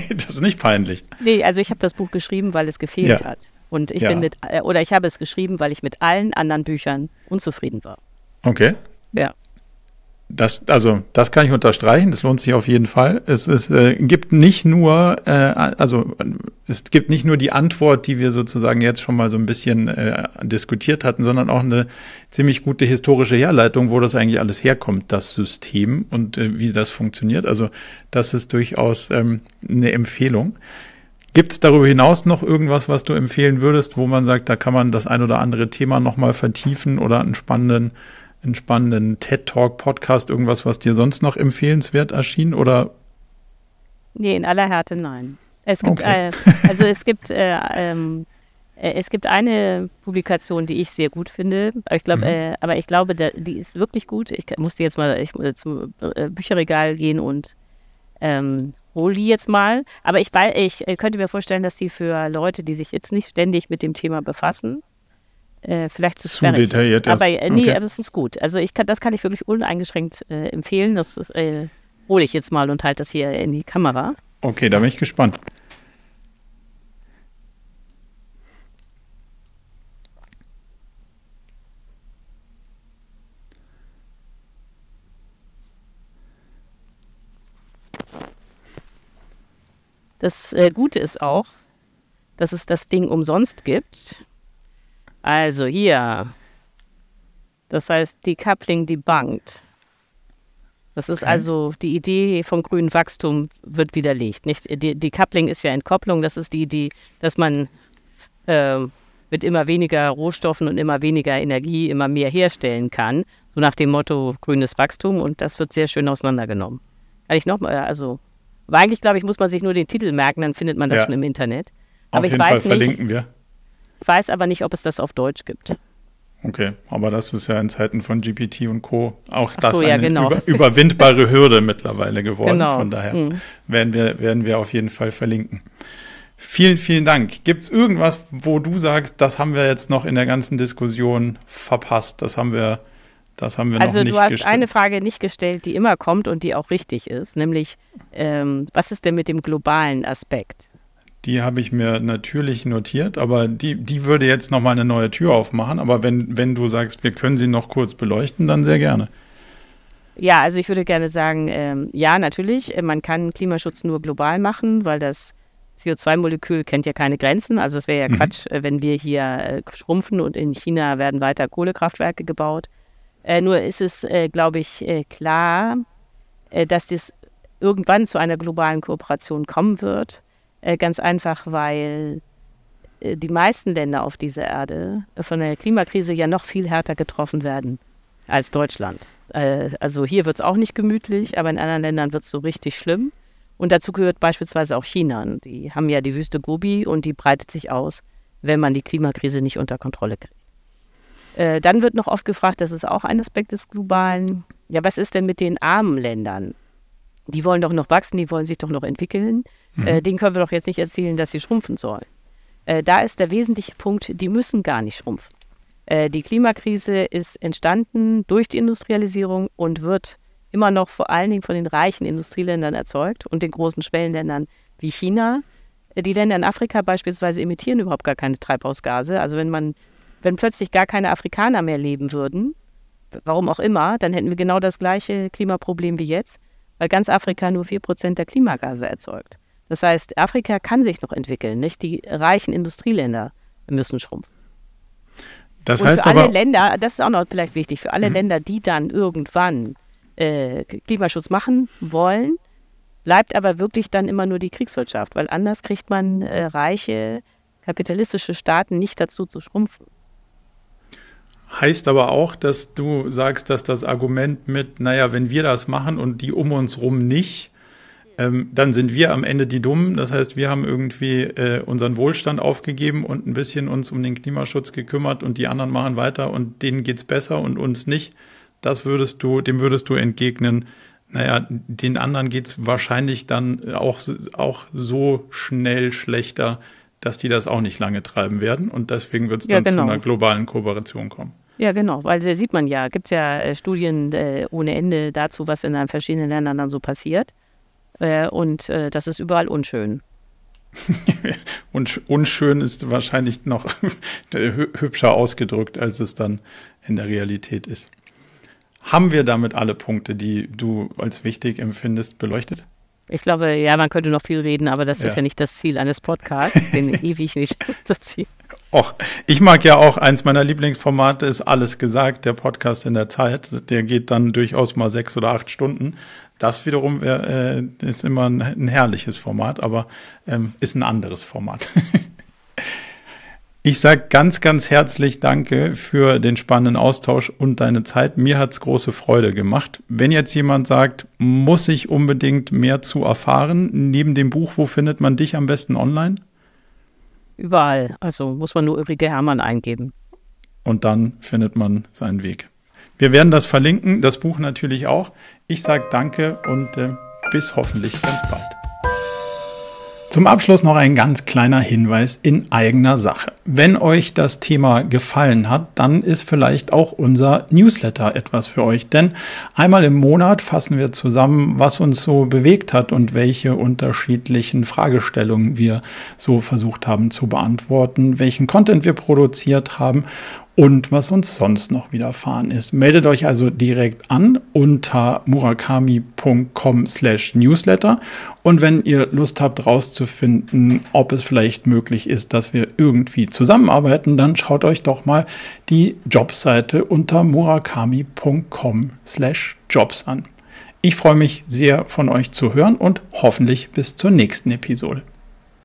S1: das ist nicht peinlich.
S2: Nee, also ich habe das Buch geschrieben, weil es gefehlt ja. hat. Und ich ja. bin mit, äh, oder ich habe es geschrieben, weil ich mit allen anderen Büchern unzufrieden war. Okay. Ja.
S1: Das, also, das kann ich unterstreichen, das lohnt sich auf jeden Fall. Es, es äh, gibt nicht nur, äh, also es gibt nicht nur die Antwort, die wir sozusagen jetzt schon mal so ein bisschen äh, diskutiert hatten, sondern auch eine ziemlich gute historische Herleitung, wo das eigentlich alles herkommt, das System und äh, wie das funktioniert. Also, das ist durchaus ähm, eine Empfehlung. Gibt es darüber hinaus noch irgendwas, was du empfehlen würdest, wo man sagt, da kann man das ein oder andere Thema nochmal vertiefen oder einen spannenden entspannenden TED Talk, Podcast, irgendwas, was dir sonst noch empfehlenswert erschien oder? Nee,
S2: in aller Härte nein. Es gibt okay. äh, also es gibt äh, ähm, äh, es gibt eine Publikation, die ich sehr gut finde. Aber ich glaube, mhm. Äh, aber ich glaube, da, die ist wirklich gut. Ich musste jetzt mal ich, zum äh, Bücherregal gehen und ähm, hole die jetzt mal. Aber ich, ich könnte mir vorstellen, dass die für Leute, die sich jetzt nicht ständig mit dem Thema befassen, äh, vielleicht zu, zu schwer detailliert ist. Aber äh, nee, okay. aber es ist gut. Also ich kann, das kann ich wirklich uneingeschränkt äh, empfehlen. Das äh, hole ich jetzt mal und halte das hier in die Kamera.
S1: Okay, da bin ich gespannt.
S2: Das äh, Gute ist auch, dass es das Ding umsonst gibt. Also hier. Das heißt, die Coupling debunked. Das ist okay. also die Idee vom grünen Wachstum wird widerlegt. Nicht? Die, die Coupling ist ja Entkopplung. Das ist die Idee, dass man äh, mit immer weniger Rohstoffen und immer weniger Energie immer mehr herstellen kann. So nach dem Motto grünes Wachstum. Und das wird sehr schön auseinandergenommen. Kann ich nochmal, äh, also, eigentlich glaube ich, muss man sich nur den Titel merken, dann findet man das ja. schon im Internet. Aber Auf Aber jeden Fall verlinken nicht, wir weiß aber nicht, ob es das auf Deutsch gibt.
S1: Okay, aber das ist ja in Zeiten von GPT und Co. auch so, das ja, eine genau. über, überwindbare Hürde mittlerweile geworden. Genau. Von daher mhm. werden, wir, werden wir auf jeden Fall verlinken. Vielen, vielen Dank. Gibt es irgendwas, wo du sagst, das haben wir jetzt noch in der ganzen Diskussion verpasst? Das haben wir, das haben wir also noch nicht Also du hast
S2: eine Frage nicht gestellt, die immer kommt und die auch richtig ist, nämlich ähm, was ist denn mit dem globalen Aspekt?
S1: Die habe ich mir natürlich notiert, aber die, die würde jetzt nochmal eine neue Tür aufmachen. Aber wenn, wenn du sagst, wir können sie noch kurz beleuchten, dann sehr gerne.
S2: Ja, also ich würde gerne sagen, ähm, ja, natürlich, äh, man kann Klimaschutz nur global machen, weil das CO2-Molekül kennt ja keine Grenzen. Also es wäre ja mhm. Quatsch, äh, wenn wir hier äh, schrumpfen und in China werden weiter Kohlekraftwerke gebaut. Äh, nur ist es, äh, glaube ich, äh, klar, dass das irgendwann zu einer globalen Kooperation kommen wird. Äh, ganz einfach, weil äh, die meisten Länder auf dieser Erde äh, von der Klimakrise ja noch viel härter getroffen werden als Deutschland. also hier wird es auch nicht gemütlich, aber in anderen Ländern wird es so richtig schlimm. Und dazu gehört beispielsweise auch China. Die haben ja die Wüste Gobi und die breitet sich aus, wenn man die Klimakrise nicht unter Kontrolle kriegt. dann wird noch oft gefragt, das ist auch ein Aspekt des globalen, ja, was ist denn mit den armen Ländern? Die wollen doch noch wachsen, die wollen sich doch noch entwickeln. Mhm. Äh, den können wir doch jetzt nicht erzählen, dass sie schrumpfen sollen. Äh, da ist der wesentliche Punkt, die müssen gar nicht schrumpfen. Äh, die Klimakrise ist entstanden durch die Industrialisierung und wird immer noch vor allen Dingen von den reichen Industrieländern erzeugt und den großen Schwellenländern wie China. Äh, die Länder in Afrika beispielsweise emittieren überhaupt gar keine Treibhausgase. Also wenn man, wenn plötzlich gar keine Afrikaner mehr leben würden, warum auch immer, dann hätten wir genau das gleiche Klimaproblem wie jetzt, weil ganz Afrika nur 4% der Klimagase erzeugt. Das heißt, Afrika kann sich noch entwickeln, nicht? Die reichen Industrieländer müssen schrumpfen.
S1: Das heißt für alle aber,
S2: Länder, das ist auch noch vielleicht wichtig, für alle mhm. Länder, die dann irgendwann äh, Klimaschutz machen wollen, bleibt aber wirklich dann immer nur die Kriegswirtschaft, weil anders kriegt man äh, reiche kapitalistische Staaten nicht dazu
S1: zu schrumpfen. Heißt aber auch, dass du sagst, dass das Argument mit, naja, wenn wir das machen und die um uns rum nicht, ähm, dann sind wir am Ende die Dummen. Das heißt, wir haben irgendwie äh, unseren Wohlstand aufgegeben und ein bisschen uns um den Klimaschutz gekümmert und die anderen machen weiter und denen geht es besser und uns nicht. Das würdest du, dem würdest du entgegnen. Naja, den anderen geht es wahrscheinlich dann auch, auch so schnell schlechter, dass die das auch nicht lange treiben werden. Und deswegen wird es dann ja, genau. zu einer globalen Kooperation kommen.
S2: Ja, genau, weil da sieht man ja, gibt es ja äh, Studien äh, ohne Ende dazu, was in verschiedenen Ländern dann so passiert. Äh, und äh, das ist
S1: überall unschön. und unschön ist wahrscheinlich noch hübscher ausgedrückt, als es dann in der Realität ist. Haben wir damit alle Punkte, die du als wichtig empfindest, beleuchtet?
S2: Ich glaube, ja, man könnte noch viel reden, aber das ja. ist ja nicht das Ziel eines Podcasts, den ewig nicht das Ziel.
S1: Och, ich mag ja auch, eins meiner Lieblingsformate ist Alles gesagt, der Podcast in der Zeit. Der geht dann durchaus mal sechs oder acht Stunden. Das wiederum äh, äh, ist immer ein, ein, herrliches Format, aber ähm, ist ein anderes Format. ich sage ganz, ganz herzlich Danke für den spannenden Austausch und deine Zeit. Mir hat's große Freude gemacht. Wenn jetzt jemand sagt, muss ich unbedingt mehr zu erfahren, neben dem Buch, wo findet man dich am besten online?
S2: Überall. Also muss man nur Ulrike Hermann
S1: eingeben. Und dann findet man seinen Weg. Wir werden das verlinken, das Buch natürlich auch. Ich sage danke und äh, bis hoffentlich ganz bald. Zum Abschluss noch ein ganz kleiner Hinweis in eigener Sache. Wenn euch das Thema gefallen hat, dann ist vielleicht auch unser Newsletter etwas für euch, denn einmal im Monat fassen wir zusammen, was uns so bewegt hat und welche unterschiedlichen Fragestellungen wir so versucht haben zu beantworten, welchen Content wir produziert haben und was uns sonst noch widerfahren ist. Meldet euch also direkt an unter murakami.com/newsletter und wenn ihr Lust habt rauszufinden, ob es vielleicht möglich ist, dass wir irgendwie zusammenarbeiten, dann schaut euch doch mal die Jobseite unter murakami.com/jobs an. Ich freue mich sehr von euch zu hören und hoffentlich bis zur nächsten Episode.